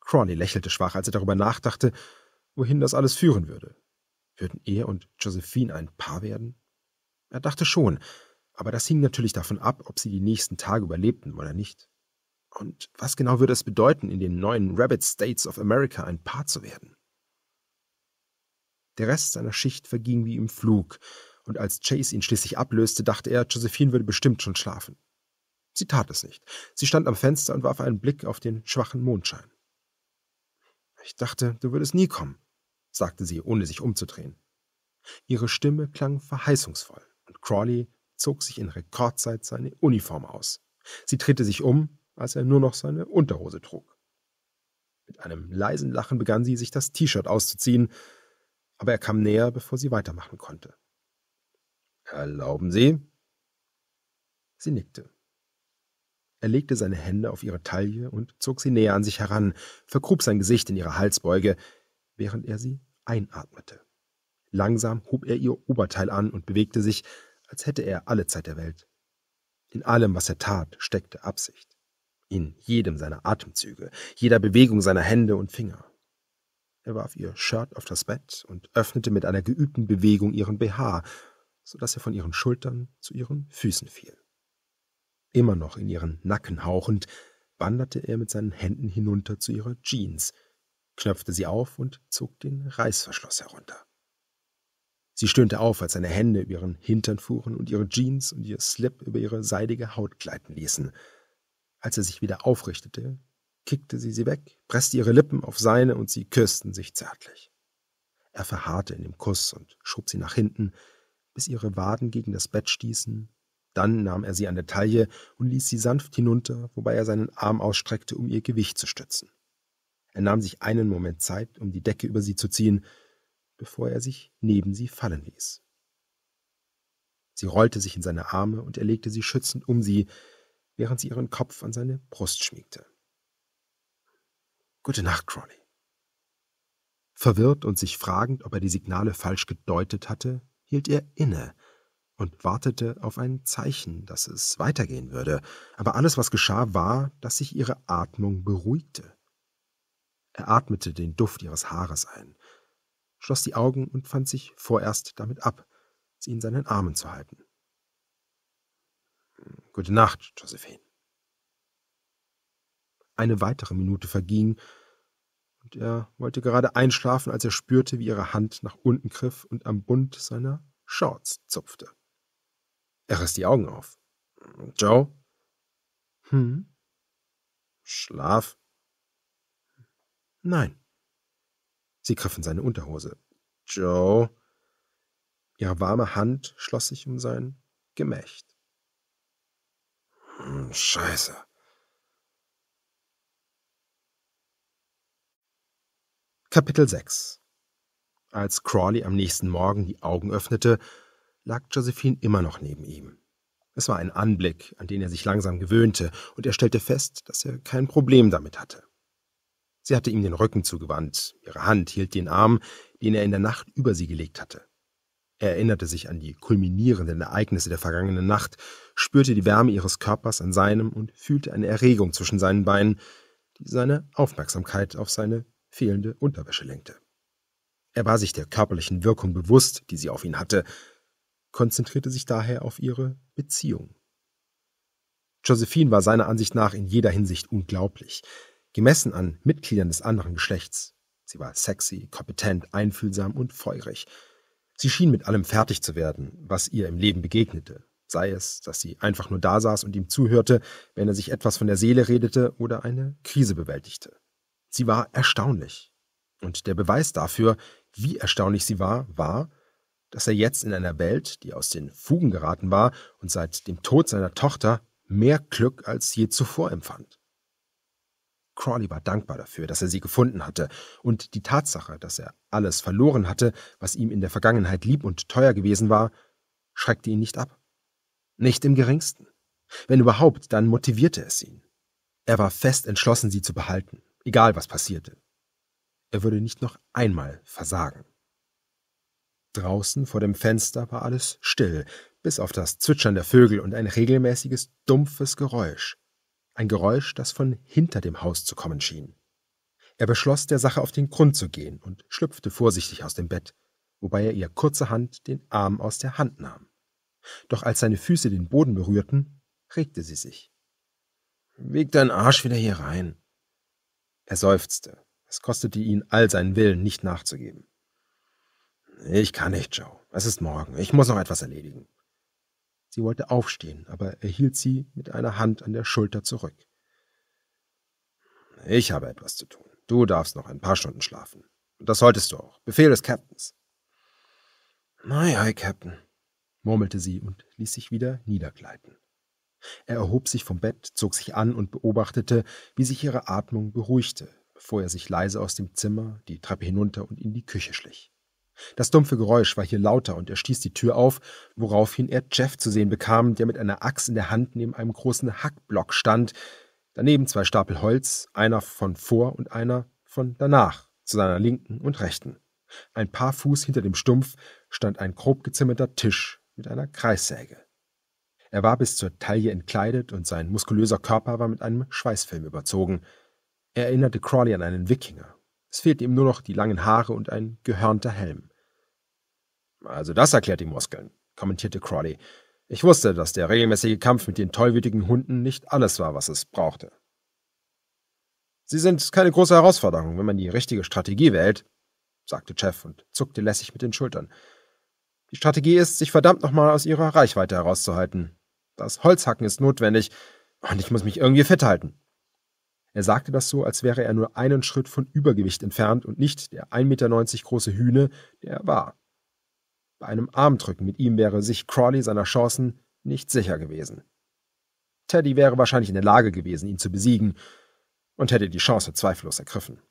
Crawley lächelte schwach, als er darüber nachdachte, wohin das alles führen würde. Würden er und Josephine ein Paar werden? Er dachte schon, aber das hing natürlich davon ab, ob sie die nächsten Tage überlebten oder nicht. Und was genau würde es bedeuten, in den neuen Rabbit States of America ein Paar zu werden? Der Rest seiner Schicht verging wie im Flug, und als Chase ihn schließlich ablöste, dachte er, Josephine würde bestimmt schon schlafen. Sie tat es nicht. Sie stand am Fenster und warf einen Blick auf den schwachen Mondschein. Ich dachte, du würdest nie kommen, sagte sie, ohne sich umzudrehen. Ihre Stimme klang verheißungsvoll, und Crawley zog sich in Rekordzeit seine Uniform aus. Sie drehte sich um, als er nur noch seine Unterhose trug. Mit einem leisen Lachen begann sie, sich das T-Shirt auszuziehen, aber er kam näher, bevor sie weitermachen konnte. Erlauben Sie? Sie nickte. Er legte seine Hände auf ihre Taille und zog sie näher an sich heran, vergrub sein Gesicht in ihre Halsbeuge, während er sie einatmete. Langsam hob er ihr Oberteil an und bewegte sich, als hätte er alle Zeit der Welt. In allem, was er tat, steckte Absicht. In jedem seiner Atemzüge, jeder Bewegung seiner Hände und Finger. Er warf ihr Shirt auf das Bett und öffnete mit einer geübten Bewegung ihren BH, so dass er von ihren Schultern zu ihren Füßen fiel. Immer noch in ihren Nacken hauchend, wanderte er mit seinen Händen hinunter zu ihrer Jeans, knöpfte sie auf und zog den Reißverschluss herunter. Sie stöhnte auf, als seine Hände über ihren Hintern fuhren und ihre Jeans und ihr Slip über ihre seidige Haut gleiten ließen. Als er sich wieder aufrichtete, kickte sie sie weg, presste ihre Lippen auf seine und sie küssten sich zärtlich. Er verharrte in dem Kuss und schob sie nach hinten, bis ihre Waden gegen das Bett stießen. Dann nahm er sie an der Taille und ließ sie sanft hinunter, wobei er seinen Arm ausstreckte, um ihr Gewicht zu stützen. Er nahm sich einen Moment Zeit, um die Decke über sie zu ziehen, bevor er sich neben sie fallen ließ. Sie rollte sich in seine Arme und er legte sie schützend um sie, während sie ihren Kopf an seine Brust schmiegte. Gute Nacht, Crawley. Verwirrt und sich fragend, ob er die Signale falsch gedeutet hatte, hielt er inne und wartete auf ein Zeichen, dass es weitergehen würde, aber alles, was geschah, war, dass sich ihre Atmung beruhigte. Er atmete den Duft ihres Haares ein, schloss die Augen und fand sich vorerst damit ab, sie in seinen Armen zu halten. Gute Nacht, Josephine. Eine weitere Minute verging, und er wollte gerade einschlafen, als er spürte, wie ihre Hand nach unten griff und am Bund seiner Shorts zupfte. Er riss die Augen auf. Joe? Hm? Schlaf? Nein. Sie griff in seine Unterhose. Joe. Ihre warme Hand schloss sich um sein Gemächt. Hm, Scheiße. Kapitel 6 Als Crawley am nächsten Morgen die Augen öffnete, lag Josephine immer noch neben ihm. Es war ein Anblick, an den er sich langsam gewöhnte, und er stellte fest, dass er kein Problem damit hatte. Sie hatte ihm den Rücken zugewandt, ihre Hand hielt den Arm, den er in der Nacht über sie gelegt hatte. Er erinnerte sich an die kulminierenden Ereignisse der vergangenen Nacht, spürte die Wärme ihres Körpers an seinem und fühlte eine Erregung zwischen seinen Beinen, die seine Aufmerksamkeit auf seine fehlende Unterwäsche lenkte. Er war sich der körperlichen Wirkung bewusst, die sie auf ihn hatte, konzentrierte sich daher auf ihre Beziehung. Josephine war seiner Ansicht nach in jeder Hinsicht unglaublich gemessen an Mitgliedern des anderen Geschlechts. Sie war sexy, kompetent, einfühlsam und feurig. Sie schien mit allem fertig zu werden, was ihr im Leben begegnete, sei es, dass sie einfach nur dasaß und ihm zuhörte, wenn er sich etwas von der Seele redete oder eine Krise bewältigte. Sie war erstaunlich. Und der Beweis dafür, wie erstaunlich sie war, war, dass er jetzt in einer Welt, die aus den Fugen geraten war und seit dem Tod seiner Tochter mehr Glück als je zuvor empfand. Crawley war dankbar dafür, dass er sie gefunden hatte, und die Tatsache, dass er alles verloren hatte, was ihm in der Vergangenheit lieb und teuer gewesen war, schreckte ihn nicht ab. Nicht im geringsten. Wenn überhaupt, dann motivierte es ihn. Er war fest entschlossen, sie zu behalten, egal was passierte. Er würde nicht noch einmal versagen. Draußen vor dem Fenster war alles still, bis auf das Zwitschern der Vögel und ein regelmäßiges, dumpfes Geräusch ein Geräusch, das von hinter dem Haus zu kommen schien. Er beschloss, der Sache auf den Grund zu gehen und schlüpfte vorsichtig aus dem Bett, wobei er ihr kurzerhand den Arm aus der Hand nahm. Doch als seine Füße den Boden berührten, regte sie sich. Weg deinen Arsch wieder hier rein. Er seufzte. Es kostete ihn all seinen Willen, nicht nachzugeben. Ich kann nicht, Joe. Es ist morgen. Ich muss noch etwas erledigen. Sie wollte aufstehen, aber er hielt sie mit einer Hand an der Schulter zurück. Ich habe etwas zu tun. Du darfst noch ein paar Stunden schlafen. Und das solltest du auch. Befehl des Captains. Ei, ei, Captain, murmelte sie und ließ sich wieder niedergleiten. Er erhob sich vom Bett, zog sich an und beobachtete, wie sich ihre Atmung beruhigte, bevor er sich leise aus dem Zimmer, die Treppe hinunter und in die Küche schlich. Das dumpfe Geräusch war hier lauter und er stieß die Tür auf, woraufhin er Jeff zu sehen bekam, der mit einer Axt in der Hand neben einem großen Hackblock stand, daneben zwei Stapel Holz, einer von vor und einer von danach, zu seiner linken und rechten. Ein paar Fuß hinter dem Stumpf stand ein grob gezimmerter Tisch mit einer Kreissäge. Er war bis zur Taille entkleidet und sein muskulöser Körper war mit einem Schweißfilm überzogen. Er erinnerte Crawley an einen Wikinger es fehlten ihm nur noch die langen Haare und ein gehörnter Helm. Also das erklärt die Muskeln, kommentierte Crawley. Ich wusste, dass der regelmäßige Kampf mit den tollwütigen Hunden nicht alles war, was es brauchte. Sie sind keine große Herausforderung, wenn man die richtige Strategie wählt, sagte Jeff und zuckte lässig mit den Schultern. Die Strategie ist, sich verdammt nochmal aus ihrer Reichweite herauszuhalten. Das Holzhacken ist notwendig, und ich muss mich irgendwie fit halten. Er sagte das so, als wäre er nur einen Schritt von Übergewicht entfernt und nicht der 1,90 Meter große Hühne, der er war. Bei einem Armdrücken mit ihm wäre sich Crawley seiner Chancen nicht sicher gewesen. Teddy wäre wahrscheinlich in der Lage gewesen, ihn zu besiegen und hätte die Chance zweifellos ergriffen.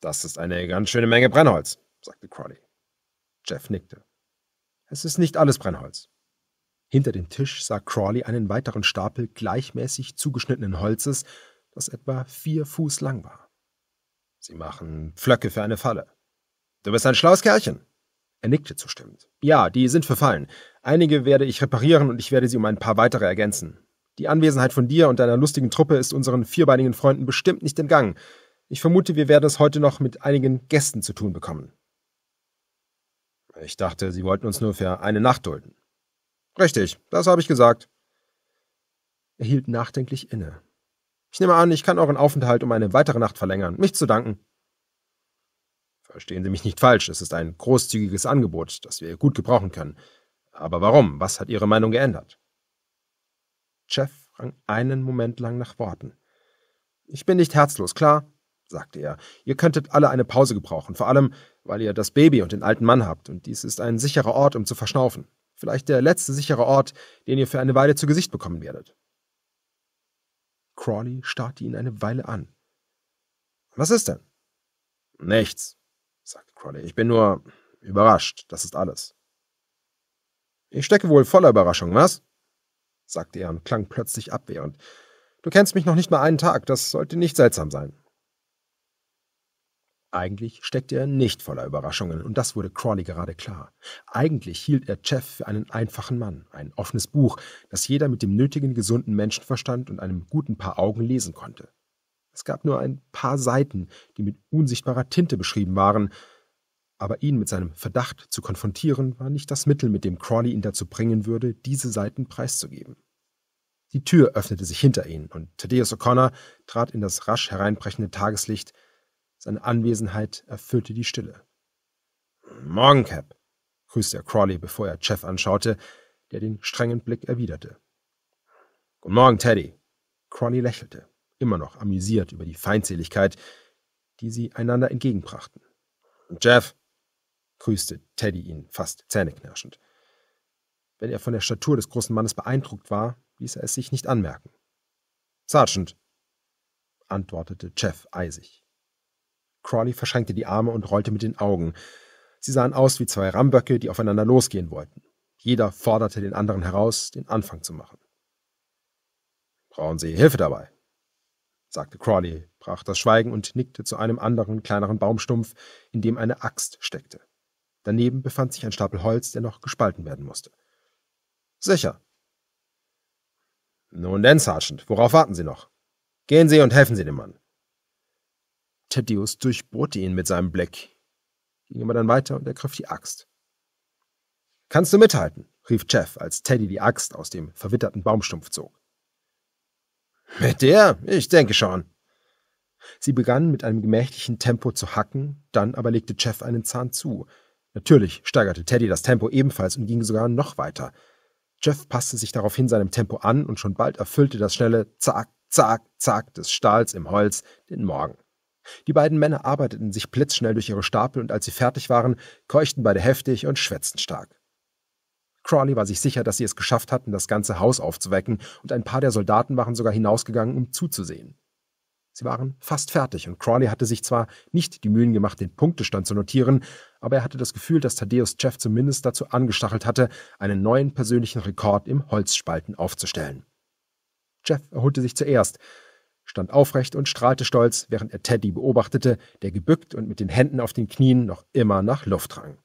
Das ist eine ganz schöne Menge Brennholz, sagte Crawley. Jeff nickte. Es ist nicht alles Brennholz. Hinter dem Tisch sah Crawley einen weiteren Stapel gleichmäßig zugeschnittenen Holzes, das etwa vier Fuß lang war. Sie machen Pflöcke für eine Falle. Du bist ein schlaues Kerlchen. Er nickte zustimmend. Ja, die sind für Fallen. Einige werde ich reparieren und ich werde sie um ein paar weitere ergänzen. Die Anwesenheit von dir und deiner lustigen Truppe ist unseren vierbeinigen Freunden bestimmt nicht entgangen. Ich vermute, wir werden es heute noch mit einigen Gästen zu tun bekommen. Ich dachte, sie wollten uns nur für eine Nacht dulden. Richtig, das habe ich gesagt. Er hielt nachdenklich inne. Ich nehme an, ich kann euren Aufenthalt um eine weitere Nacht verlängern. Mich zu danken. Verstehen Sie mich nicht falsch, es ist ein großzügiges Angebot, das wir gut gebrauchen können. Aber warum? Was hat Ihre Meinung geändert? Jeff rang einen Moment lang nach Worten. Ich bin nicht herzlos, klar, sagte er. Ihr könntet alle eine Pause gebrauchen, vor allem, weil ihr das Baby und den alten Mann habt, und dies ist ein sicherer Ort, um zu verschnaufen vielleicht der letzte sichere Ort, den ihr für eine Weile zu Gesicht bekommen werdet. Crawley starrte ihn eine Weile an. Was ist denn? Nichts, sagte Crawley. Ich bin nur überrascht, das ist alles. Ich stecke wohl voller Überraschung, was? sagte er und klang plötzlich abwehrend. Du kennst mich noch nicht mal einen Tag, das sollte nicht seltsam sein. Eigentlich steckte er nicht voller Überraschungen, und das wurde Crawley gerade klar. Eigentlich hielt er Jeff für einen einfachen Mann, ein offenes Buch, das jeder mit dem nötigen gesunden Menschenverstand und einem guten Paar Augen lesen konnte. Es gab nur ein paar Seiten, die mit unsichtbarer Tinte beschrieben waren, aber ihn mit seinem Verdacht zu konfrontieren, war nicht das Mittel, mit dem Crawley ihn dazu bringen würde, diese Seiten preiszugeben. Die Tür öffnete sich hinter ihnen, und Thaddeus O'Connor trat in das rasch hereinbrechende Tageslicht, seine Anwesenheit erfüllte die Stille. Morgen, Cap, grüßte er Crawley, bevor er Jeff anschaute, der den strengen Blick erwiderte. Guten Morgen, Teddy. Crawley lächelte, immer noch amüsiert über die Feindseligkeit, die sie einander entgegenbrachten. Jeff, grüßte Teddy ihn fast zähneknirschend. Wenn er von der Statur des großen Mannes beeindruckt war, ließ er es sich nicht anmerken. Sergeant, antwortete Jeff eisig. Crawley verschränkte die Arme und rollte mit den Augen. Sie sahen aus wie zwei Ramböcke, die aufeinander losgehen wollten. Jeder forderte den anderen heraus, den Anfang zu machen. Brauchen Sie Hilfe dabei, sagte Crawley, brach das Schweigen und nickte zu einem anderen kleineren Baumstumpf, in dem eine Axt steckte. Daneben befand sich ein Stapel Holz, der noch gespalten werden musste. Sicher. Nun denn, Sergeant, worauf warten Sie noch? Gehen Sie und helfen Sie dem Mann. Thaddeus durchbohrte ihn mit seinem Blick, ging aber dann weiter und ergriff die Axt. Kannst du mithalten? rief Jeff, als Teddy die Axt aus dem verwitterten Baumstumpf zog. Mit der? Ich denke schon. Sie begannen mit einem gemächlichen Tempo zu hacken, dann aber legte Jeff einen Zahn zu. Natürlich steigerte Teddy das Tempo ebenfalls und ging sogar noch weiter. Jeff passte sich daraufhin seinem Tempo an und schon bald erfüllte das schnelle Zack, Zack, Zack des Stahls im Holz den Morgen. Die beiden Männer arbeiteten sich blitzschnell durch ihre Stapel und als sie fertig waren, keuchten beide heftig und schwätzten stark. Crawley war sich sicher, dass sie es geschafft hatten, das ganze Haus aufzuwecken, und ein paar der Soldaten waren sogar hinausgegangen, um zuzusehen. Sie waren fast fertig, und Crawley hatte sich zwar nicht die Mühen gemacht, den Punktestand zu notieren, aber er hatte das Gefühl, dass Thaddeus Jeff zumindest dazu angestachelt hatte, einen neuen persönlichen Rekord im Holzspalten aufzustellen. Jeff erholte sich zuerst, stand aufrecht und strahlte stolz, während er Teddy beobachtete, der gebückt und mit den Händen auf den Knien noch immer nach Luft rang.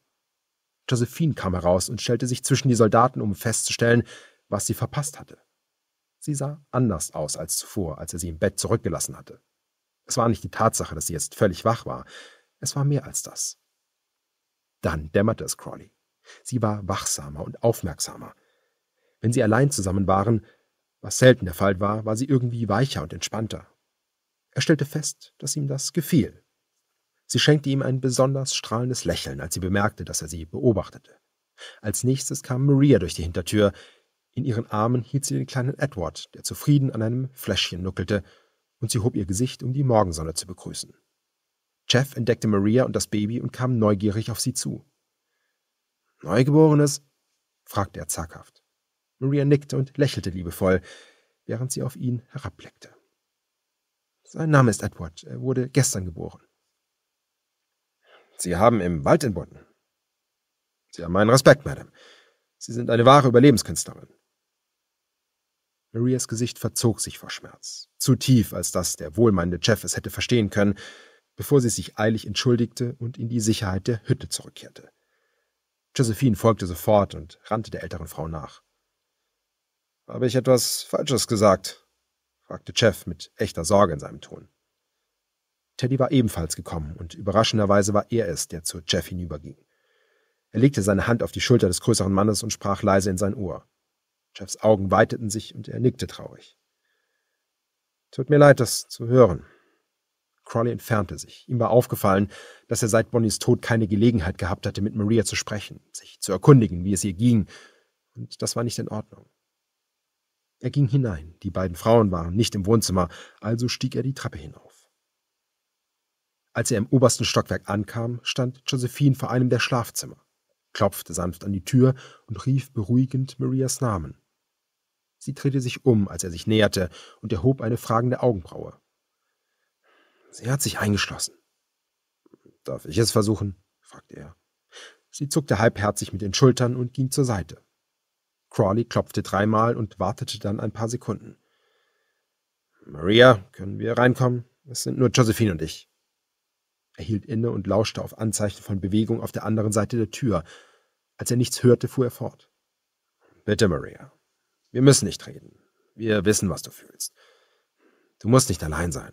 Josephine kam heraus und stellte sich zwischen die Soldaten, um festzustellen, was sie verpasst hatte. Sie sah anders aus als zuvor, als er sie im Bett zurückgelassen hatte. Es war nicht die Tatsache, dass sie jetzt völlig wach war, es war mehr als das. Dann dämmerte es Crawley. Sie war wachsamer und aufmerksamer. Wenn sie allein zusammen waren, was selten der Fall war, war sie irgendwie weicher und entspannter. Er stellte fest, dass ihm das gefiel. Sie schenkte ihm ein besonders strahlendes Lächeln, als sie bemerkte, dass er sie beobachtete. Als nächstes kam Maria durch die Hintertür. In ihren Armen hielt sie den kleinen Edward, der zufrieden an einem Fläschchen nuckelte, und sie hob ihr Gesicht, um die Morgensonne zu begrüßen. Jeff entdeckte Maria und das Baby und kam neugierig auf sie zu. Neugeborenes? fragte er zaghaft. Maria nickte und lächelte liebevoll, während sie auf ihn herabblickte. Sein Name ist Edward. Er wurde gestern geboren. Sie haben im Wald entbunden. Sie haben meinen Respekt, Madame. Sie sind eine wahre Überlebenskünstlerin. Marias Gesicht verzog sich vor Schmerz. Zu tief, als dass der wohlmeinende Chef es hätte verstehen können, bevor sie sich eilig entschuldigte und in die Sicherheit der Hütte zurückkehrte. Josephine folgte sofort und rannte der älteren Frau nach. Habe ich etwas Falsches gesagt? fragte Jeff mit echter Sorge in seinem Ton. Teddy war ebenfalls gekommen, und überraschenderweise war er es, der zu Jeff hinüberging. Er legte seine Hand auf die Schulter des größeren Mannes und sprach leise in sein Ohr. Jeffs Augen weiteten sich und er nickte traurig. Tut mir leid, das zu hören. Crawley entfernte sich. Ihm war aufgefallen, dass er seit Bonnies Tod keine Gelegenheit gehabt hatte, mit Maria zu sprechen, sich zu erkundigen, wie es ihr ging, und das war nicht in Ordnung. Er ging hinein, die beiden Frauen waren nicht im Wohnzimmer, also stieg er die Treppe hinauf. Als er im obersten Stockwerk ankam, stand Josephine vor einem der Schlafzimmer, klopfte sanft an die Tür und rief beruhigend Marias Namen. Sie drehte sich um, als er sich näherte, und erhob eine fragende Augenbraue. Sie hat sich eingeschlossen. Darf ich es versuchen? fragte er. Sie zuckte halbherzig mit den Schultern und ging zur Seite. Crawley klopfte dreimal und wartete dann ein paar Sekunden. Maria, können wir reinkommen? Es sind nur Josephine und ich. Er hielt inne und lauschte auf Anzeichen von Bewegung auf der anderen Seite der Tür. Als er nichts hörte, fuhr er fort. Bitte, Maria. Wir müssen nicht reden. Wir wissen, was du fühlst. Du musst nicht allein sein.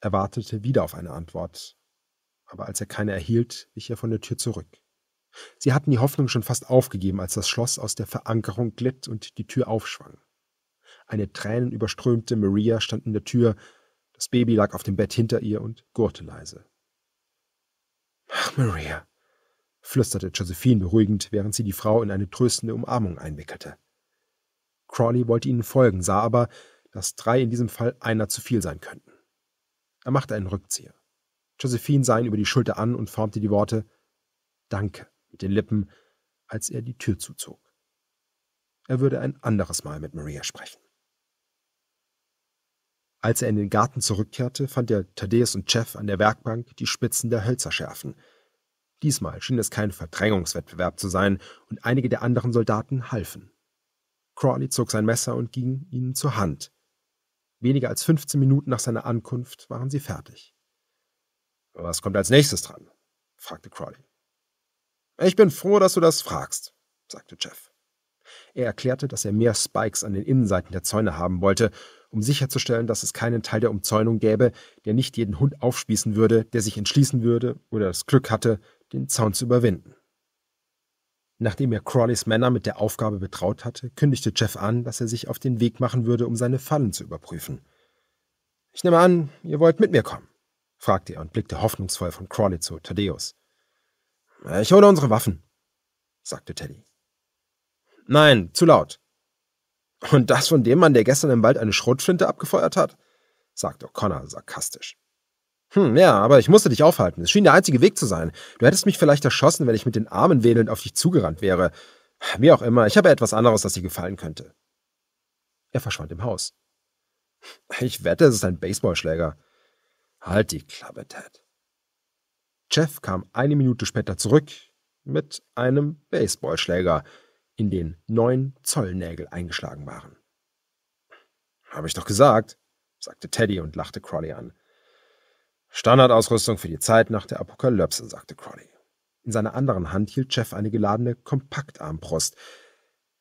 Er wartete wieder auf eine Antwort, aber als er keine erhielt, wich er von der Tür zurück. Sie hatten die Hoffnung schon fast aufgegeben, als das Schloss aus der Verankerung glitt und die Tür aufschwang. Eine tränenüberströmte Maria stand in der Tür, das Baby lag auf dem Bett hinter ihr und gurrte leise. Ach, Maria, flüsterte Josephine beruhigend, während sie die Frau in eine tröstende Umarmung einwickelte. Crawley wollte ihnen folgen, sah aber, dass drei in diesem Fall einer zu viel sein könnten. Er machte einen Rückzieher. Josephine sah ihn über die Schulter an und formte die Worte Danke den Lippen, als er die Tür zuzog. Er würde ein anderes Mal mit Maria sprechen. Als er in den Garten zurückkehrte, fand er Thaddeus und Jeff an der Werkbank die Spitzen der Hölzer schärfen. Diesmal schien es kein Verdrängungswettbewerb zu sein, und einige der anderen Soldaten halfen. Crawley zog sein Messer und ging ihnen zur Hand. Weniger als 15 Minuten nach seiner Ankunft waren sie fertig. Was kommt als nächstes dran? fragte Crawley. Ich bin froh, dass du das fragst, sagte Jeff. Er erklärte, dass er mehr Spikes an den Innenseiten der Zäune haben wollte, um sicherzustellen, dass es keinen Teil der Umzäunung gäbe, der nicht jeden Hund aufspießen würde, der sich entschließen würde oder das Glück hatte, den Zaun zu überwinden. Nachdem er Crawleys Männer mit der Aufgabe betraut hatte, kündigte Jeff an, dass er sich auf den Weg machen würde, um seine Fallen zu überprüfen. Ich nehme an, ihr wollt mit mir kommen, fragte er und blickte hoffnungsvoll von Crawley zu Thaddeus. Ich hole unsere Waffen, sagte Teddy. Nein, zu laut. Und das von dem Mann, der gestern im Wald eine Schrotflinte abgefeuert hat? sagte O'Connor sarkastisch. Hm, ja, aber ich musste dich aufhalten. Es schien der einzige Weg zu sein. Du hättest mich vielleicht erschossen, wenn ich mit den Armen wedelnd auf dich zugerannt wäre. Wie auch immer, ich habe etwas anderes, das dir gefallen könnte. Er verschwand im Haus. Ich wette, es ist ein Baseballschläger. Halt die Klappe, Ted. Jeff kam eine Minute später zurück mit einem Baseballschläger, in den neun Zollnägel eingeschlagen waren. Habe ich doch gesagt, sagte Teddy und lachte Crowley an. Standardausrüstung für die Zeit nach der Apokalypse, sagte Crowley. In seiner anderen Hand hielt Jeff eine geladene Kompaktarmbrust.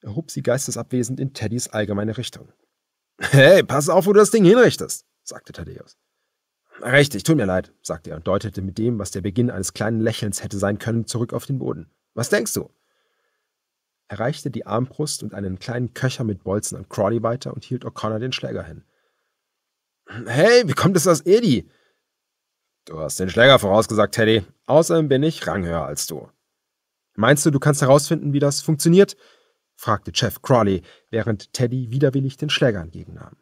Er hob sie geistesabwesend in Teddys allgemeine Richtung. Hey, pass auf, wo du das Ding hinrichtest, sagte Thaddeus. Richtig, tut mir leid, sagte er und deutete mit dem, was der Beginn eines kleinen Lächelns hätte sein können, zurück auf den Boden. Was denkst du? Er reichte die Armbrust und einen kleinen Köcher mit Bolzen an Crawley weiter und hielt O'Connor den Schläger hin. Hey, wie kommt es aus Edi? Du hast den Schläger vorausgesagt, Teddy. Außerdem bin ich ranghöher als du. Meinst du, du kannst herausfinden, wie das funktioniert? fragte Jeff Crawley, während Teddy widerwillig den Schläger entgegennahm.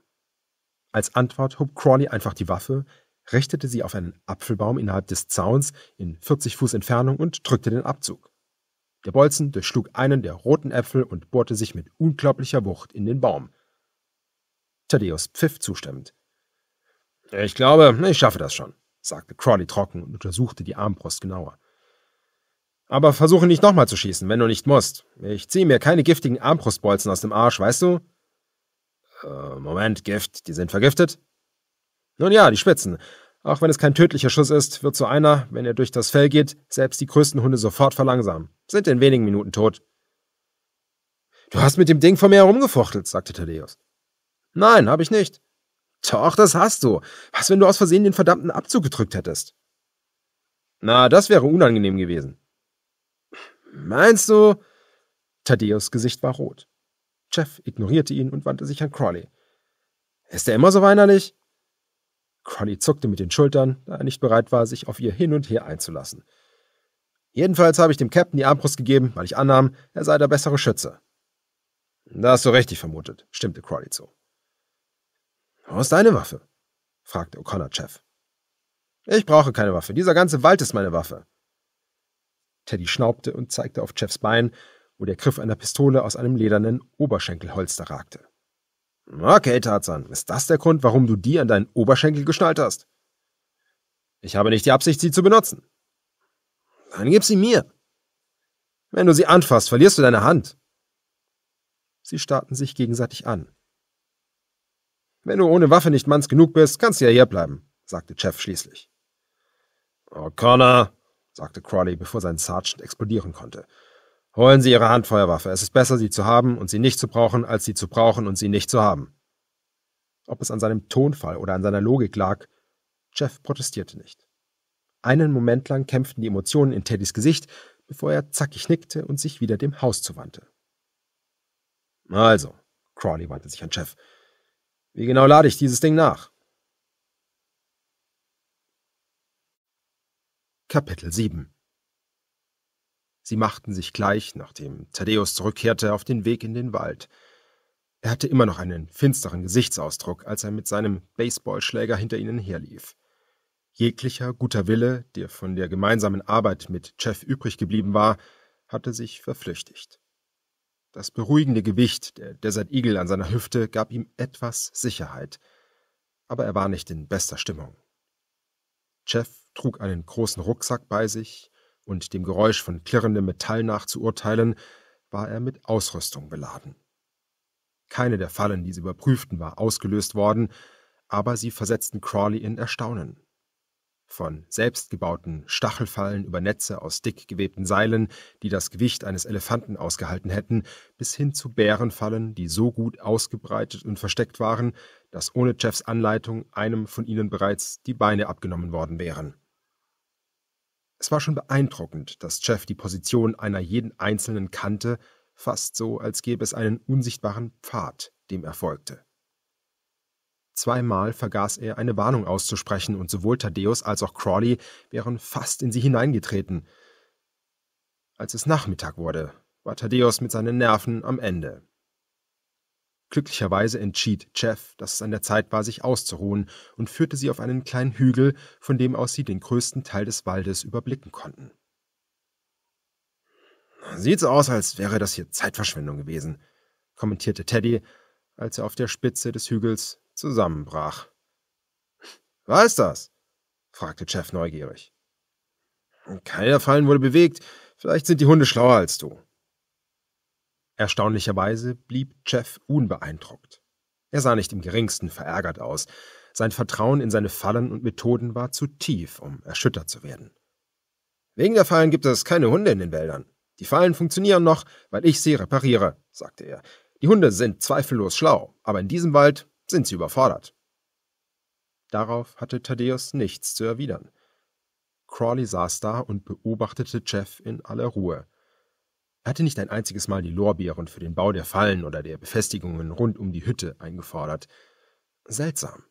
Als Antwort hob Crawley einfach die Waffe, richtete sie auf einen Apfelbaum innerhalb des Zauns in 40 Fuß Entfernung und drückte den Abzug. Der Bolzen durchschlug einen der roten Äpfel und bohrte sich mit unglaublicher Wucht in den Baum. Thaddeus pfiff zustimmend. Ich glaube, ich schaffe das schon, sagte Crawley trocken und untersuchte die Armbrust genauer. Aber versuche nicht nochmal zu schießen, wenn du nicht musst. Ich ziehe mir keine giftigen Armbrustbolzen aus dem Arsch, weißt du? Äh, Moment, Gift, die sind vergiftet? Nun ja, die Spitzen. Auch wenn es kein tödlicher Schuss ist, wird so einer, wenn er durch das Fell geht, selbst die größten Hunde sofort verlangsamen. Sind in wenigen Minuten tot. Du hast mit dem Ding vor mir herumgefuchtelt, sagte Thaddeus. Nein, habe ich nicht. Doch, das hast du. Was, wenn du aus Versehen den verdammten Abzug gedrückt hättest? Na, das wäre unangenehm gewesen. Meinst du? Thaddeus Gesicht war rot. Jeff ignorierte ihn und wandte sich an Crawley. Ist er immer so weinerlich? Conny zuckte mit den Schultern, da er nicht bereit war, sich auf ihr hin und her einzulassen. Jedenfalls habe ich dem Captain die Armbrust gegeben, weil ich annahm, er sei der bessere Schütze. Da hast du richtig vermutet, stimmte Crowley zu. Wo ist deine Waffe? fragte O'Connor Jeff. Ich brauche keine Waffe. Dieser ganze Wald ist meine Waffe. Teddy schnaubte und zeigte auf Jeffs Bein, wo der Griff einer Pistole aus einem ledernen Oberschenkelholster ragte. Okay, Tarzan, ist das der Grund, warum du die an deinen Oberschenkel geschnallt hast? Ich habe nicht die Absicht, sie zu benutzen. Dann gib sie mir. Wenn du sie anfasst, verlierst du deine Hand. Sie starrten sich gegenseitig an. Wenn du ohne Waffe nicht manns genug bist, kannst du ja hierbleiben, sagte Jeff schließlich. O'Connor, oh, sagte Crawley, bevor sein Sergeant explodieren konnte. Holen Sie Ihre Handfeuerwaffe. Es ist besser, sie zu haben und sie nicht zu brauchen, als sie zu brauchen und sie nicht zu haben. Ob es an seinem Tonfall oder an seiner Logik lag, Jeff protestierte nicht. Einen Moment lang kämpften die Emotionen in Teddys Gesicht, bevor er zackig nickte und sich wieder dem Haus zuwandte. Also, Crawley wandte sich an Jeff. Wie genau lade ich dieses Ding nach? Kapitel 7 Sie machten sich gleich, nachdem Thaddäus zurückkehrte, auf den Weg in den Wald. Er hatte immer noch einen finsteren Gesichtsausdruck, als er mit seinem Baseballschläger hinter ihnen herlief. Jeglicher guter Wille, der von der gemeinsamen Arbeit mit Jeff übrig geblieben war, hatte sich verflüchtigt. Das beruhigende Gewicht der Desert Eagle an seiner Hüfte gab ihm etwas Sicherheit, aber er war nicht in bester Stimmung. Jeff trug einen großen Rucksack bei sich, und dem Geräusch von klirrendem Metall nachzuurteilen, war er mit Ausrüstung beladen. Keine der Fallen, die sie überprüften, war ausgelöst worden, aber sie versetzten Crawley in Erstaunen. Von selbstgebauten Stachelfallen über Netze aus dick gewebten Seilen, die das Gewicht eines Elefanten ausgehalten hätten, bis hin zu Bärenfallen, die so gut ausgebreitet und versteckt waren, dass ohne Jeffs Anleitung einem von ihnen bereits die Beine abgenommen worden wären. Es war schon beeindruckend, dass Jeff die Position einer jeden Einzelnen kannte, fast so, als gäbe es einen unsichtbaren Pfad, dem er folgte. Zweimal vergaß er, eine Warnung auszusprechen, und sowohl Thaddeus als auch Crawley wären fast in sie hineingetreten. Als es Nachmittag wurde, war Thaddeus mit seinen Nerven am Ende. Glücklicherweise entschied Jeff, dass es an der Zeit war, sich auszuruhen, und führte sie auf einen kleinen Hügel, von dem aus sie den größten Teil des Waldes überblicken konnten. Sieht so aus, als wäre das hier Zeitverschwendung gewesen, kommentierte Teddy, als er auf der Spitze des Hügels zusammenbrach. Was ist das? fragte Jeff neugierig. Keiner der Fallen wurde bewegt. Vielleicht sind die Hunde schlauer als du. Erstaunlicherweise blieb Jeff unbeeindruckt. Er sah nicht im geringsten verärgert aus. Sein Vertrauen in seine Fallen und Methoden war zu tief, um erschüttert zu werden. Wegen der Fallen gibt es keine Hunde in den Wäldern. Die Fallen funktionieren noch, weil ich sie repariere, sagte er. Die Hunde sind zweifellos schlau, aber in diesem Wald sind sie überfordert. Darauf hatte Thaddeus nichts zu erwidern. Crawley saß da und beobachtete Jeff in aller Ruhe hatte nicht ein einziges Mal die Lorbeeren für den Bau der Fallen oder der Befestigungen rund um die Hütte eingefordert. Seltsam.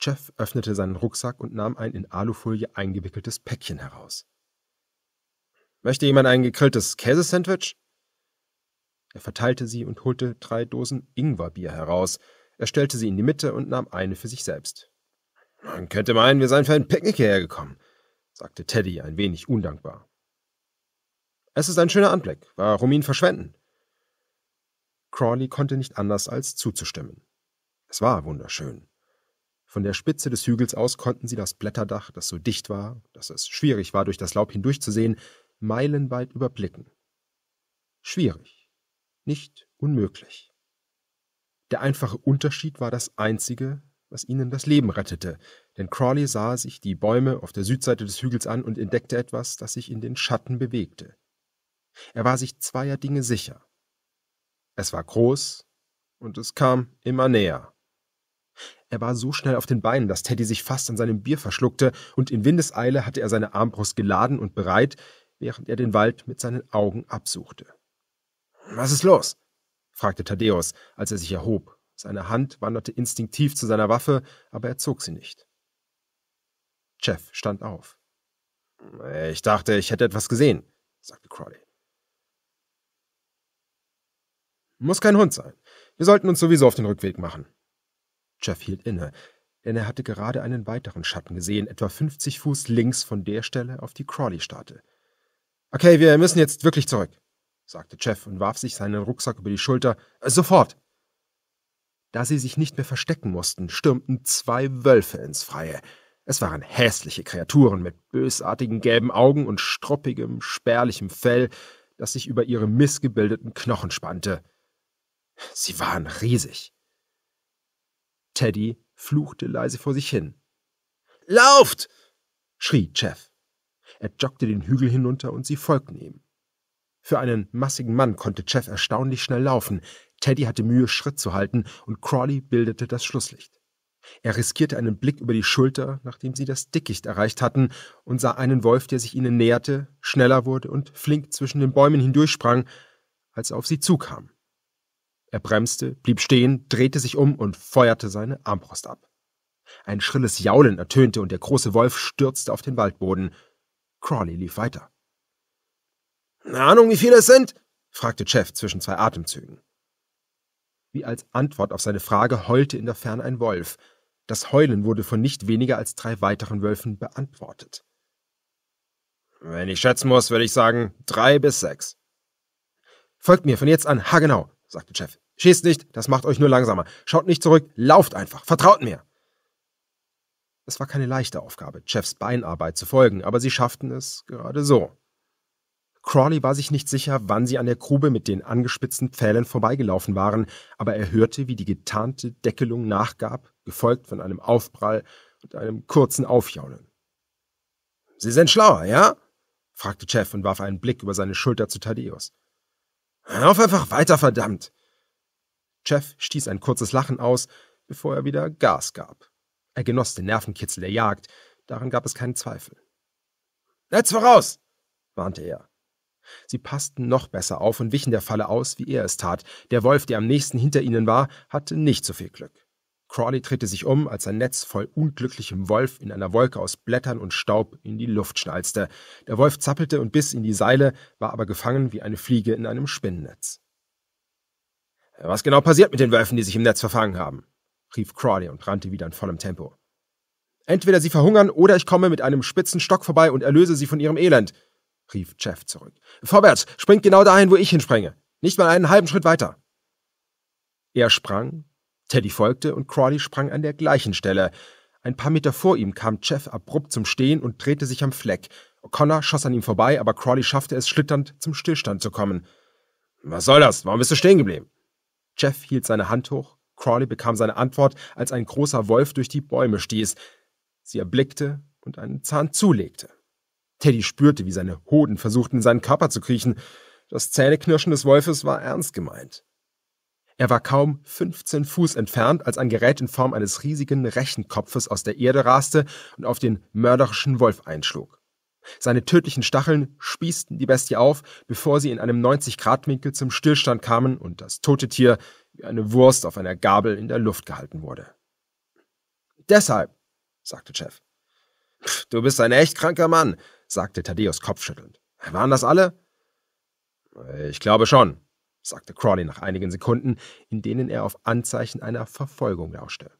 Jeff öffnete seinen Rucksack und nahm ein in Alufolie eingewickeltes Päckchen heraus. Möchte jemand ein gegrilltes Käsesandwich? Er verteilte sie und holte drei Dosen Ingwerbier heraus. Er stellte sie in die Mitte und nahm eine für sich selbst. Man könnte meinen, wir seien für ein Picknick hierher gekommen, sagte Teddy ein wenig undankbar. Es ist ein schöner Anblick. Warum ihn verschwenden? Crawley konnte nicht anders als zuzustimmen. Es war wunderschön. Von der Spitze des Hügels aus konnten sie das Blätterdach, das so dicht war, dass es schwierig war, durch das Laub hindurchzusehen, meilenweit überblicken. Schwierig, nicht unmöglich. Der einfache Unterschied war das einzige, was ihnen das Leben rettete, denn Crawley sah sich die Bäume auf der Südseite des Hügels an und entdeckte etwas, das sich in den Schatten bewegte. Er war sich zweier Dinge sicher. Es war groß und es kam immer näher. Er war so schnell auf den Beinen, dass Teddy sich fast an seinem Bier verschluckte, und in Windeseile hatte er seine Armbrust geladen und bereit, während er den Wald mit seinen Augen absuchte. Was ist los? fragte Thaddäus, als er sich erhob. Seine Hand wanderte instinktiv zu seiner Waffe, aber er zog sie nicht. Jeff stand auf. Ich dachte, ich hätte etwas gesehen, sagte Crowley. Muss kein Hund sein. Wir sollten uns sowieso auf den Rückweg machen. Jeff hielt inne, denn er hatte gerade einen weiteren Schatten gesehen, etwa 50 Fuß links von der Stelle, auf die Crawley starrte. Okay, wir müssen jetzt wirklich zurück, sagte Jeff und warf sich seinen Rucksack über die Schulter. Äh, sofort! Da sie sich nicht mehr verstecken mussten, stürmten zwei Wölfe ins Freie. Es waren hässliche Kreaturen mit bösartigen gelben Augen und struppigem, spärlichem Fell, das sich über ihre missgebildeten Knochen spannte. Sie waren riesig. Teddy fluchte leise vor sich hin. Lauft! schrie Jeff. Er joggte den Hügel hinunter und sie folgten ihm. Für einen massigen Mann konnte Jeff erstaunlich schnell laufen. Teddy hatte Mühe, Schritt zu halten, und Crawley bildete das Schlusslicht. Er riskierte einen Blick über die Schulter, nachdem sie das Dickicht erreicht hatten, und sah einen Wolf, der sich ihnen näherte, schneller wurde und flink zwischen den Bäumen hindurchsprang, als er auf sie zukam. Er bremste, blieb stehen, drehte sich um und feuerte seine Armbrust ab. Ein schrilles Jaulen ertönte und der große Wolf stürzte auf den Waldboden. Crawley lief weiter. Eine Ahnung, wie viele es sind? fragte Jeff zwischen zwei Atemzügen. Wie als Antwort auf seine Frage heulte in der Ferne ein Wolf. Das Heulen wurde von nicht weniger als drei weiteren Wölfen beantwortet. Wenn ich schätzen muss, würde ich sagen drei bis sechs. Folgt mir von jetzt an, ha genau, sagte Chef. Schießt nicht, das macht euch nur langsamer. Schaut nicht zurück, lauft einfach, vertraut mir. Es war keine leichte Aufgabe, Chefs Beinarbeit zu folgen, aber sie schafften es gerade so. Crawley war sich nicht sicher, wann sie an der Grube mit den angespitzten Pfählen vorbeigelaufen waren, aber er hörte, wie die getarnte Deckelung nachgab, gefolgt von einem Aufprall und einem kurzen Aufjaulen. Sie sind schlauer, ja? fragte Jeff und warf einen Blick über seine Schulter zu Thaddeus. Lauf einfach weiter, verdammt! Jeff stieß ein kurzes Lachen aus, bevor er wieder Gas gab. Er genoss den Nervenkitzel der Jagd, daran gab es keinen Zweifel. Netz voraus! warnte er. Sie passten noch besser auf und wichen der Falle aus, wie er es tat. Der Wolf, der am nächsten hinter ihnen war, hatte nicht so viel Glück. Crawley drehte sich um, als sein Netz voll unglücklichem Wolf in einer Wolke aus Blättern und Staub in die Luft schnalzte. Der Wolf zappelte und biss in die Seile, war aber gefangen wie eine Fliege in einem Spinnennetz. Was genau passiert mit den Wölfen, die sich im Netz verfangen haben? rief Crawley und rannte wieder in vollem Tempo. Entweder sie verhungern oder ich komme mit einem spitzen Stock vorbei und erlöse sie von ihrem Elend, rief Jeff zurück. Vorwärts, springt genau dahin, wo ich hinspringe. Nicht mal einen halben Schritt weiter. Er sprang, Teddy folgte und Crawley sprang an der gleichen Stelle. Ein paar Meter vor ihm kam Jeff abrupt zum Stehen und drehte sich am Fleck. O'Connor schoss an ihm vorbei, aber Crawley schaffte es schlitternd zum Stillstand zu kommen. Was soll das? Warum bist du stehen geblieben? Jeff hielt seine Hand hoch. Crawley bekam seine Antwort, als ein großer Wolf durch die Bäume stieß. Sie erblickte und einen Zahn zulegte. Teddy spürte, wie seine Hoden versuchten, in seinen Körper zu kriechen. Das Zähneknirschen des Wolfes war ernst gemeint. Er war kaum 15 Fuß entfernt, als ein Gerät in Form eines riesigen Rechenkopfes aus der Erde raste und auf den mörderischen Wolf einschlug. Seine tödlichen Stacheln spießten die Bestie auf, bevor sie in einem 90-Grad-Winkel zum Stillstand kamen und das tote Tier wie eine Wurst auf einer Gabel in der Luft gehalten wurde. Deshalb, sagte Jeff. Du bist ein echt kranker Mann, sagte Thaddeus kopfschüttelnd. Waren das alle? Ich glaube schon, sagte Crawley nach einigen Sekunden, in denen er auf Anzeichen einer Verfolgung lauschte.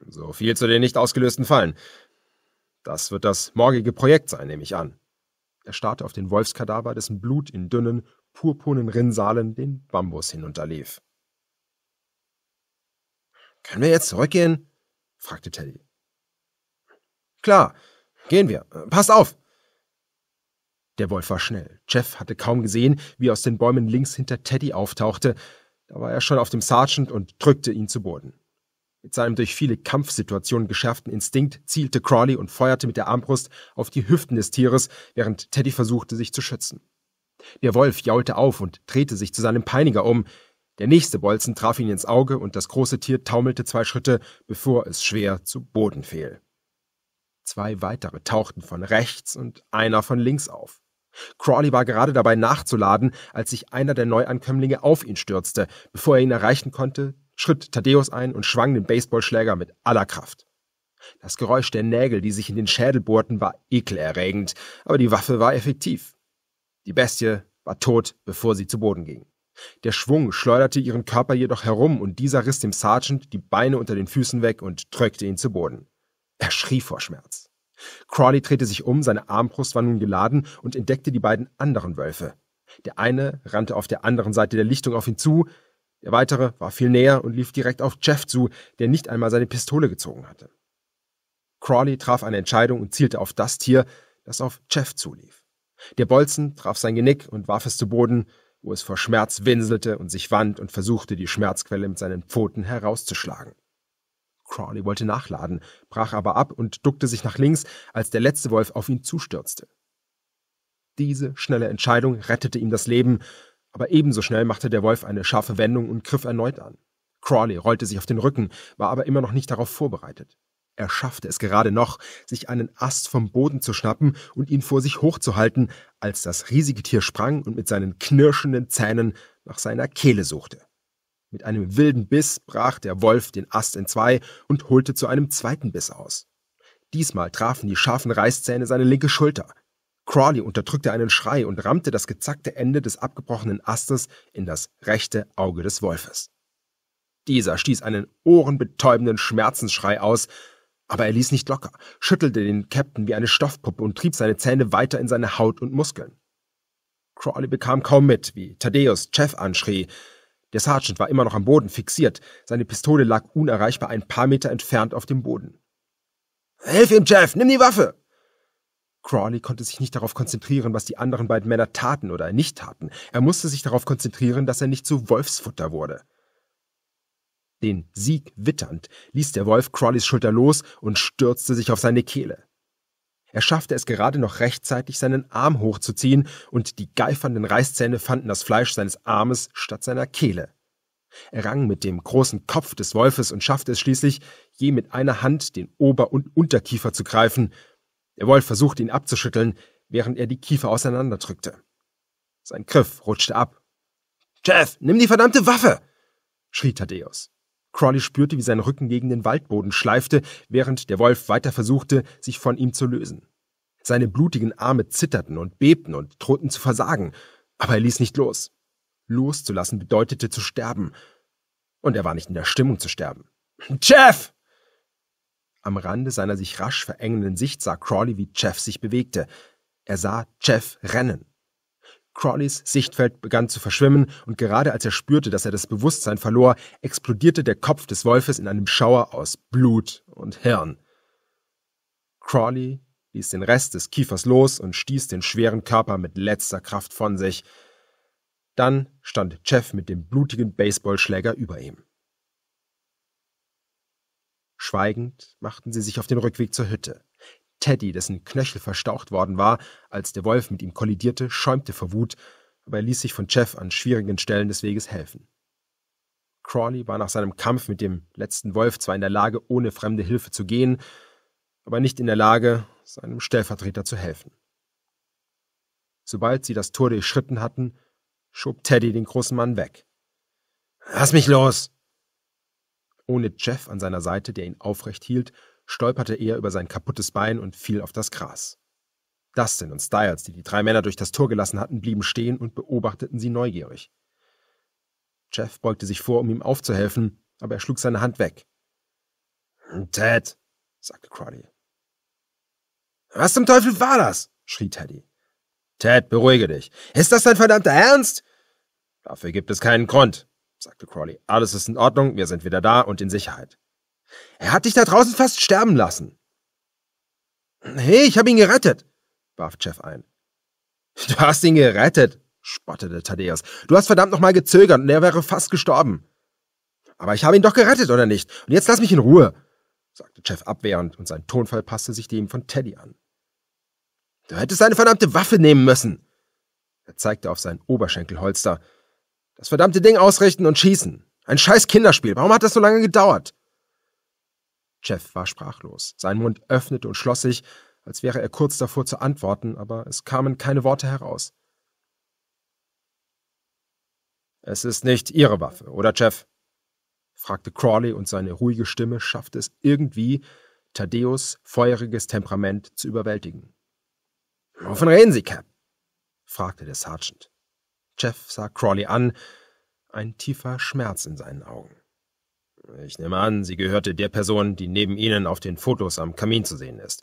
So viel zu den nicht ausgelösten Fallen. Das wird das morgige Projekt sein, nehme ich an. Er starrte auf den Wolfskadaver, dessen Blut in dünnen, purpurnen Rinnsalen den Bambus hinunterlief. Können wir jetzt zurückgehen? fragte Teddy. Klar, gehen wir. Passt auf! Der Wolf war schnell. Jeff hatte kaum gesehen, wie er aus den Bäumen links hinter Teddy auftauchte. Da war er schon auf dem Sergeant und drückte ihn zu Boden. Mit seinem durch viele Kampfsituationen geschärften Instinkt zielte Crawley und feuerte mit der Armbrust auf die Hüften des Tieres, während Teddy versuchte, sich zu schützen. Der Wolf jaulte auf und drehte sich zu seinem Peiniger um. Der nächste Bolzen traf ihn ins Auge und das große Tier taumelte zwei Schritte, bevor es schwer zu Boden fiel. Zwei weitere tauchten von rechts und einer von links auf. Crawley war gerade dabei nachzuladen, als sich einer der Neuankömmlinge auf ihn stürzte. Bevor er ihn erreichen konnte, schritt Thaddeus ein und schwang den Baseballschläger mit aller Kraft. Das Geräusch der Nägel, die sich in den Schädel bohrten, war ekelerregend, aber die Waffe war effektiv. Die Bestie war tot, bevor sie zu Boden ging. Der Schwung schleuderte ihren Körper jedoch herum und dieser riss dem Sergeant die Beine unter den Füßen weg und drückte ihn zu Boden. Er schrie vor Schmerz. Crawley drehte sich um, seine Armbrust war nun geladen und entdeckte die beiden anderen Wölfe. Der eine rannte auf der anderen Seite der Lichtung auf ihn zu, der weitere war viel näher und lief direkt auf Jeff zu, der nicht einmal seine Pistole gezogen hatte. Crawley traf eine Entscheidung und zielte auf das Tier, das auf Jeff zulief. Der Bolzen traf sein Genick und warf es zu Boden, wo es vor Schmerz winselte und sich wand und versuchte, die Schmerzquelle mit seinen Pfoten herauszuschlagen. Crawley wollte nachladen, brach aber ab und duckte sich nach links, als der letzte Wolf auf ihn zustürzte. Diese schnelle Entscheidung rettete ihm das Leben, aber ebenso schnell machte der Wolf eine scharfe Wendung und griff erneut an. Crawley rollte sich auf den Rücken, war aber immer noch nicht darauf vorbereitet. Er schaffte es gerade noch, sich einen Ast vom Boden zu schnappen und ihn vor sich hochzuhalten, als das riesige Tier sprang und mit seinen knirschenden Zähnen nach seiner Kehle suchte. Mit einem wilden Biss brach der Wolf den Ast in zwei und holte zu einem zweiten Biss aus. Diesmal trafen die scharfen Reißzähne seine linke Schulter. Crawley unterdrückte einen Schrei und rammte das gezackte Ende des abgebrochenen Astes in das rechte Auge des Wolfes. Dieser stieß einen ohrenbetäubenden Schmerzensschrei aus, aber er ließ nicht locker, schüttelte den Käpt'n wie eine Stoffpuppe und trieb seine Zähne weiter in seine Haut und Muskeln. Crawley bekam kaum mit, wie Thaddeus Jeff anschrie, der Sergeant war immer noch am Boden fixiert. Seine Pistole lag unerreichbar ein paar Meter entfernt auf dem Boden. Hilf ihm, Jeff! Nimm die Waffe! Crawley konnte sich nicht darauf konzentrieren, was die anderen beiden Männer taten oder nicht taten. Er musste sich darauf konzentrieren, dass er nicht zu Wolfsfutter wurde. Den Sieg witternd, ließ der Wolf Crawleys Schulter los und stürzte sich auf seine Kehle. Er schaffte es gerade noch rechtzeitig, seinen Arm hochzuziehen, und die geifernden Reißzähne fanden das Fleisch seines Armes statt seiner Kehle. Er rang mit dem großen Kopf des Wolfes und schaffte es schließlich, je mit einer Hand den Ober- und Unterkiefer zu greifen. Der Wolf versuchte ihn abzuschütteln, während er die Kiefer auseinanderdrückte. Sein Griff rutschte ab. Jeff, nimm die verdammte Waffe! schrie Thaddeus. Crawley spürte, wie sein Rücken gegen den Waldboden schleifte, während der Wolf weiter versuchte, sich von ihm zu lösen. Seine blutigen Arme zitterten und bebten und drohten zu versagen, aber er ließ nicht los. Loszulassen bedeutete zu sterben. Und er war nicht in der Stimmung zu sterben. Jeff! Am Rande seiner sich rasch verengenden Sicht sah Crawley, wie Jeff sich bewegte. Er sah Jeff rennen. Crawleys Sichtfeld begann zu verschwimmen, und gerade als er spürte, dass er das Bewusstsein verlor, explodierte der Kopf des Wolfes in einem Schauer aus Blut und Hirn. Crawley ließ den Rest des Kiefers los und stieß den schweren Körper mit letzter Kraft von sich. Dann stand Jeff mit dem blutigen Baseballschläger über ihm. Schweigend machten sie sich auf den Rückweg zur Hütte. Teddy, dessen Knöchel verstaucht worden war, als der Wolf mit ihm kollidierte, schäumte vor Wut, aber er ließ sich von Jeff an schwierigen Stellen des Weges helfen. Crawley war nach seinem Kampf mit dem letzten Wolf zwar in der Lage, ohne fremde Hilfe zu gehen, aber nicht in der Lage, seinem Stellvertreter zu helfen. Sobald sie das Tor durchschritten hatten, schob Teddy den großen Mann weg. Lass mich los! Ohne Jeff an seiner Seite, der ihn aufrecht hielt, stolperte er über sein kaputtes Bein und fiel auf das Gras. Dustin und Styles, die die drei Männer durch das Tor gelassen hatten, blieben stehen und beobachteten sie neugierig. Jeff beugte sich vor, um ihm aufzuhelfen, aber er schlug seine Hand weg. Hm, Ted, sagte Crowley. Was zum Teufel war das? schrie Teddy. Ted, beruhige dich. Ist das dein verdammter Ernst? Dafür gibt es keinen Grund, sagte Crowley. Alles ist in Ordnung, wir sind wieder da und in Sicherheit. Er hat dich da draußen fast sterben lassen. Hey, ich habe ihn gerettet, warf Jeff ein. Du hast ihn gerettet, spottete Thaddeus. Du hast verdammt nochmal gezögert und er wäre fast gestorben. Aber ich habe ihn doch gerettet, oder nicht? Und jetzt lass mich in Ruhe, sagte Jeff abwehrend und sein Tonfall passte sich dem von Teddy an. Du hättest eine verdammte Waffe nehmen müssen. Er zeigte auf sein Oberschenkelholster. Das verdammte Ding ausrichten und schießen. Ein scheiß Kinderspiel. Warum hat das so lange gedauert? Jeff war sprachlos. Sein Mund öffnete und schloss sich, als wäre er kurz davor zu antworten, aber es kamen keine Worte heraus. Es ist nicht Ihre Waffe, oder Jeff? fragte Crawley, und seine ruhige Stimme schaffte es irgendwie, Tadeus feuriges Temperament zu überwältigen. Wovon reden Sie, Cap? fragte der Sergeant. Jeff sah Crawley an, ein tiefer Schmerz in seinen Augen. Ich nehme an, sie gehörte der Person, die neben Ihnen auf den Fotos am Kamin zu sehen ist.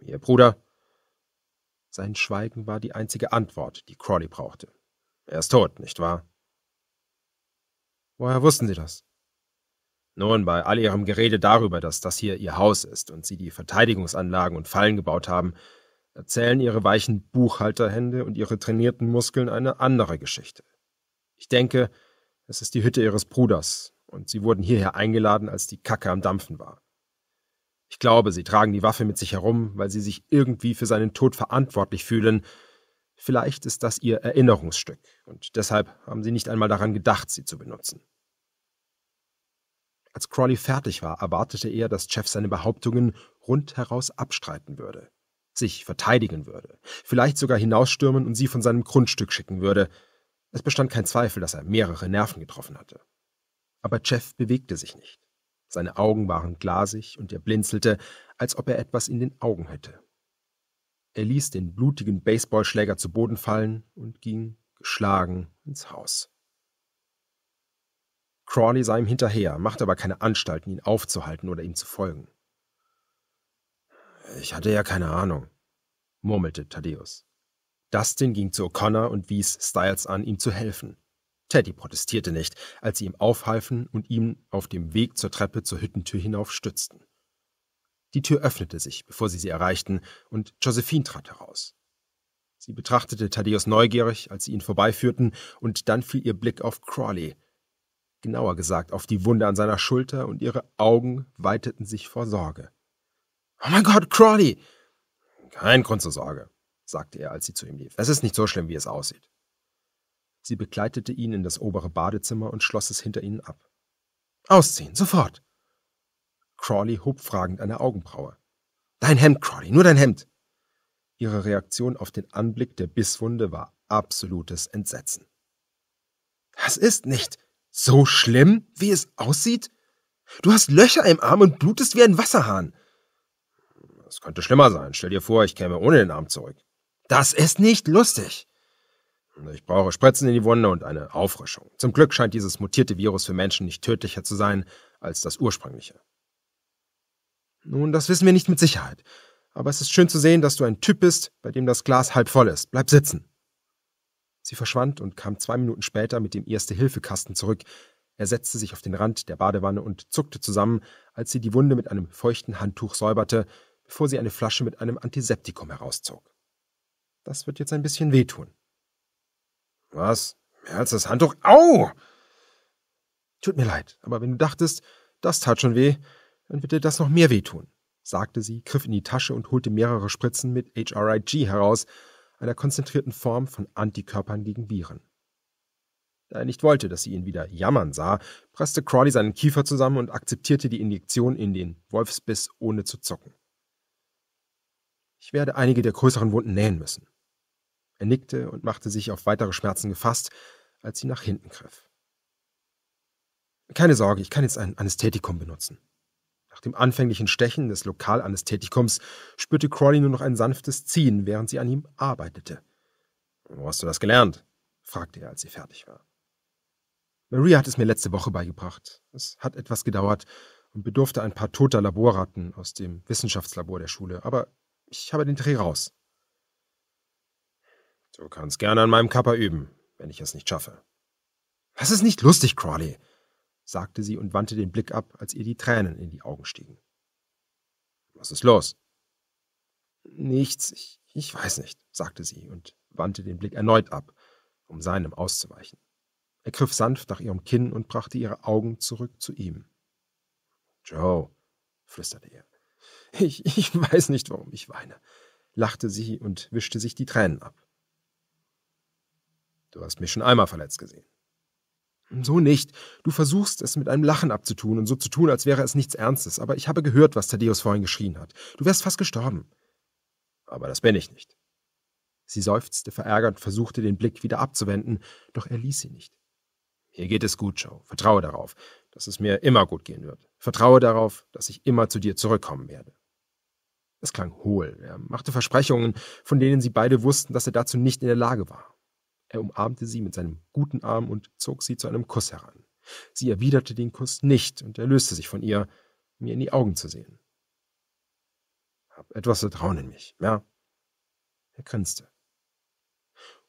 Ihr Bruder? Sein Schweigen war die einzige Antwort, die Crawley brauchte. Er ist tot, nicht wahr? Woher wussten Sie das? Nun, bei all Ihrem Gerede darüber, dass das hier Ihr Haus ist und Sie die Verteidigungsanlagen und Fallen gebaut haben, erzählen Ihre weichen Buchhalterhände und Ihre trainierten Muskeln eine andere Geschichte. Ich denke, es ist die Hütte Ihres Bruders, und sie wurden hierher eingeladen, als die Kacke am Dampfen war. Ich glaube, sie tragen die Waffe mit sich herum, weil sie sich irgendwie für seinen Tod verantwortlich fühlen. Vielleicht ist das ihr Erinnerungsstück, und deshalb haben sie nicht einmal daran gedacht, sie zu benutzen. Als Crawley fertig war, erwartete er, dass Jeff seine Behauptungen rundheraus abstreiten würde, sich verteidigen würde, vielleicht sogar hinausstürmen und sie von seinem Grundstück schicken würde. Es bestand kein Zweifel, dass er mehrere Nerven getroffen hatte. Aber Jeff bewegte sich nicht. Seine Augen waren glasig und er blinzelte, als ob er etwas in den Augen hätte. Er ließ den blutigen Baseballschläger zu Boden fallen und ging geschlagen ins Haus. Crawley sah ihm hinterher, machte aber keine Anstalten, ihn aufzuhalten oder ihm zu folgen. Ich hatte ja keine Ahnung, murmelte Thaddeus. Dustin ging zu O'Connor und wies Styles an, ihm zu helfen. Teddy protestierte nicht, als sie ihm aufhalfen und ihn auf dem Weg zur Treppe zur Hüttentür hinauf stützten. Die Tür öffnete sich, bevor sie sie erreichten, und Josephine trat heraus. Sie betrachtete Thaddeus neugierig, als sie ihn vorbeiführten, und dann fiel ihr Blick auf Crawley, genauer gesagt auf die Wunde an seiner Schulter, und ihre Augen weiteten sich vor Sorge. Oh mein Gott, Crawley! Kein Grund zur Sorge, sagte er, als sie zu ihm lief. Es ist nicht so schlimm, wie es aussieht. Sie begleitete ihn in das obere Badezimmer und schloss es hinter ihnen ab. Ausziehen, sofort! Crawley hob fragend eine Augenbraue. Dein Hemd, Crawley, nur dein Hemd! Ihre Reaktion auf den Anblick der Bisswunde war absolutes Entsetzen. Das ist nicht so schlimm, wie es aussieht. Du hast Löcher im Arm und blutest wie ein Wasserhahn. Es könnte schlimmer sein. Stell dir vor, ich käme ohne den Arm zurück. Das ist nicht lustig. Ich brauche Spritzen in die Wunde und eine Auffrischung. Zum Glück scheint dieses mutierte Virus für Menschen nicht tödlicher zu sein als das ursprüngliche. Nun, das wissen wir nicht mit Sicherheit. Aber es ist schön zu sehen, dass du ein Typ bist, bei dem das Glas halb voll ist. Bleib sitzen. Sie verschwand und kam zwei Minuten später mit dem Erste-Hilfe-Kasten zurück. Er setzte sich auf den Rand der Badewanne und zuckte zusammen, als sie die Wunde mit einem feuchten Handtuch säuberte, bevor sie eine Flasche mit einem Antiseptikum herauszog. Das wird jetzt ein bisschen wehtun. Was? Mehr als das Handtuch? Au! Tut mir leid, aber wenn du dachtest, das tat schon weh, dann wird dir das noch mehr wehtun, sagte sie, griff in die Tasche und holte mehrere Spritzen mit HRIG heraus, einer konzentrierten Form von Antikörpern gegen Viren. Da er nicht wollte, dass sie ihn wieder jammern sah, presste Crawley seinen Kiefer zusammen und akzeptierte die Injektion in den Wolfsbiss, ohne zu zucken. Ich werde einige der größeren Wunden nähen müssen. Er nickte und machte sich auf weitere Schmerzen gefasst, als sie nach hinten griff. Keine Sorge, ich kann jetzt ein Anästhetikum benutzen. Nach dem anfänglichen Stechen des Lokalanästhetikums spürte Crawley nur noch ein sanftes Ziehen, während sie an ihm arbeitete. Wo hast du das gelernt? fragte er, als sie fertig war. Maria hat es mir letzte Woche beigebracht. Es hat etwas gedauert und bedurfte ein paar toter Laborratten aus dem Wissenschaftslabor der Schule, aber ich habe den Dreh raus. Du kannst gerne an meinem Kapper üben, wenn ich es nicht schaffe. Das ist nicht lustig, Crawley? sagte sie und wandte den Blick ab, als ihr die Tränen in die Augen stiegen. Was ist los? Nichts, ich, ich weiß nicht, sagte sie und wandte den Blick erneut ab, um seinem auszuweichen. Er griff sanft nach ihrem Kinn und brachte ihre Augen zurück zu ihm. Joe, flüsterte er. Ich, ich weiß nicht, warum ich weine, lachte sie und wischte sich die Tränen ab. Du hast mich schon einmal verletzt gesehen. So nicht. Du versuchst es mit einem Lachen abzutun und so zu tun, als wäre es nichts Ernstes, aber ich habe gehört, was Thaddeus vorhin geschrien hat. Du wärst fast gestorben. Aber das bin ich nicht. Sie seufzte verärgert und versuchte, den Blick wieder abzuwenden, doch er ließ sie nicht. Hier geht es gut, Joe. Vertraue darauf, dass es mir immer gut gehen wird. Vertraue darauf, dass ich immer zu dir zurückkommen werde. Es klang hohl. Er machte Versprechungen, von denen sie beide wussten, dass er dazu nicht in der Lage war. Er umarmte sie mit seinem guten Arm und zog sie zu einem Kuss heran. Sie erwiderte den Kuss nicht und er löste sich von ihr, um ihr in die Augen zu sehen. Hab etwas Vertrauen in mich, ja? Er grinste.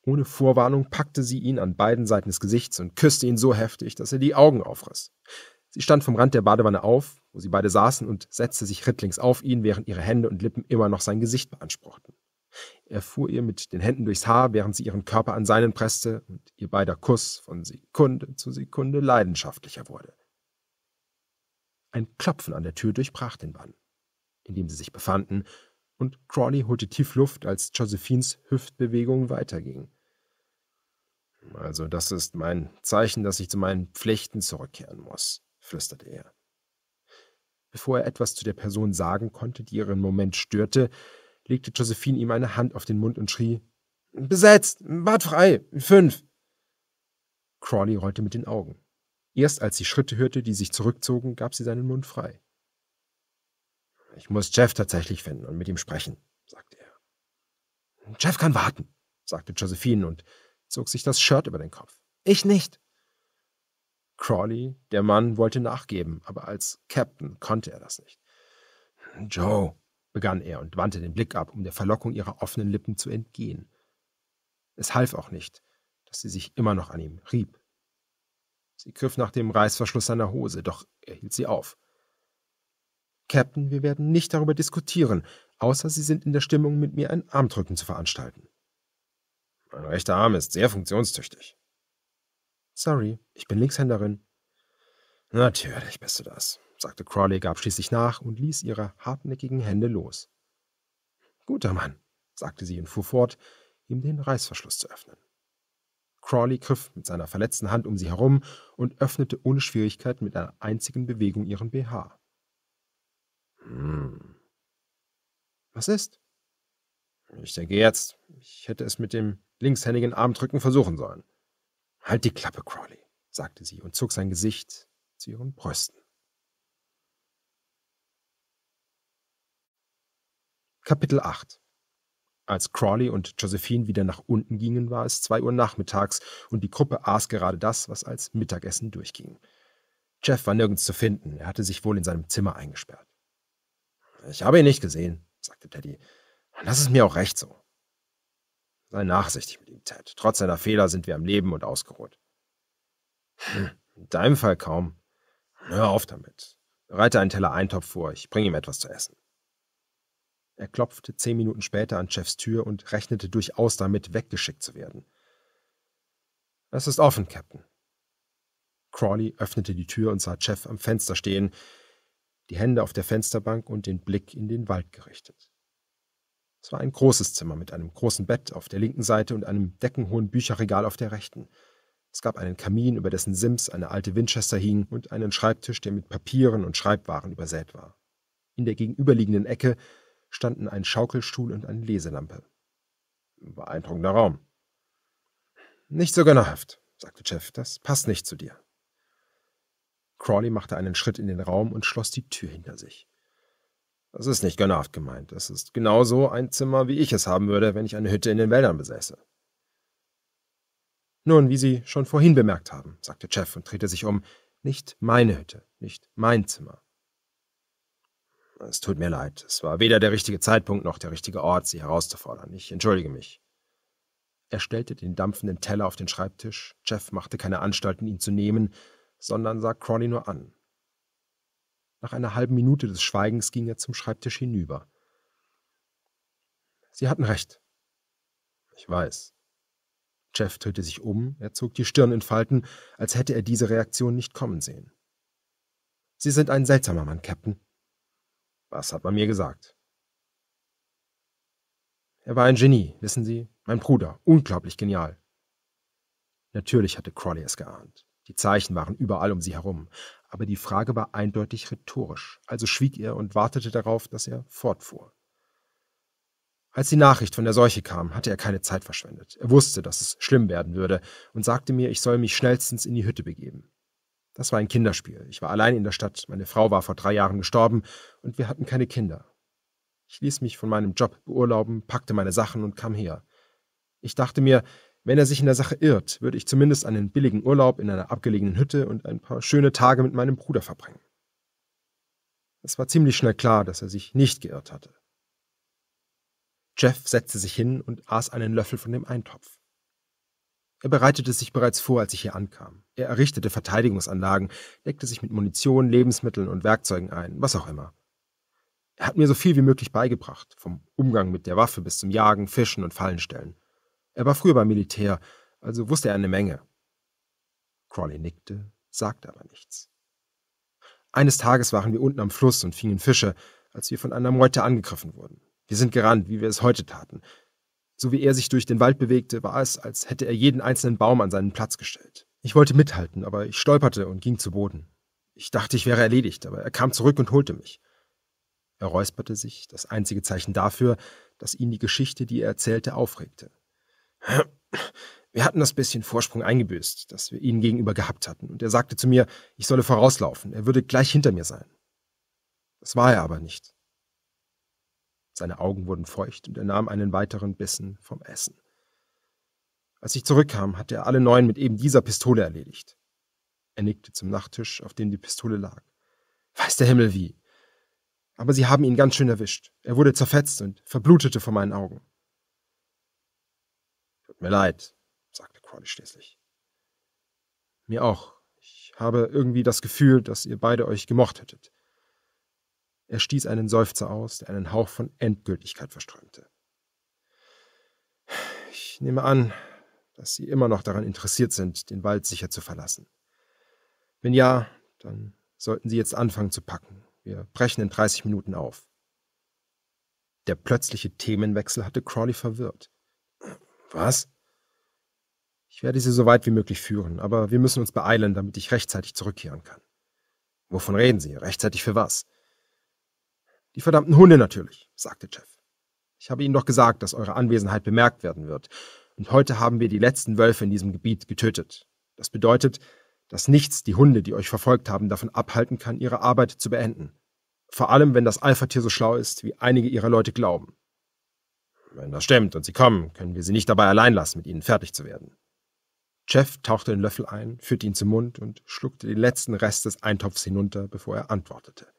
Ohne Vorwarnung packte sie ihn an beiden Seiten des Gesichts und küsste ihn so heftig, dass er die Augen aufriss. Sie stand vom Rand der Badewanne auf, wo sie beide saßen, und setzte sich rittlings auf ihn, während ihre Hände und Lippen immer noch sein Gesicht beanspruchten. Er fuhr ihr mit den Händen durchs Haar, während sie ihren Körper an seinen presste und ihr beider Kuss von Sekunde zu Sekunde leidenschaftlicher wurde. Ein Klopfen an der Tür durchbrach den Bann, in dem sie sich befanden, und Crawley holte tief Luft, als Josephines Hüftbewegung weiterging. Also das ist mein Zeichen, dass ich zu meinen Pflichten zurückkehren muss, flüsterte er. Bevor er etwas zu der Person sagen konnte, die ihren Moment störte, legte Josephine ihm eine Hand auf den Mund und schrie, Besetzt! Bad frei! Fünf! Crawley rollte mit den Augen. Erst als sie Schritte hörte, die sich zurückzogen, gab sie seinen Mund frei. Ich muss Jeff tatsächlich finden und mit ihm sprechen, sagte er. Jeff kann warten, sagte Josephine und zog sich das Shirt über den Kopf. Ich nicht. Crawley, der Mann, wollte nachgeben, aber als Captain konnte er das nicht. Joe, begann er und wandte den Blick ab, um der Verlockung ihrer offenen Lippen zu entgehen. Es half auch nicht, dass sie sich immer noch an ihm rieb. Sie griff nach dem Reißverschluss seiner Hose, doch er hielt sie auf. Captain, wir werden nicht darüber diskutieren, außer Sie sind in der Stimmung, mit mir ein Armdrücken zu veranstalten. Mein rechter Arm ist sehr funktionstüchtig. Sorry, ich bin Linkshänderin. Natürlich bist du das sagte Crawley, gab schließlich nach und ließ ihre hartnäckigen Hände los. Guter Mann, sagte sie und fuhr fort, ihm den Reißverschluss zu öffnen. Crawley griff mit seiner verletzten Hand um sie herum und öffnete ohne Schwierigkeit mit einer einzigen Bewegung ihren BH. Hm. Was ist? Ich denke jetzt, ich hätte es mit dem linkshändigen Armdrücken versuchen sollen. Halt die Klappe, Crawley, sagte sie und zog sein Gesicht zu ihren Brüsten. Kapitel 8 Als Crawley und Josephine wieder nach unten gingen, war es zwei Uhr nachmittags und die Gruppe aß gerade das, was als Mittagessen durchging. Jeff war nirgends zu finden. Er hatte sich wohl in seinem Zimmer eingesperrt. Ich habe ihn nicht gesehen, sagte Teddy. Und das ist mir auch recht so. Sei nachsichtig mit ihm, Ted. Trotz seiner Fehler sind wir am Leben und ausgeruht. Hm, in deinem Fall kaum. Hör auf damit. Bereite einen Teller Eintopf vor, ich bringe ihm etwas zu essen. Er klopfte zehn Minuten später an Chefs Tür und rechnete durchaus damit, weggeschickt zu werden. Es ist offen, Captain. Crawley öffnete die Tür und sah Jeff am Fenster stehen, die Hände auf der Fensterbank und den Blick in den Wald gerichtet. Es war ein großes Zimmer mit einem großen Bett auf der linken Seite und einem deckenhohen Bücherregal auf der rechten. Es gab einen Kamin, über dessen Sims eine alte Winchester hing, und einen Schreibtisch, der mit Papieren und Schreibwaren übersät war. In der gegenüberliegenden Ecke standen ein Schaukelstuhl und eine Leselampe. Beeindruckender Raum. Nicht so gönnerhaft, sagte Jeff, das passt nicht zu dir. Crawley machte einen Schritt in den Raum und schloss die Tür hinter sich. Das ist nicht gönnerhaft gemeint. Das ist genauso ein Zimmer, wie ich es haben würde, wenn ich eine Hütte in den Wäldern besäße. Nun, wie Sie schon vorhin bemerkt haben, sagte Jeff und drehte sich um, nicht meine Hütte, nicht mein Zimmer. Es tut mir leid. Es war weder der richtige Zeitpunkt noch der richtige Ort, Sie herauszufordern. Ich entschuldige mich. Er stellte den dampfenden Teller auf den Schreibtisch. Jeff machte keine Anstalten, ihn zu nehmen, sondern sah Crawley nur an. Nach einer halben Minute des Schweigens ging er zum Schreibtisch hinüber. Sie hatten recht. Ich weiß. Jeff drehte sich um, er zog die Stirn in Falten, als hätte er diese Reaktion nicht kommen sehen. Sie sind ein seltsamer Mann, Captain, was hat man mir gesagt? Er war ein Genie, wissen Sie? Mein Bruder, unglaublich genial. Natürlich hatte Crawley es geahnt. Die Zeichen waren überall um sie herum, aber die Frage war eindeutig rhetorisch, also schwieg er und wartete darauf, dass er fortfuhr. Als die Nachricht von der Seuche kam, hatte er keine Zeit verschwendet. Er wusste, dass es schlimm werden würde und sagte mir, ich soll mich schnellstens in die Hütte begeben. Das war ein Kinderspiel. Ich war allein in der Stadt, meine Frau war vor drei Jahren gestorben und wir hatten keine Kinder. Ich ließ mich von meinem Job beurlauben, packte meine Sachen und kam her. Ich dachte mir, wenn er sich in der Sache irrt, würde ich zumindest einen billigen Urlaub in einer abgelegenen Hütte und ein paar schöne Tage mit meinem Bruder verbringen. Es war ziemlich schnell klar, dass er sich nicht geirrt hatte. Jeff setzte sich hin und aß einen Löffel von dem Eintopf. Er bereitete sich bereits vor, als ich hier ankam. Er errichtete Verteidigungsanlagen, deckte sich mit Munition, Lebensmitteln und Werkzeugen ein, was auch immer. Er hat mir so viel wie möglich beigebracht, vom Umgang mit der Waffe bis zum Jagen, Fischen und Fallenstellen. Er war früher beim Militär, also wusste er eine Menge. Crawley nickte, sagte aber nichts. Eines Tages waren wir unten am Fluss und fingen Fische, als wir von einer Meute angegriffen wurden. Wir sind gerannt, wie wir es heute taten. So wie er sich durch den Wald bewegte, war es, als hätte er jeden einzelnen Baum an seinen Platz gestellt. Ich wollte mithalten, aber ich stolperte und ging zu Boden. Ich dachte, ich wäre erledigt, aber er kam zurück und holte mich. Er räusperte sich, das einzige Zeichen dafür, dass ihn die Geschichte, die er erzählte, aufregte. Wir hatten das bisschen Vorsprung eingebüßt, das wir ihnen gegenüber gehabt hatten, und er sagte zu mir, ich solle vorauslaufen, er würde gleich hinter mir sein. Das war er aber nicht. Seine Augen wurden feucht und er nahm einen weiteren Bissen vom Essen. Als ich zurückkam, hatte er alle neun mit eben dieser Pistole erledigt. Er nickte zum Nachttisch, auf dem die Pistole lag. Weiß der Himmel wie. Aber sie haben ihn ganz schön erwischt. Er wurde zerfetzt und verblutete vor meinen Augen. Tut mir leid, sagte Crawley schließlich. Mir auch. Ich habe irgendwie das Gefühl, dass ihr beide euch gemocht hättet. Er stieß einen Seufzer aus, der einen Hauch von Endgültigkeit verströmte. Ich nehme an, dass Sie immer noch daran interessiert sind, den Wald sicher zu verlassen. Wenn ja, dann sollten Sie jetzt anfangen zu packen. Wir brechen in 30 Minuten auf. Der plötzliche Themenwechsel hatte Crawley verwirrt. Was? Ich werde Sie so weit wie möglich führen, aber wir müssen uns beeilen, damit ich rechtzeitig zurückkehren kann. Wovon reden Sie? Rechtzeitig für was? Die verdammten Hunde natürlich, sagte Jeff. Ich habe Ihnen doch gesagt, dass eure Anwesenheit bemerkt werden wird. Und heute haben wir die letzten Wölfe in diesem Gebiet getötet. Das bedeutet, dass nichts die Hunde, die euch verfolgt haben, davon abhalten kann, ihre Arbeit zu beenden. Vor allem, wenn das Alpha-Tier so schlau ist, wie einige ihrer Leute glauben. Wenn das stimmt und sie kommen, können wir sie nicht dabei allein lassen, mit ihnen fertig zu werden. Jeff tauchte den Löffel ein, führte ihn zum Mund und schluckte den letzten Rest des Eintopfs hinunter, bevor er antwortete.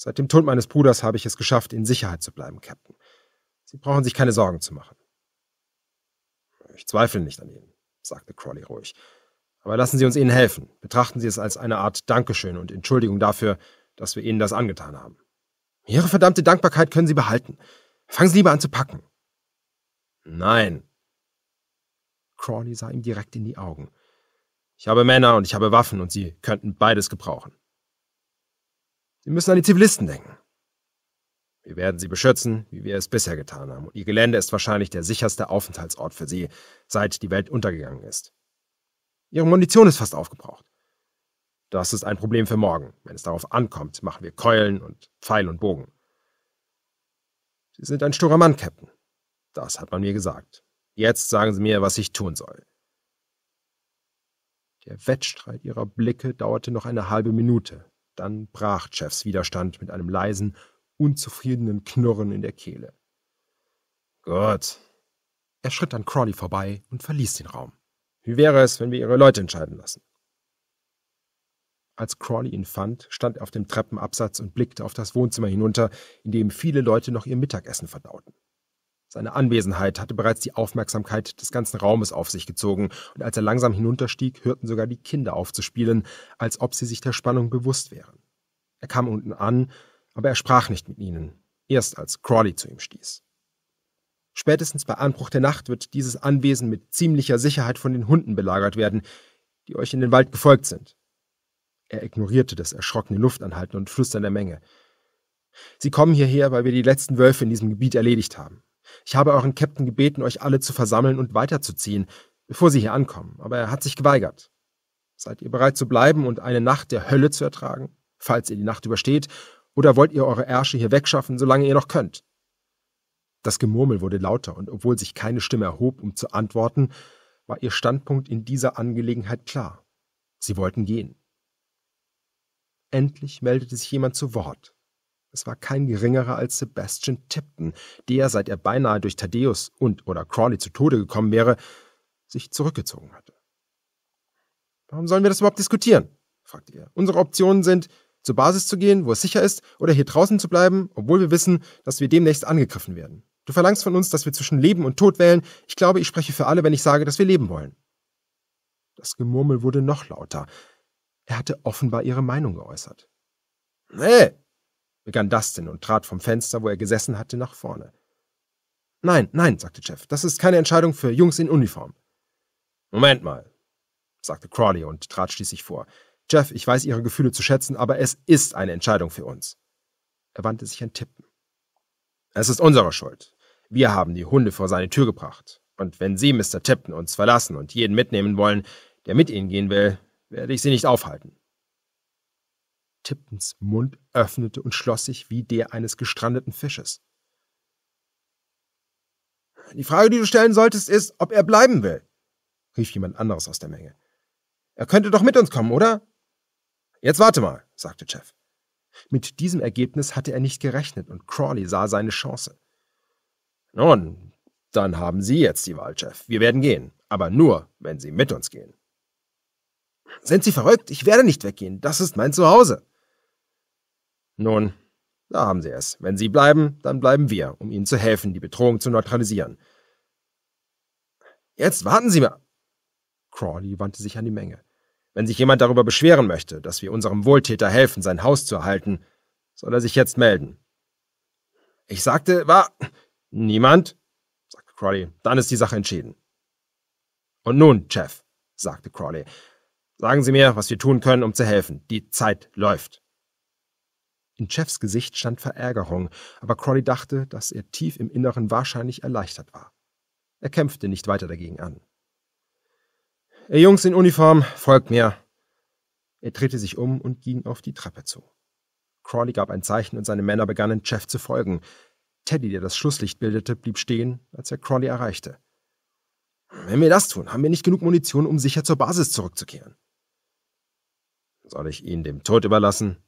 Seit dem Tod meines Bruders habe ich es geschafft, in Sicherheit zu bleiben, Captain. Sie brauchen sich keine Sorgen zu machen. Ich zweifle nicht an Ihnen, sagte Crawley ruhig. Aber lassen Sie uns Ihnen helfen. Betrachten Sie es als eine Art Dankeschön und Entschuldigung dafür, dass wir Ihnen das angetan haben. Ihre verdammte Dankbarkeit können Sie behalten. Fangen Sie lieber an zu packen. Nein. Crawley sah ihm direkt in die Augen. Ich habe Männer und ich habe Waffen und Sie könnten beides gebrauchen. Wir müssen an die Zivilisten denken. Wir werden sie beschützen, wie wir es bisher getan haben, und ihr Gelände ist wahrscheinlich der sicherste Aufenthaltsort für sie, seit die Welt untergegangen ist. Ihre Munition ist fast aufgebraucht. Das ist ein Problem für morgen. Wenn es darauf ankommt, machen wir Keulen und Pfeil und Bogen. Sie sind ein sturer Mann, Captain. Das hat man mir gesagt. Jetzt sagen Sie mir, was ich tun soll. Der Wettstreit ihrer Blicke dauerte noch eine halbe Minute. Dann brach Jeffs Widerstand mit einem leisen, unzufriedenen Knurren in der Kehle. Gut. Er schritt an Crawley vorbei und verließ den Raum. Wie wäre es, wenn wir ihre Leute entscheiden lassen? Als Crawley ihn fand, stand er auf dem Treppenabsatz und blickte auf das Wohnzimmer hinunter, in dem viele Leute noch ihr Mittagessen verdauten. Seine Anwesenheit hatte bereits die Aufmerksamkeit des ganzen Raumes auf sich gezogen, und als er langsam hinunterstieg, hörten sogar die Kinder auf zu spielen, als ob sie sich der Spannung bewusst wären. Er kam unten an, aber er sprach nicht mit ihnen, erst als Crawley zu ihm stieß. Spätestens bei Anbruch der Nacht wird dieses Anwesen mit ziemlicher Sicherheit von den Hunden belagert werden, die euch in den Wald gefolgt sind. Er ignorierte das erschrockene Luftanhalten und Flüstern der Menge. Sie kommen hierher, weil wir die letzten Wölfe in diesem Gebiet erledigt haben. Ich habe euren Captain gebeten, euch alle zu versammeln und weiterzuziehen, bevor sie hier ankommen, aber er hat sich geweigert. Seid ihr bereit zu bleiben und eine Nacht der Hölle zu ertragen, falls ihr die Nacht übersteht, oder wollt ihr eure Ärsche hier wegschaffen, solange ihr noch könnt? Das Gemurmel wurde lauter, und obwohl sich keine Stimme erhob, um zu antworten, war ihr Standpunkt in dieser Angelegenheit klar. Sie wollten gehen. Endlich meldete sich jemand zu Wort. Es war kein geringerer als Sebastian Tipton, der, seit er beinahe durch Thaddeus und oder Crawley zu Tode gekommen wäre, sich zurückgezogen hatte. Warum sollen wir das überhaupt diskutieren? fragte er. Unsere Optionen sind, zur Basis zu gehen, wo es sicher ist, oder hier draußen zu bleiben, obwohl wir wissen, dass wir demnächst angegriffen werden. Du verlangst von uns, dass wir zwischen Leben und Tod wählen. Ich glaube, ich spreche für alle, wenn ich sage, dass wir leben wollen. Das Gemurmel wurde noch lauter. Er hatte offenbar ihre Meinung geäußert. Nee, begann Dustin und trat vom Fenster, wo er gesessen hatte, nach vorne. Nein, nein, sagte Jeff, das ist keine Entscheidung für Jungs in Uniform. Moment mal, sagte Crawley und trat schließlich vor. Jeff, ich weiß Ihre Gefühle zu schätzen, aber es ist eine Entscheidung für uns. Er wandte sich an Tippen. Es ist unsere Schuld. Wir haben die Hunde vor seine Tür gebracht. Und wenn Sie, Mr. Tipton, uns verlassen und jeden mitnehmen wollen, der mit Ihnen gehen will, werde ich Sie nicht aufhalten. Tippens Mund öffnete und schloss sich wie der eines gestrandeten Fisches. Die Frage, die du stellen solltest, ist, ob er bleiben will, rief jemand anderes aus der Menge. Er könnte doch mit uns kommen, oder? Jetzt warte mal, sagte Jeff. Mit diesem Ergebnis hatte er nicht gerechnet und Crawley sah seine Chance. Nun, dann haben Sie jetzt die Wahl, Jeff. Wir werden gehen, aber nur, wenn Sie mit uns gehen. Sind Sie verrückt? Ich werde nicht weggehen. Das ist mein Zuhause. Nun, da haben Sie es. Wenn Sie bleiben, dann bleiben wir, um Ihnen zu helfen, die Bedrohung zu neutralisieren. Jetzt warten Sie mal. Crawley wandte sich an die Menge. Wenn sich jemand darüber beschweren möchte, dass wir unserem Wohltäter helfen, sein Haus zu erhalten, soll er sich jetzt melden. Ich sagte, war niemand, sagte Crawley. Dann ist die Sache entschieden. Und nun, Jeff, sagte Crawley, sagen Sie mir, was wir tun können, um zu helfen. Die Zeit läuft. In Jeffs Gesicht stand Verärgerung, aber Crawley dachte, dass er tief im Inneren wahrscheinlich erleichtert war. Er kämpfte nicht weiter dagegen an. Ihr Jungs in Uniform, folgt mir! Er drehte sich um und ging auf die Treppe zu. Crawley gab ein Zeichen und seine Männer begannen, Jeff zu folgen. Teddy, der das Schlusslicht bildete, blieb stehen, als er Crawley erreichte. Wenn wir das tun, haben wir nicht genug Munition, um sicher zur Basis zurückzukehren. Soll ich ihn dem Tod überlassen?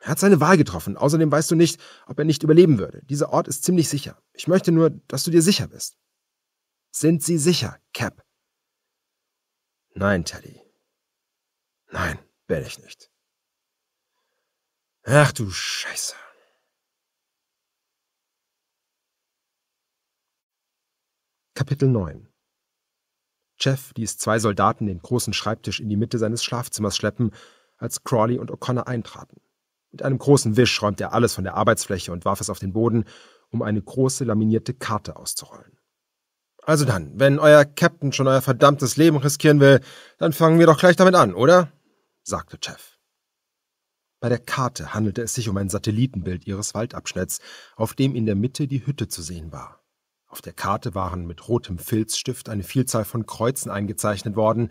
Er hat seine Wahl getroffen. Außerdem weißt du nicht, ob er nicht überleben würde. Dieser Ort ist ziemlich sicher. Ich möchte nur, dass du dir sicher bist. Sind sie sicher, Cap? Nein, Teddy. Nein, werde ich nicht. Ach du Scheiße. Kapitel 9 Jeff ließ zwei Soldaten den großen Schreibtisch in die Mitte seines Schlafzimmers schleppen, als Crawley und O'Connor eintraten. Mit einem großen Wisch räumte er alles von der Arbeitsfläche und warf es auf den Boden, um eine große laminierte Karte auszurollen. Also dann, wenn euer Captain schon euer verdammtes Leben riskieren will, dann fangen wir doch gleich damit an, oder? sagte Jeff. Bei der Karte handelte es sich um ein Satellitenbild ihres Waldabschnitts, auf dem in der Mitte die Hütte zu sehen war. Auf der Karte waren mit rotem Filzstift eine Vielzahl von Kreuzen eingezeichnet worden.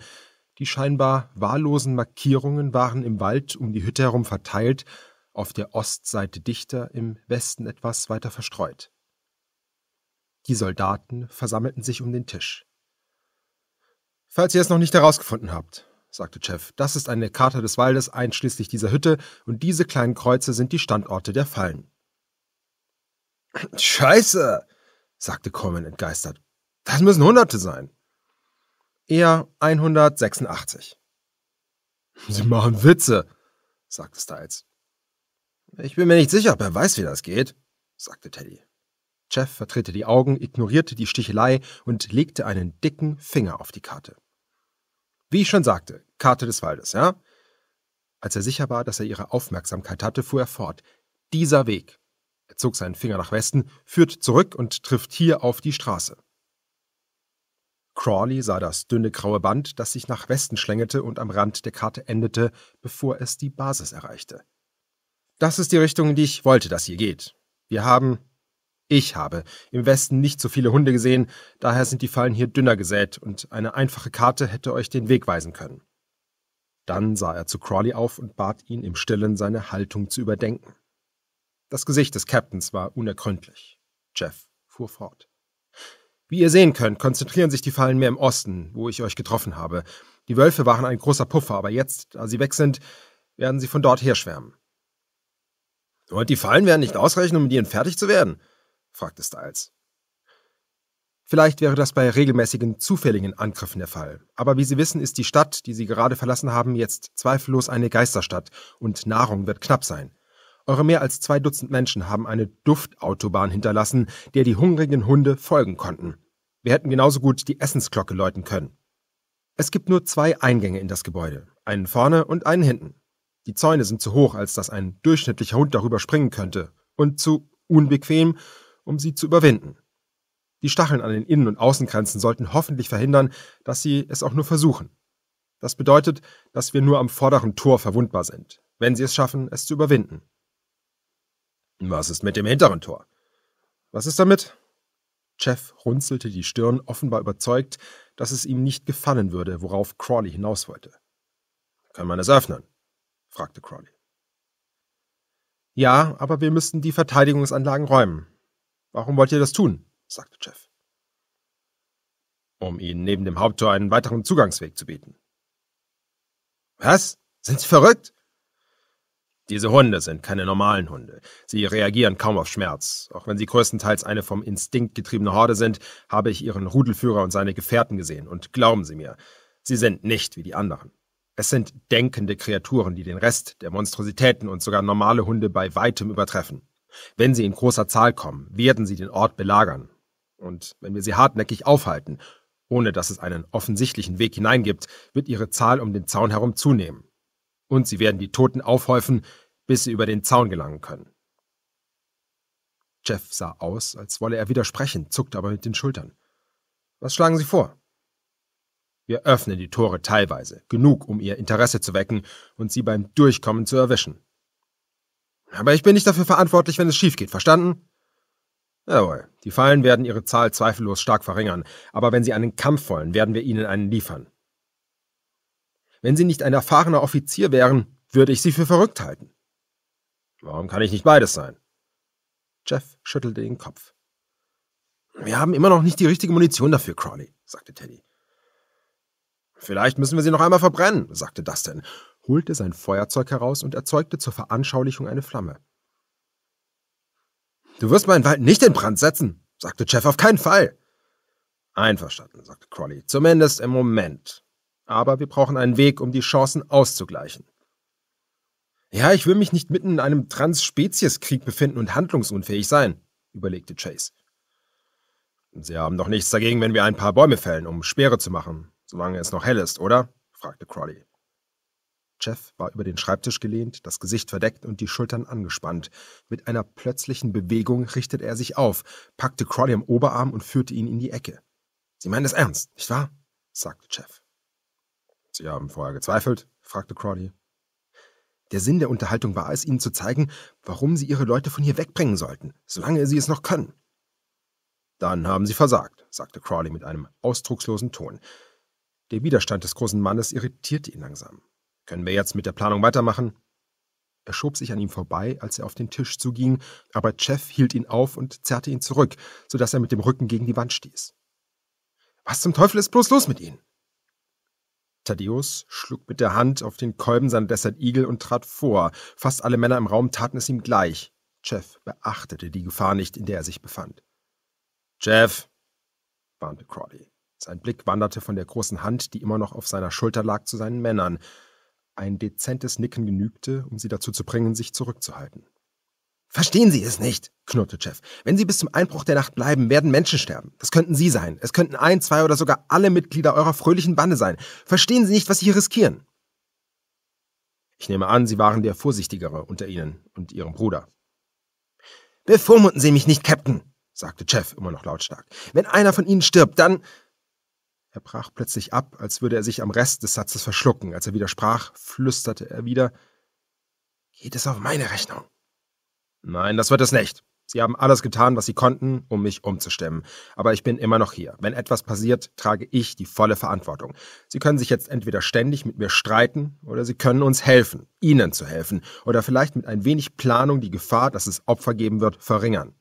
Die scheinbar wahllosen Markierungen waren im Wald um die Hütte herum verteilt auf der Ostseite dichter, im Westen etwas weiter verstreut. Die Soldaten versammelten sich um den Tisch. Falls ihr es noch nicht herausgefunden habt, sagte Jeff, das ist eine Karte des Waldes einschließlich dieser Hütte und diese kleinen Kreuze sind die Standorte der Fallen. Scheiße, sagte Coleman entgeistert. Das müssen Hunderte sein. Eher 186. Sie machen Witze, sagte Stiles. Ich bin mir nicht sicher, ob er weiß, wie das geht, sagte Teddy. Jeff verdrehte die Augen, ignorierte die Stichelei und legte einen dicken Finger auf die Karte. Wie ich schon sagte, Karte des Waldes, ja? Als er sicher war, dass er ihre Aufmerksamkeit hatte, fuhr er fort. Dieser Weg. Er zog seinen Finger nach Westen, führt zurück und trifft hier auf die Straße. Crawley sah das dünne graue Band, das sich nach Westen schlängelte und am Rand der Karte endete, bevor es die Basis erreichte. Das ist die Richtung, in die ich wollte, dass ihr geht. Wir haben, ich habe, im Westen nicht so viele Hunde gesehen, daher sind die Fallen hier dünner gesät und eine einfache Karte hätte euch den Weg weisen können. Dann sah er zu Crawley auf und bat ihn im Stillen, seine Haltung zu überdenken. Das Gesicht des Captains war unergründlich. Jeff fuhr fort. Wie ihr sehen könnt, konzentrieren sich die Fallen mehr im Osten, wo ich euch getroffen habe. Die Wölfe waren ein großer Puffer, aber jetzt, da sie weg sind, werden sie von dort her schwärmen. Und die Fallen werden nicht ausreichen, um mit ihnen fertig zu werden? fragte Styles. Vielleicht wäre das bei regelmäßigen zufälligen Angriffen der Fall. Aber wie Sie wissen, ist die Stadt, die Sie gerade verlassen haben, jetzt zweifellos eine Geisterstadt und Nahrung wird knapp sein. Eure mehr als zwei Dutzend Menschen haben eine Duftautobahn hinterlassen, der die hungrigen Hunde folgen konnten. Wir hätten genauso gut die Essensglocke läuten können. Es gibt nur zwei Eingänge in das Gebäude, einen vorne und einen hinten. Die Zäune sind zu hoch, als dass ein durchschnittlicher Hund darüber springen könnte, und zu unbequem, um sie zu überwinden. Die Stacheln an den Innen- und Außengrenzen sollten hoffentlich verhindern, dass sie es auch nur versuchen. Das bedeutet, dass wir nur am vorderen Tor verwundbar sind, wenn sie es schaffen, es zu überwinden. Was ist mit dem hinteren Tor? Was ist damit? Jeff runzelte die Stirn, offenbar überzeugt, dass es ihm nicht gefallen würde, worauf Crawley hinaus wollte. Kann man es öffnen? fragte Crowley. Ja, aber wir müssten die Verteidigungsanlagen räumen. Warum wollt ihr das tun? sagte Jeff. Um ihnen neben dem Haupttor einen weiteren Zugangsweg zu bieten. Was? Sind Sie verrückt? Diese Hunde sind keine normalen Hunde. Sie reagieren kaum auf Schmerz. Auch wenn sie größtenteils eine vom Instinkt getriebene Horde sind, habe ich ihren Rudelführer und seine Gefährten gesehen, und glauben Sie mir, sie sind nicht wie die anderen. Es sind denkende Kreaturen, die den Rest der Monstrositäten und sogar normale Hunde bei weitem übertreffen. Wenn sie in großer Zahl kommen, werden sie den Ort belagern. Und wenn wir sie hartnäckig aufhalten, ohne dass es einen offensichtlichen Weg hineingibt, wird ihre Zahl um den Zaun herum zunehmen. Und sie werden die Toten aufhäufen, bis sie über den Zaun gelangen können. Jeff sah aus, als wolle er widersprechen, zuckte aber mit den Schultern. Was schlagen Sie vor? Wir öffnen die Tore teilweise, genug, um ihr Interesse zu wecken und sie beim Durchkommen zu erwischen. Aber ich bin nicht dafür verantwortlich, wenn es schief geht, verstanden? Jawohl, die Fallen werden ihre Zahl zweifellos stark verringern, aber wenn sie einen Kampf wollen, werden wir ihnen einen liefern. Wenn sie nicht ein erfahrener Offizier wären, würde ich sie für verrückt halten. Warum kann ich nicht beides sein? Jeff schüttelte den Kopf. Wir haben immer noch nicht die richtige Munition dafür, Crawley, sagte Teddy. Vielleicht müssen wir sie noch einmal verbrennen, sagte Dustin, holte sein Feuerzeug heraus und erzeugte zur Veranschaulichung eine Flamme. Du wirst meinen Wald nicht in Brand setzen, sagte Jeff, auf keinen Fall. Einverstanden, sagte Crowley, zumindest im Moment. Aber wir brauchen einen Weg, um die Chancen auszugleichen. Ja, ich will mich nicht mitten in einem Trans-Spezies-Krieg befinden und handlungsunfähig sein, überlegte Chase. Sie haben doch nichts dagegen, wenn wir ein paar Bäume fällen, um Speere zu machen, Solange es noch hell ist, oder? fragte Crawley. Jeff war über den Schreibtisch gelehnt, das Gesicht verdeckt und die Schultern angespannt. Mit einer plötzlichen Bewegung richtete er sich auf, packte Crawley am Oberarm und führte ihn in die Ecke. Sie meinen es ernst, nicht wahr? sagte Jeff. Sie haben vorher gezweifelt? fragte Crawley. Der Sinn der Unterhaltung war es, ihnen zu zeigen, warum sie ihre Leute von hier wegbringen sollten, solange sie es noch können. Dann haben sie versagt, sagte Crawley mit einem ausdruckslosen Ton. Der Widerstand des großen Mannes irritierte ihn langsam. Können wir jetzt mit der Planung weitermachen? Er schob sich an ihm vorbei, als er auf den Tisch zuging, aber Jeff hielt ihn auf und zerrte ihn zurück, sodass er mit dem Rücken gegen die Wand stieß. Was zum Teufel ist bloß los mit Ihnen? Thaddeus schlug mit der Hand auf den Kolben seiner Desert Eagle und trat vor. Fast alle Männer im Raum taten es ihm gleich. Jeff beachtete die Gefahr nicht, in der er sich befand. Jeff, warnte Crawley. Sein Blick wanderte von der großen Hand, die immer noch auf seiner Schulter lag, zu seinen Männern. Ein dezentes Nicken genügte, um sie dazu zu bringen, sich zurückzuhalten. Verstehen Sie es nicht, knurrte Jeff. Wenn Sie bis zum Einbruch der Nacht bleiben, werden Menschen sterben. Das könnten Sie sein. Es könnten ein, zwei oder sogar alle Mitglieder eurer fröhlichen Bande sein. Verstehen Sie nicht, was Sie hier riskieren? Ich nehme an, Sie waren der Vorsichtigere unter Ihnen und Ihrem Bruder. Bevormunden Sie mich nicht, Captain, sagte Jeff immer noch lautstark. Wenn einer von Ihnen stirbt, dann. Er brach plötzlich ab, als würde er sich am Rest des Satzes verschlucken. Als er widersprach, flüsterte er wieder Geht es auf meine Rechnung? Nein, das wird es nicht. Sie haben alles getan, was Sie konnten, um mich umzustimmen. Aber ich bin immer noch hier. Wenn etwas passiert, trage ich die volle Verantwortung. Sie können sich jetzt entweder ständig mit mir streiten oder Sie können uns helfen, Ihnen zu helfen oder vielleicht mit ein wenig Planung die Gefahr, dass es Opfer geben wird, verringern.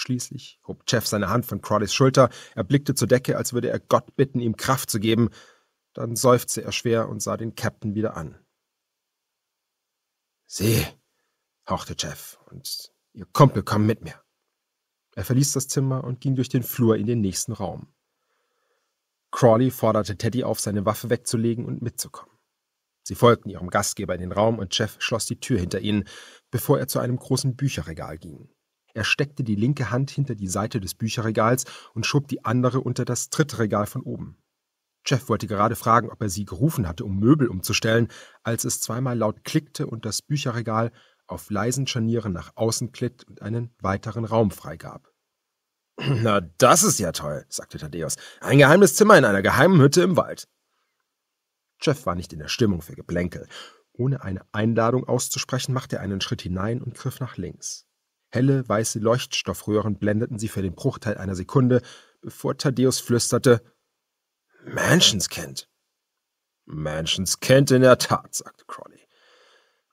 Schließlich hob Jeff seine Hand von Crawleys Schulter, er blickte zur Decke, als würde er Gott bitten, ihm Kraft zu geben, dann seufzte er schwer und sah den Captain wieder an. Sieh, hauchte Jeff, und ihr Kumpel kommt mit mir. Er verließ das Zimmer und ging durch den Flur in den nächsten Raum. Crawley forderte Teddy auf, seine Waffe wegzulegen und mitzukommen. Sie folgten ihrem Gastgeber in den Raum und Jeff schloss die Tür hinter ihnen, bevor er zu einem großen Bücherregal ging. Er steckte die linke Hand hinter die Seite des Bücherregals und schob die andere unter das dritte Regal von oben. Jeff wollte gerade fragen, ob er sie gerufen hatte, um Möbel umzustellen, als es zweimal laut klickte und das Bücherregal auf leisen Scharnieren nach außen glitt und einen weiteren Raum freigab. Na, das ist ja toll, sagte Thaddeus. Ein geheimes Zimmer in einer geheimen Hütte im Wald. Jeff war nicht in der Stimmung für Geplänkel. Ohne eine Einladung auszusprechen, machte er einen Schritt hinein und griff nach links. Helle, weiße Leuchtstoffröhren blendeten sie für den Bruchteil einer Sekunde, bevor Thaddeus flüsterte: Menschenskind. Menschenskind in der Tat, sagte Crawley.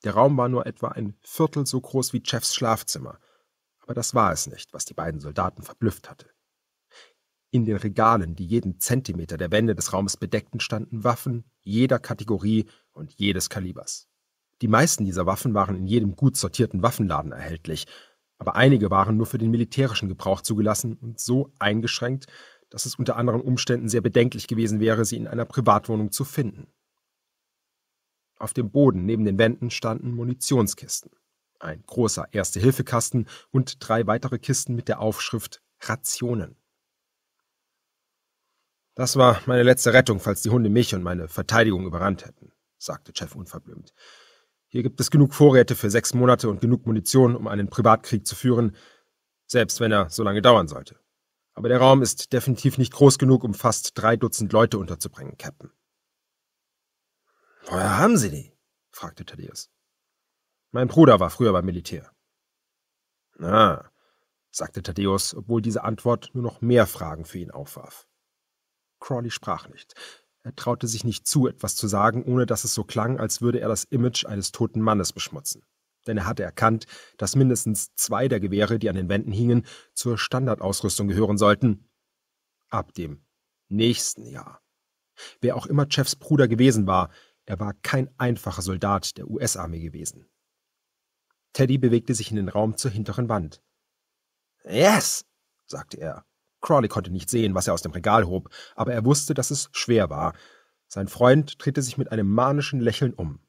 Der Raum war nur etwa ein Viertel so groß wie Jeffs Schlafzimmer. Aber das war es nicht, was die beiden Soldaten verblüfft hatte. In den Regalen, die jeden Zentimeter der Wände des Raumes bedeckten, standen Waffen jeder Kategorie und jedes Kalibers. Die meisten dieser Waffen waren in jedem gut sortierten Waffenladen erhältlich, aber einige waren nur für den militärischen Gebrauch zugelassen und so eingeschränkt, dass es unter anderen Umständen sehr bedenklich gewesen wäre, sie in einer Privatwohnung zu finden. Auf dem Boden neben den Wänden standen Munitionskisten, ein großer Erste-Hilfe-Kasten und drei weitere Kisten mit der Aufschrift Rationen. Das war meine letzte Rettung, falls die Hunde mich und meine Verteidigung überrannt hätten, sagte Jeff unverblümt. Hier gibt es genug Vorräte für sechs Monate und genug Munition, um einen Privatkrieg zu führen, selbst wenn er so lange dauern sollte. Aber der Raum ist definitiv nicht groß genug, um fast drei Dutzend Leute unterzubringen, Captain. Woher haben Sie die? fragte Thaddeus. Mein Bruder war früher beim Militär. Na, ah, sagte Thaddeus, obwohl diese Antwort nur noch mehr Fragen für ihn aufwarf. Crawley sprach nicht. Er traute sich nicht zu, etwas zu sagen, ohne dass es so klang, als würde er das Image eines toten Mannes beschmutzen. Denn er hatte erkannt, dass mindestens zwei der Gewehre, die an den Wänden hingen, zur Standardausrüstung gehören sollten. Ab dem nächsten Jahr. Wer auch immer Jeffs Bruder gewesen war, er war kein einfacher Soldat der US-Armee gewesen. Teddy bewegte sich in den Raum zur hinteren Wand. Yes, sagte er. Crawley konnte nicht sehen, was er aus dem Regal hob, aber er wusste, dass es schwer war. Sein Freund drehte sich mit einem manischen Lächeln um.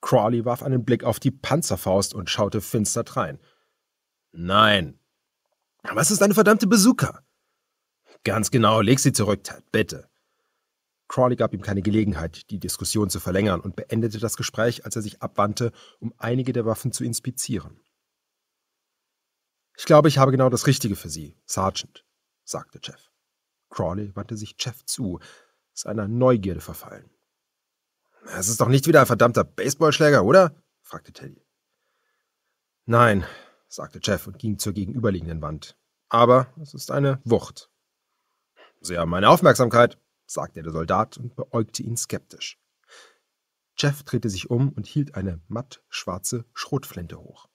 Crawley warf einen Blick auf die Panzerfaust und schaute finster drein. Nein. Was ist eine verdammte Besucher? Ganz genau, leg sie zurück, Ted, bitte. Crawley gab ihm keine Gelegenheit, die Diskussion zu verlängern und beendete das Gespräch, als er sich abwandte, um einige der Waffen zu inspizieren. Ich glaube, ich habe genau das Richtige für Sie, Sergeant, sagte Jeff. Crawley wandte sich Jeff zu, ist einer Neugierde verfallen. Es ist doch nicht wieder ein verdammter Baseballschläger, oder? fragte Teddy. Nein, sagte Jeff und ging zur gegenüberliegenden Wand. Aber es ist eine Wucht. Sie haben meine Aufmerksamkeit, sagte der Soldat und beäugte ihn skeptisch. Jeff drehte sich um und hielt eine matt schwarze Schrotflinte hoch.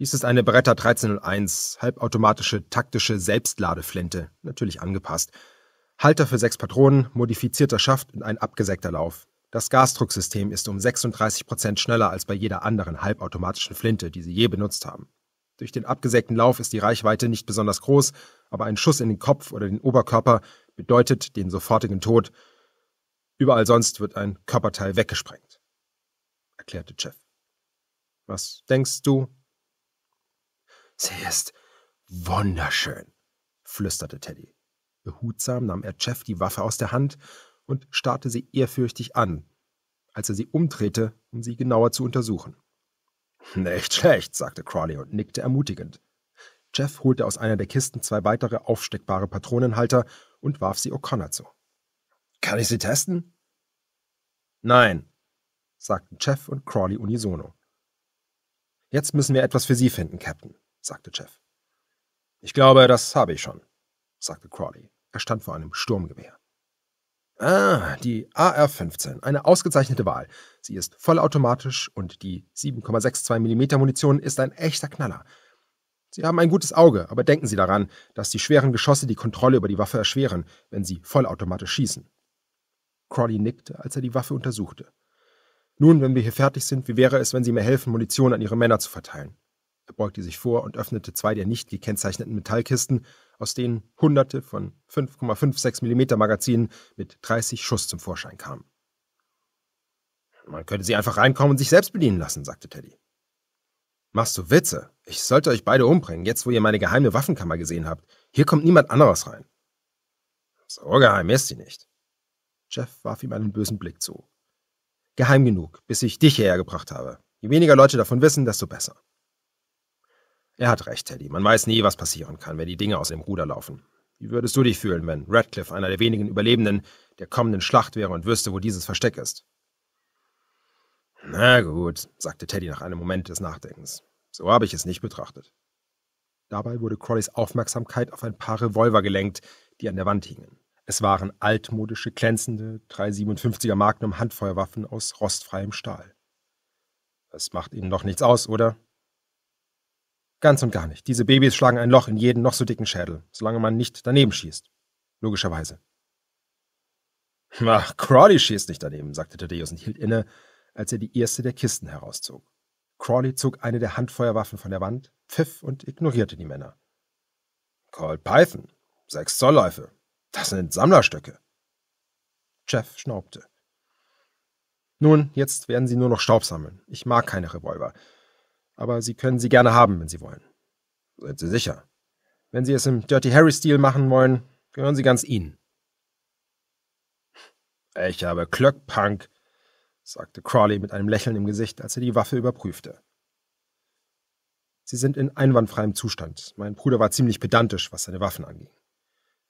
Dies ist eine Beretta 1301, halbautomatische taktische Selbstladeflinte, natürlich angepasst. Halter für sechs Patronen, modifizierter Schaft und ein abgesägter Lauf. Das Gasdrucksystem ist um 36 Prozent schneller als bei jeder anderen halbautomatischen Flinte, die sie je benutzt haben. Durch den abgesägten Lauf ist die Reichweite nicht besonders groß, aber ein Schuss in den Kopf oder den Oberkörper bedeutet den sofortigen Tod. Überall sonst wird ein Körperteil weggesprengt, erklärte Jeff. Was denkst du? Sie ist wunderschön, flüsterte Teddy. Behutsam nahm er Jeff die Waffe aus der Hand und starrte sie ehrfürchtig an, als er sie umdrehte, um sie genauer zu untersuchen. Nicht schlecht, sagte Crawley und nickte ermutigend. Jeff holte aus einer der Kisten zwei weitere aufsteckbare Patronenhalter und warf sie O'Connor zu. Kann ich sie testen? Nein, sagten Jeff und Crawley unisono. Jetzt müssen wir etwas für Sie finden, Captain sagte Jeff. Ich glaube, das habe ich schon, sagte Crawley. Er stand vor einem Sturmgewehr. Ah, die AR-15, eine ausgezeichnete Wahl. Sie ist vollautomatisch und die 7,62 mm Munition ist ein echter Knaller. Sie haben ein gutes Auge, aber denken Sie daran, dass die schweren Geschosse die Kontrolle über die Waffe erschweren, wenn Sie vollautomatisch schießen. Crawley nickte, als er die Waffe untersuchte. Nun, wenn wir hier fertig sind, wie wäre es, wenn Sie mir helfen, Munition an Ihre Männer zu verteilen? Er beugte sich vor und öffnete zwei der nicht gekennzeichneten Metallkisten, aus denen Hunderte von 5,56 mm Magazinen mit 30 Schuss zum Vorschein kamen. Man könnte sie einfach reinkommen und sich selbst bedienen lassen, sagte Teddy. Machst du Witze? Ich sollte euch beide umbringen, jetzt wo ihr meine geheime Waffenkammer gesehen habt. Hier kommt niemand anderes rein. So geheim ist sie nicht. Jeff warf ihm einen bösen Blick zu. Geheim genug, bis ich dich hierher gebracht habe. Je weniger Leute davon wissen, desto besser. Er hat recht, Teddy. Man weiß nie, was passieren kann, wenn die Dinge aus dem Ruder laufen. Wie würdest du dich fühlen, wenn Radcliffe einer der wenigen Überlebenden der kommenden Schlacht wäre und wüsste, wo dieses Versteck ist? Na gut, sagte Teddy nach einem Moment des Nachdenkens. So habe ich es nicht betrachtet. Dabei wurde Crollys Aufmerksamkeit auf ein paar Revolver gelenkt, die an der Wand hingen. Es waren altmodische, glänzende 357er Magnum Handfeuerwaffen aus rostfreiem Stahl. Das macht Ihnen doch nichts aus, oder? Ganz und gar nicht. Diese Babys schlagen ein Loch in jeden noch so dicken Schädel, solange man nicht daneben schießt. Logischerweise. Ach, Crawley schießt nicht daneben, sagte Thaddeus und hielt inne, als er die erste der Kisten herauszog. Crawley zog eine der Handfeuerwaffen von der Wand, pfiff und ignorierte die Männer. Cold Python, sechs Zollläufe. Das sind Sammlerstöcke. Jeff schnaubte. Nun, jetzt werden sie nur noch Staub sammeln. Ich mag keine Revolver aber Sie können sie gerne haben, wenn Sie wollen. Seid Sie sicher. Wenn Sie es im Dirty Harry-Stil machen wollen, gehören Sie ganz Ihnen. Ich habe Glück, Punk, sagte Crawley mit einem Lächeln im Gesicht, als er die Waffe überprüfte. Sie sind in einwandfreiem Zustand. Mein Bruder war ziemlich pedantisch, was seine Waffen anging.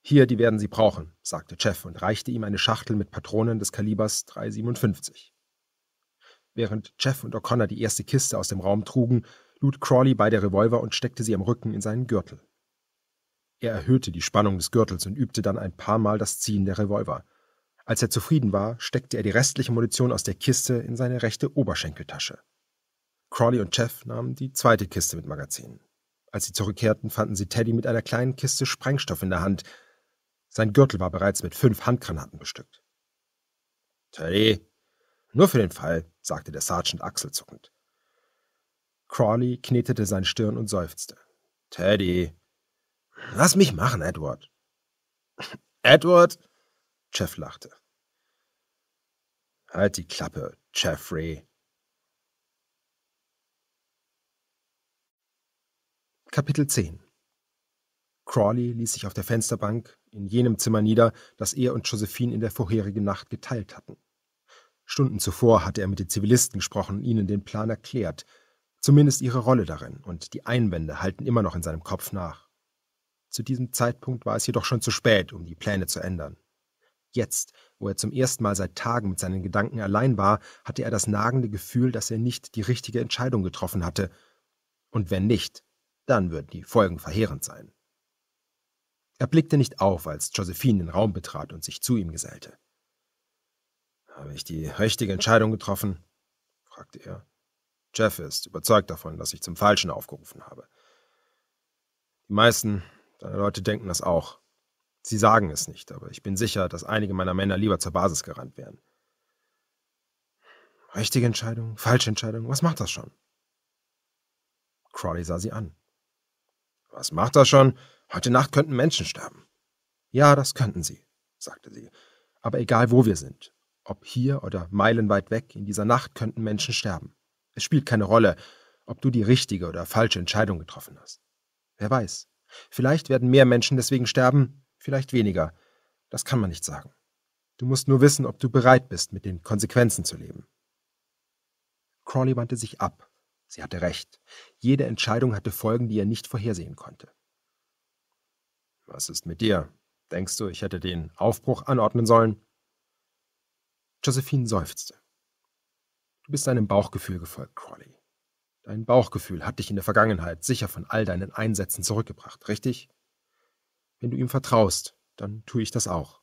Hier, die werden Sie brauchen, sagte Jeff und reichte ihm eine Schachtel mit Patronen des Kalibers 357. Während Jeff und O'Connor die erste Kiste aus dem Raum trugen, lud Crawley beide Revolver und steckte sie am Rücken in seinen Gürtel. Er erhöhte die Spannung des Gürtels und übte dann ein paar Mal das Ziehen der Revolver. Als er zufrieden war, steckte er die restliche Munition aus der Kiste in seine rechte Oberschenkeltasche. Crawley und Jeff nahmen die zweite Kiste mit Magazinen. Als sie zurückkehrten, fanden sie Teddy mit einer kleinen Kiste Sprengstoff in der Hand. Sein Gürtel war bereits mit fünf Handgranaten bestückt. Teddy, nur für den Fall, sagte der Sergeant achselzuckend. Crawley knetete seine Stirn und seufzte. Teddy. Lass mich machen, Edward. Edward? Jeff lachte. Halt die Klappe, Jeffrey. Kapitel 10 Crawley ließ sich auf der Fensterbank in jenem Zimmer nieder, das er und Josephine in der vorherigen Nacht geteilt hatten. Stunden zuvor hatte er mit den Zivilisten gesprochen und ihnen den Plan erklärt, zumindest ihre Rolle darin, und die Einwände halten immer noch in seinem Kopf nach. Zu diesem Zeitpunkt war es jedoch schon zu spät, um die Pläne zu ändern. Jetzt, wo er zum ersten Mal seit Tagen mit seinen Gedanken allein war, hatte er das nagende Gefühl, dass er nicht die richtige Entscheidung getroffen hatte. Und wenn nicht, dann würden die Folgen verheerend sein. Er blickte nicht auf, als Josephine den Raum betrat und sich zu ihm gesellte. Habe ich die richtige Entscheidung getroffen? fragte er. Jeff ist überzeugt davon, dass ich zum Falschen aufgerufen habe. Die meisten deiner Leute denken das auch. Sie sagen es nicht, aber ich bin sicher, dass einige meiner Männer lieber zur Basis gerannt wären. Richtige Entscheidung, falsche Entscheidung, was macht das schon? Crawley sah sie an. Was macht das schon? Heute Nacht könnten Menschen sterben. Ja, das könnten sie, sagte sie. Aber egal, wo wir sind, ob hier oder meilenweit weg, in dieser Nacht könnten Menschen sterben. Es spielt keine Rolle, ob du die richtige oder falsche Entscheidung getroffen hast. Wer weiß. Vielleicht werden mehr Menschen deswegen sterben, vielleicht weniger. Das kann man nicht sagen. Du musst nur wissen, ob du bereit bist, mit den Konsequenzen zu leben. Crawley wandte sich ab. Sie hatte recht. Jede Entscheidung hatte Folgen, die er nicht vorhersehen konnte. Was ist mit dir? Denkst du, ich hätte den Aufbruch anordnen sollen? Josephine seufzte. Du bist deinem Bauchgefühl gefolgt, Crawley. Dein Bauchgefühl hat dich in der Vergangenheit sicher von all deinen Einsätzen zurückgebracht, richtig? Wenn du ihm vertraust, dann tue ich das auch.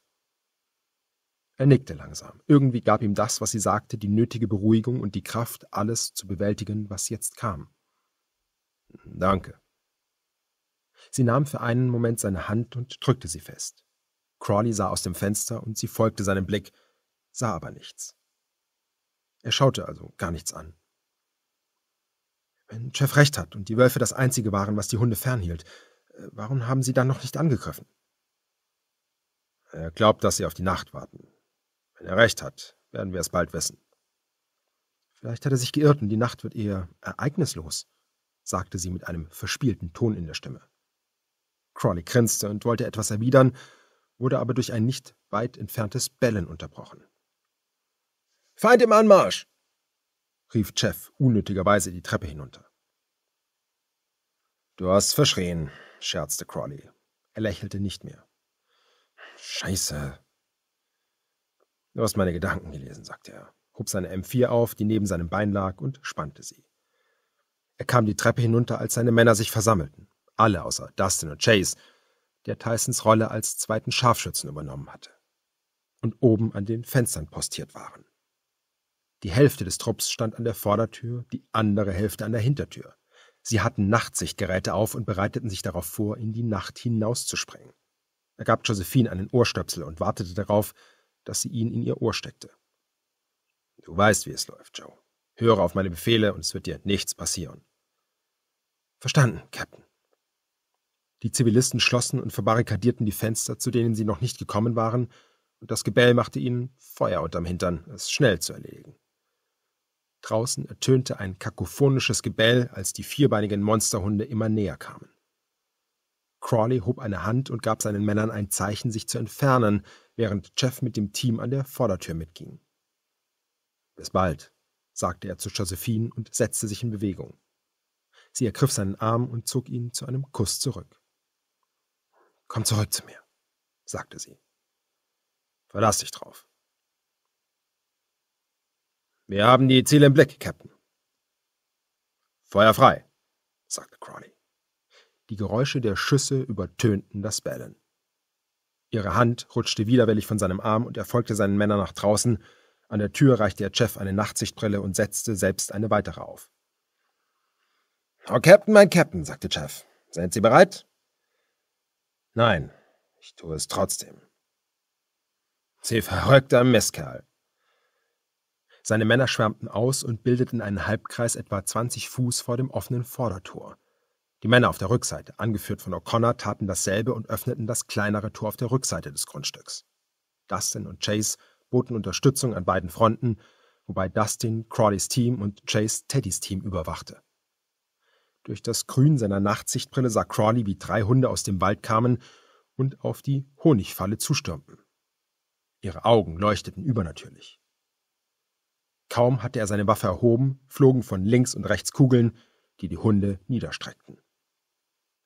Er nickte langsam. Irgendwie gab ihm das, was sie sagte, die nötige Beruhigung und die Kraft, alles zu bewältigen, was jetzt kam. Danke. Sie nahm für einen Moment seine Hand und drückte sie fest. Crawley sah aus dem Fenster und sie folgte seinem Blick, sah aber nichts. Er schaute also gar nichts an. Wenn Jeff recht hat und die Wölfe das Einzige waren, was die Hunde fernhielt, äh, warum haben sie dann noch nicht angegriffen? Er glaubt, dass sie auf die Nacht warten. Wenn er recht hat, werden wir es bald wissen. Vielleicht hat er sich geirrt und die Nacht wird eher ereignislos, sagte sie mit einem verspielten Ton in der Stimme. Crawley grinste und wollte etwas erwidern, wurde aber durch ein nicht weit entferntes Bellen unterbrochen. Feind im Anmarsch! rief Jeff unnötigerweise die Treppe hinunter. Du hast verschrien, scherzte Crawley. Er lächelte nicht mehr. Scheiße. Du hast meine Gedanken gelesen, sagte er, hob seine M4 auf, die neben seinem Bein lag, und spannte sie. Er kam die Treppe hinunter, als seine Männer sich versammelten. Alle außer Dustin und Chase, der Tysons Rolle als zweiten Scharfschützen übernommen hatte. Und oben an den Fenstern postiert waren. Die Hälfte des Trupps stand an der Vordertür, die andere Hälfte an der Hintertür. Sie hatten Nachtsichtgeräte auf und bereiteten sich darauf vor, in die Nacht hinauszusprengen. Er gab Josephine einen Ohrstöpsel und wartete darauf, dass sie ihn in ihr Ohr steckte. Du weißt, wie es läuft, Joe. Höre auf meine Befehle und es wird dir nichts passieren. Verstanden, Captain. Die Zivilisten schlossen und verbarrikadierten die Fenster, zu denen sie noch nicht gekommen waren, und das Gebell machte ihnen Feuer unterm Hintern, es schnell zu erledigen. Draußen ertönte ein kakophonisches Gebell, als die vierbeinigen Monsterhunde immer näher kamen. Crawley hob eine Hand und gab seinen Männern ein Zeichen, sich zu entfernen, während Jeff mit dem Team an der Vordertür mitging. Bis bald, sagte er zu Josephine und setzte sich in Bewegung. Sie ergriff seinen Arm und zog ihn zu einem Kuss zurück. Komm zurück zu mir, sagte sie. Verlass dich drauf. Wir haben die Ziele im Blick, Captain. Feuer frei, sagte Crawley. Die Geräusche der Schüsse übertönten das Bellen. Ihre Hand rutschte widerwillig von seinem Arm und er folgte seinen Männern nach draußen. An der Tür reichte er Jeff eine Nachtsichtbrille und setzte selbst eine weitere auf. oh, Captain, mein Captain, sagte Jeff. Sind Sie bereit? Nein, ich tue es trotzdem. Sie verrückter Misskerl, seine Männer schwärmten aus und bildeten einen Halbkreis etwa 20 Fuß vor dem offenen Vordertor. Die Männer auf der Rückseite, angeführt von O'Connor, taten dasselbe und öffneten das kleinere Tor auf der Rückseite des Grundstücks. Dustin und Chase boten Unterstützung an beiden Fronten, wobei Dustin Crawleys Team und Chase Teddys Team überwachte. Durch das Grün seiner Nachtsichtbrille sah Crawley, wie drei Hunde aus dem Wald kamen und auf die Honigfalle zustürmten. Ihre Augen leuchteten übernatürlich. Kaum hatte er seine Waffe erhoben, flogen von links und rechts Kugeln, die die Hunde niederstreckten.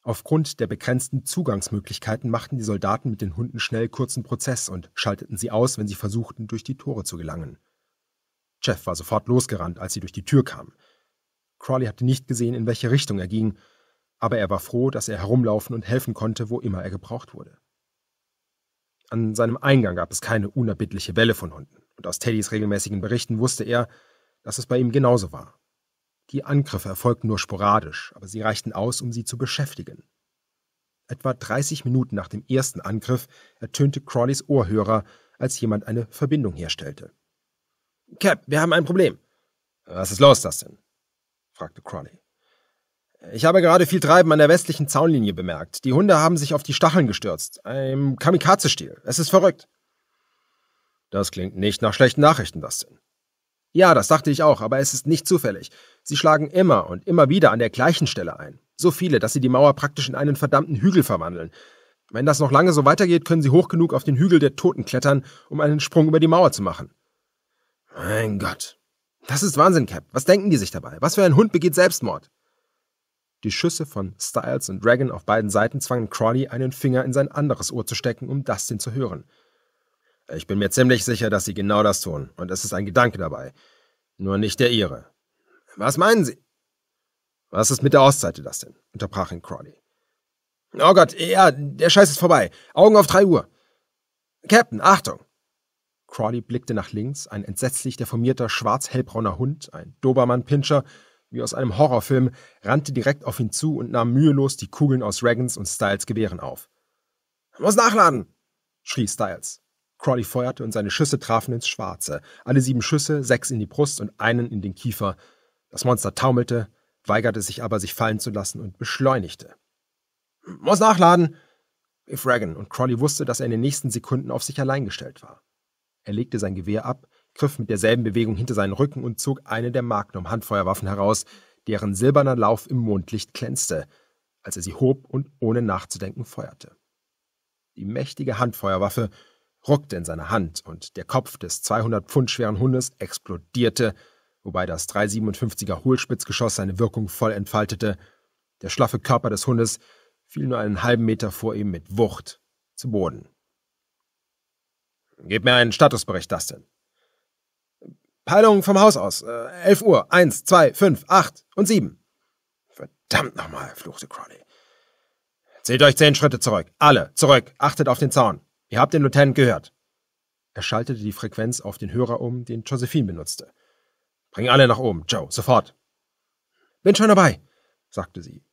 Aufgrund der begrenzten Zugangsmöglichkeiten machten die Soldaten mit den Hunden schnell kurzen Prozess und schalteten sie aus, wenn sie versuchten, durch die Tore zu gelangen. Jeff war sofort losgerannt, als sie durch die Tür kamen. Crawley hatte nicht gesehen, in welche Richtung er ging, aber er war froh, dass er herumlaufen und helfen konnte, wo immer er gebraucht wurde. An seinem Eingang gab es keine unerbittliche Welle von Hunden. Und aus Teddys regelmäßigen Berichten wusste er, dass es bei ihm genauso war. Die Angriffe erfolgten nur sporadisch, aber sie reichten aus, um sie zu beschäftigen. Etwa 30 Minuten nach dem ersten Angriff ertönte Crawleys Ohrhörer, als jemand eine Verbindung herstellte. Cap, wir haben ein Problem. Was ist los, das denn? fragte Crawley. Ich habe gerade viel Treiben an der westlichen Zaunlinie bemerkt. Die Hunde haben sich auf die Stacheln gestürzt. Ein Kamikaze-Stil. Es ist verrückt. Das klingt nicht nach schlechten Nachrichten, Dustin. Ja, das dachte ich auch, aber es ist nicht zufällig. Sie schlagen immer und immer wieder an der gleichen Stelle ein. So viele, dass sie die Mauer praktisch in einen verdammten Hügel verwandeln. Wenn das noch lange so weitergeht, können sie hoch genug auf den Hügel der Toten klettern, um einen Sprung über die Mauer zu machen. Mein Gott. Das ist Wahnsinn, Cap. Was denken die sich dabei? Was für ein Hund begeht Selbstmord? Die Schüsse von Styles und Dragon auf beiden Seiten zwangen Crawley, einen Finger in sein anderes Ohr zu stecken, um Dustin zu hören. Ich bin mir ziemlich sicher, dass Sie genau das tun, und es ist ein Gedanke dabei. Nur nicht der Ihre. Was meinen Sie? Was ist mit der Ostseite das denn? unterbrach ihn Crawley. Oh Gott, ja, der Scheiß ist vorbei. Augen auf drei Uhr. Captain, Achtung! Crawley blickte nach links, ein entsetzlich deformierter schwarz-hellbrauner Hund, ein Dobermann-Pinscher, wie aus einem Horrorfilm, rannte direkt auf ihn zu und nahm mühelos die Kugeln aus Reagans und Styles Gewehren auf. Muss nachladen! schrie Styles. Crawley feuerte und seine Schüsse trafen ins Schwarze. Alle sieben Schüsse, sechs in die Brust und einen in den Kiefer. Das Monster taumelte, weigerte sich aber, sich fallen zu lassen und beschleunigte. Muss nachladen! rief Reagan, und Crawley wusste, dass er in den nächsten Sekunden auf sich allein gestellt war. Er legte sein Gewehr ab, griff mit derselben Bewegung hinter seinen Rücken und zog eine der Magnum-Handfeuerwaffen heraus, deren silberner Lauf im Mondlicht glänzte, als er sie hob und ohne nachzudenken feuerte. Die mächtige Handfeuerwaffe ruckte in seiner Hand und der Kopf des 200 Pfund schweren Hundes explodierte, wobei das 357er Hohlspitzgeschoss seine Wirkung voll entfaltete. Der schlaffe Körper des Hundes fiel nur einen halben Meter vor ihm mit Wucht zu Boden. Gib mir einen Statusbericht, Dustin. Peilung vom Haus aus. Äh, 11 Uhr. Eins, zwei, fünf, acht und sieben. Verdammt nochmal, fluchte Crowley. Zählt euch zehn Schritte zurück. Alle, zurück. Achtet auf den Zaun. Ihr habt den Lieutenant gehört. Er schaltete die Frequenz auf den Hörer um, den Josephine benutzte. Bring alle nach oben, Joe, sofort. Bin schon dabei, sagte sie.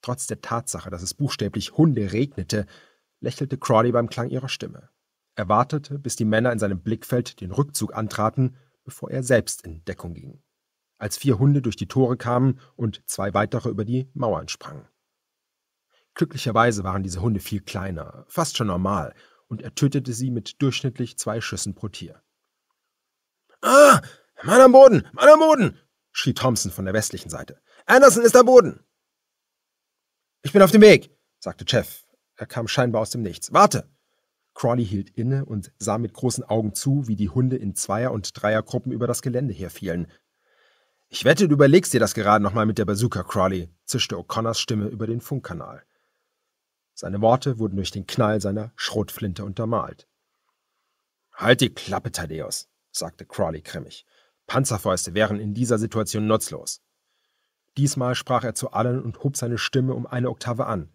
Trotz der Tatsache, dass es buchstäblich Hunde regnete, lächelte Crawley beim Klang ihrer Stimme. Er wartete, bis die Männer in seinem Blickfeld den Rückzug antraten, bevor er selbst in Deckung ging. Als vier Hunde durch die Tore kamen und zwei weitere über die Mauern sprangen. Glücklicherweise waren diese Hunde viel kleiner, fast schon normal, und er tötete sie mit durchschnittlich zwei Schüssen pro Tier. Ah, Mann am Boden, Mann am Boden! schrie Thompson von der westlichen Seite. Anderson ist am Boden! Ich bin auf dem Weg, sagte Jeff. Er kam scheinbar aus dem Nichts. Warte! Crawley hielt inne und sah mit großen Augen zu, wie die Hunde in Zweier- und Dreiergruppen über das Gelände herfielen. Ich wette, du überlegst dir das gerade nochmal mit der Bazooka, Crawley, zischte O'Connors Stimme über den Funkkanal. Seine Worte wurden durch den Knall seiner Schrotflinte untermalt. Halt die Klappe, Thaddeus, sagte Crawley grimmig. Panzerfäuste wären in dieser Situation nutzlos. Diesmal sprach er zu allen und hob seine Stimme um eine Oktave an.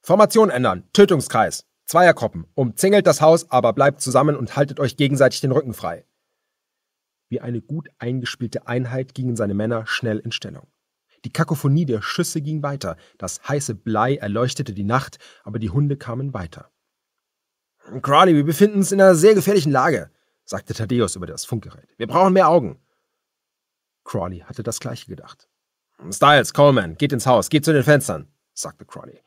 Formation ändern, Tötungskreis, Zweiergruppen, umzingelt das Haus, aber bleibt zusammen und haltet euch gegenseitig den Rücken frei. Wie eine gut eingespielte Einheit gingen seine Männer schnell in Stellung. Die Kakophonie der Schüsse ging weiter, das heiße Blei erleuchtete die Nacht, aber die Hunde kamen weiter. Crowley, wir befinden uns in einer sehr gefährlichen Lage, sagte Thaddeus über das Funkgerät. Wir brauchen mehr Augen. Crawley hatte das gleiche gedacht. Styles, Coleman, geht ins Haus, geht zu den Fenstern, sagte Crawley.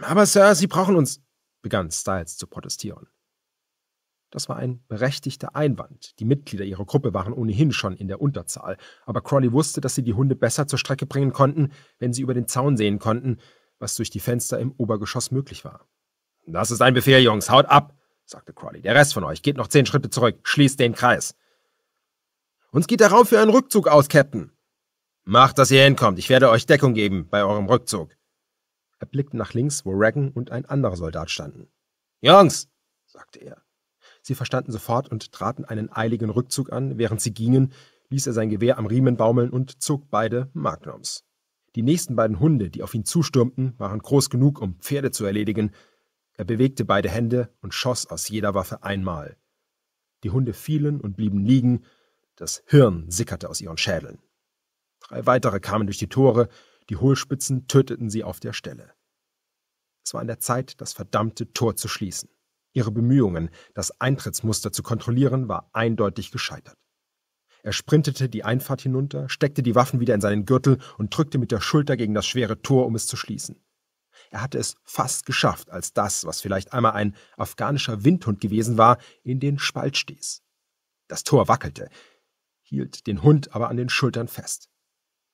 Aber Sir, Sie brauchen uns, begann Styles zu protestieren. Das war ein berechtigter Einwand. Die Mitglieder ihrer Gruppe waren ohnehin schon in der Unterzahl, aber Crawley wusste, dass sie die Hunde besser zur Strecke bringen konnten, wenn sie über den Zaun sehen konnten, was durch die Fenster im Obergeschoss möglich war. Das ist ein Befehl, Jungs, haut ab, sagte Crawley. Der Rest von euch geht noch zehn Schritte zurück, schließt den Kreis. Uns geht der Raum für einen Rückzug aus, Captain. Macht, dass ihr hinkommt. Ich werde euch Deckung geben bei eurem Rückzug. Er blickte nach links, wo Reagan und ein anderer Soldat standen. Jungs, sagte er. Sie verstanden sofort und traten einen eiligen Rückzug an. Während sie gingen, ließ er sein Gewehr am Riemen baumeln und zog beide Magnums. Die nächsten beiden Hunde, die auf ihn zustürmten, waren groß genug, um Pferde zu erledigen. Er bewegte beide Hände und schoss aus jeder Waffe einmal. Die Hunde fielen und blieben liegen, das Hirn sickerte aus ihren Schädeln. Drei weitere kamen durch die Tore, die Hohlspitzen töteten sie auf der Stelle. Es war an der Zeit, das verdammte Tor zu schließen. Ihre Bemühungen, das Eintrittsmuster zu kontrollieren, war eindeutig gescheitert. Er sprintete die Einfahrt hinunter, steckte die Waffen wieder in seinen Gürtel und drückte mit der Schulter gegen das schwere Tor, um es zu schließen. Er hatte es fast geschafft, als das, was vielleicht einmal ein afghanischer Windhund gewesen war, in den Spalt stieß. Das Tor wackelte, hielt den Hund aber an den Schultern fest.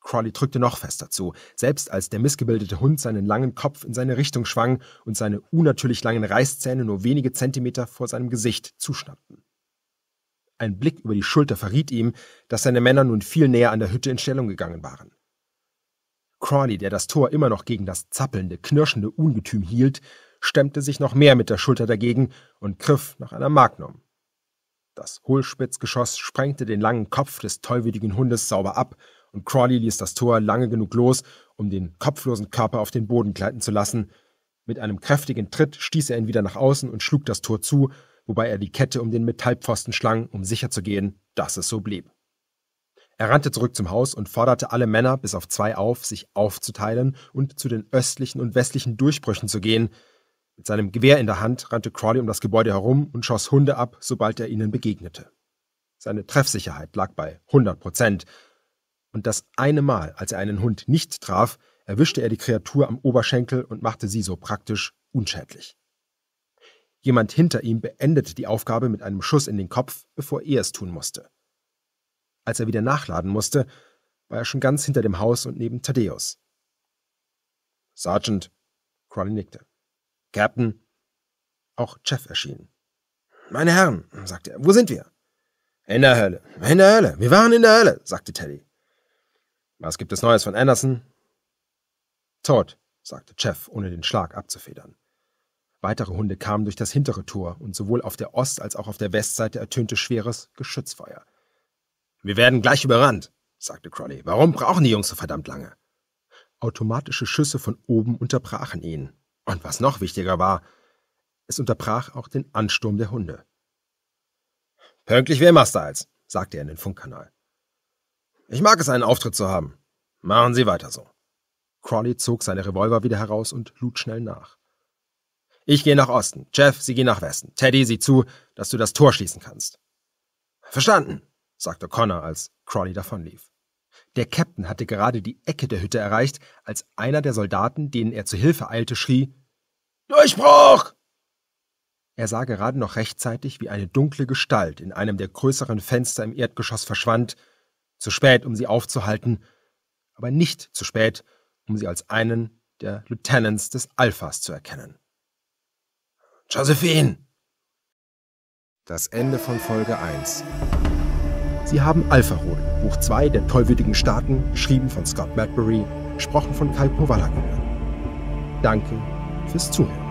Crawley drückte noch fester zu, selbst als der missgebildete Hund seinen langen Kopf in seine Richtung schwang und seine unnatürlich langen Reißzähne nur wenige Zentimeter vor seinem Gesicht zuschnappten. Ein Blick über die Schulter verriet ihm, dass seine Männer nun viel näher an der Hütte in Stellung gegangen waren. Crawley, der das Tor immer noch gegen das zappelnde, knirschende Ungetüm hielt, stemmte sich noch mehr mit der Schulter dagegen und griff nach einer Magnum. Das Hohlspitzgeschoss sprengte den langen Kopf des tollwütigen Hundes sauber ab und Crawley ließ das Tor lange genug los, um den kopflosen Körper auf den Boden gleiten zu lassen. Mit einem kräftigen Tritt stieß er ihn wieder nach außen und schlug das Tor zu, wobei er die Kette um den Metallpfosten schlang, um sicherzugehen, dass es so blieb. Er rannte zurück zum Haus und forderte alle Männer, bis auf zwei auf, sich aufzuteilen und zu den östlichen und westlichen Durchbrüchen zu gehen. Mit seinem Gewehr in der Hand rannte Crawley um das Gebäude herum und schoss Hunde ab, sobald er ihnen begegnete. Seine Treffsicherheit lag bei 100 Prozent, und das eine Mal, als er einen Hund nicht traf, erwischte er die Kreatur am Oberschenkel und machte sie so praktisch unschädlich. Jemand hinter ihm beendete die Aufgabe mit einem Schuss in den Kopf, bevor er es tun musste. Als er wieder nachladen musste, war er schon ganz hinter dem Haus und neben Thaddeus. Sergeant, Crowley nickte. Captain. Auch Jeff erschien. Meine Herren, sagte er, wo sind wir? In der Hölle, in der Hölle, wir waren in der Hölle, sagte Teddy. Was gibt es Neues von Anderson? Tot, sagte Jeff, ohne den Schlag abzufedern. Weitere Hunde kamen durch das hintere Tor, und sowohl auf der Ost- als auch auf der Westseite ertönte schweres Geschützfeuer. Wir werden gleich überrannt, sagte Crowley. Warum brauchen die Jungs so verdammt lange? Automatische Schüsse von oben unterbrachen ihn. Und was noch wichtiger war, es unterbrach auch den Ansturm der Hunde. Pünktlich wie immer, Styles, sagte er in den Funkkanal. Ich mag es, einen Auftritt zu haben. Machen Sie weiter so. Crawley zog seine Revolver wieder heraus und lud schnell nach. Ich gehe nach Osten. Jeff, Sie gehen nach Westen. Teddy, sieh zu, dass du das Tor schließen kannst. Verstanden, sagte Connor, als Crawley davonlief. Der Captain hatte gerade die Ecke der Hütte erreicht, als einer der Soldaten, denen er zu Hilfe eilte, schrie Durchbruch. Er sah gerade noch rechtzeitig, wie eine dunkle Gestalt in einem der größeren Fenster im Erdgeschoss verschwand zu spät, um sie aufzuhalten, aber nicht zu spät, um sie als einen der Lieutenants des Alphas zu erkennen. Josephine! Das Ende von Folge 1. Sie haben Alpharol, Buch 2 der tollwütigen Staaten, geschrieben von Scott Madbury, gesprochen von Kai Powalak. Danke fürs Zuhören.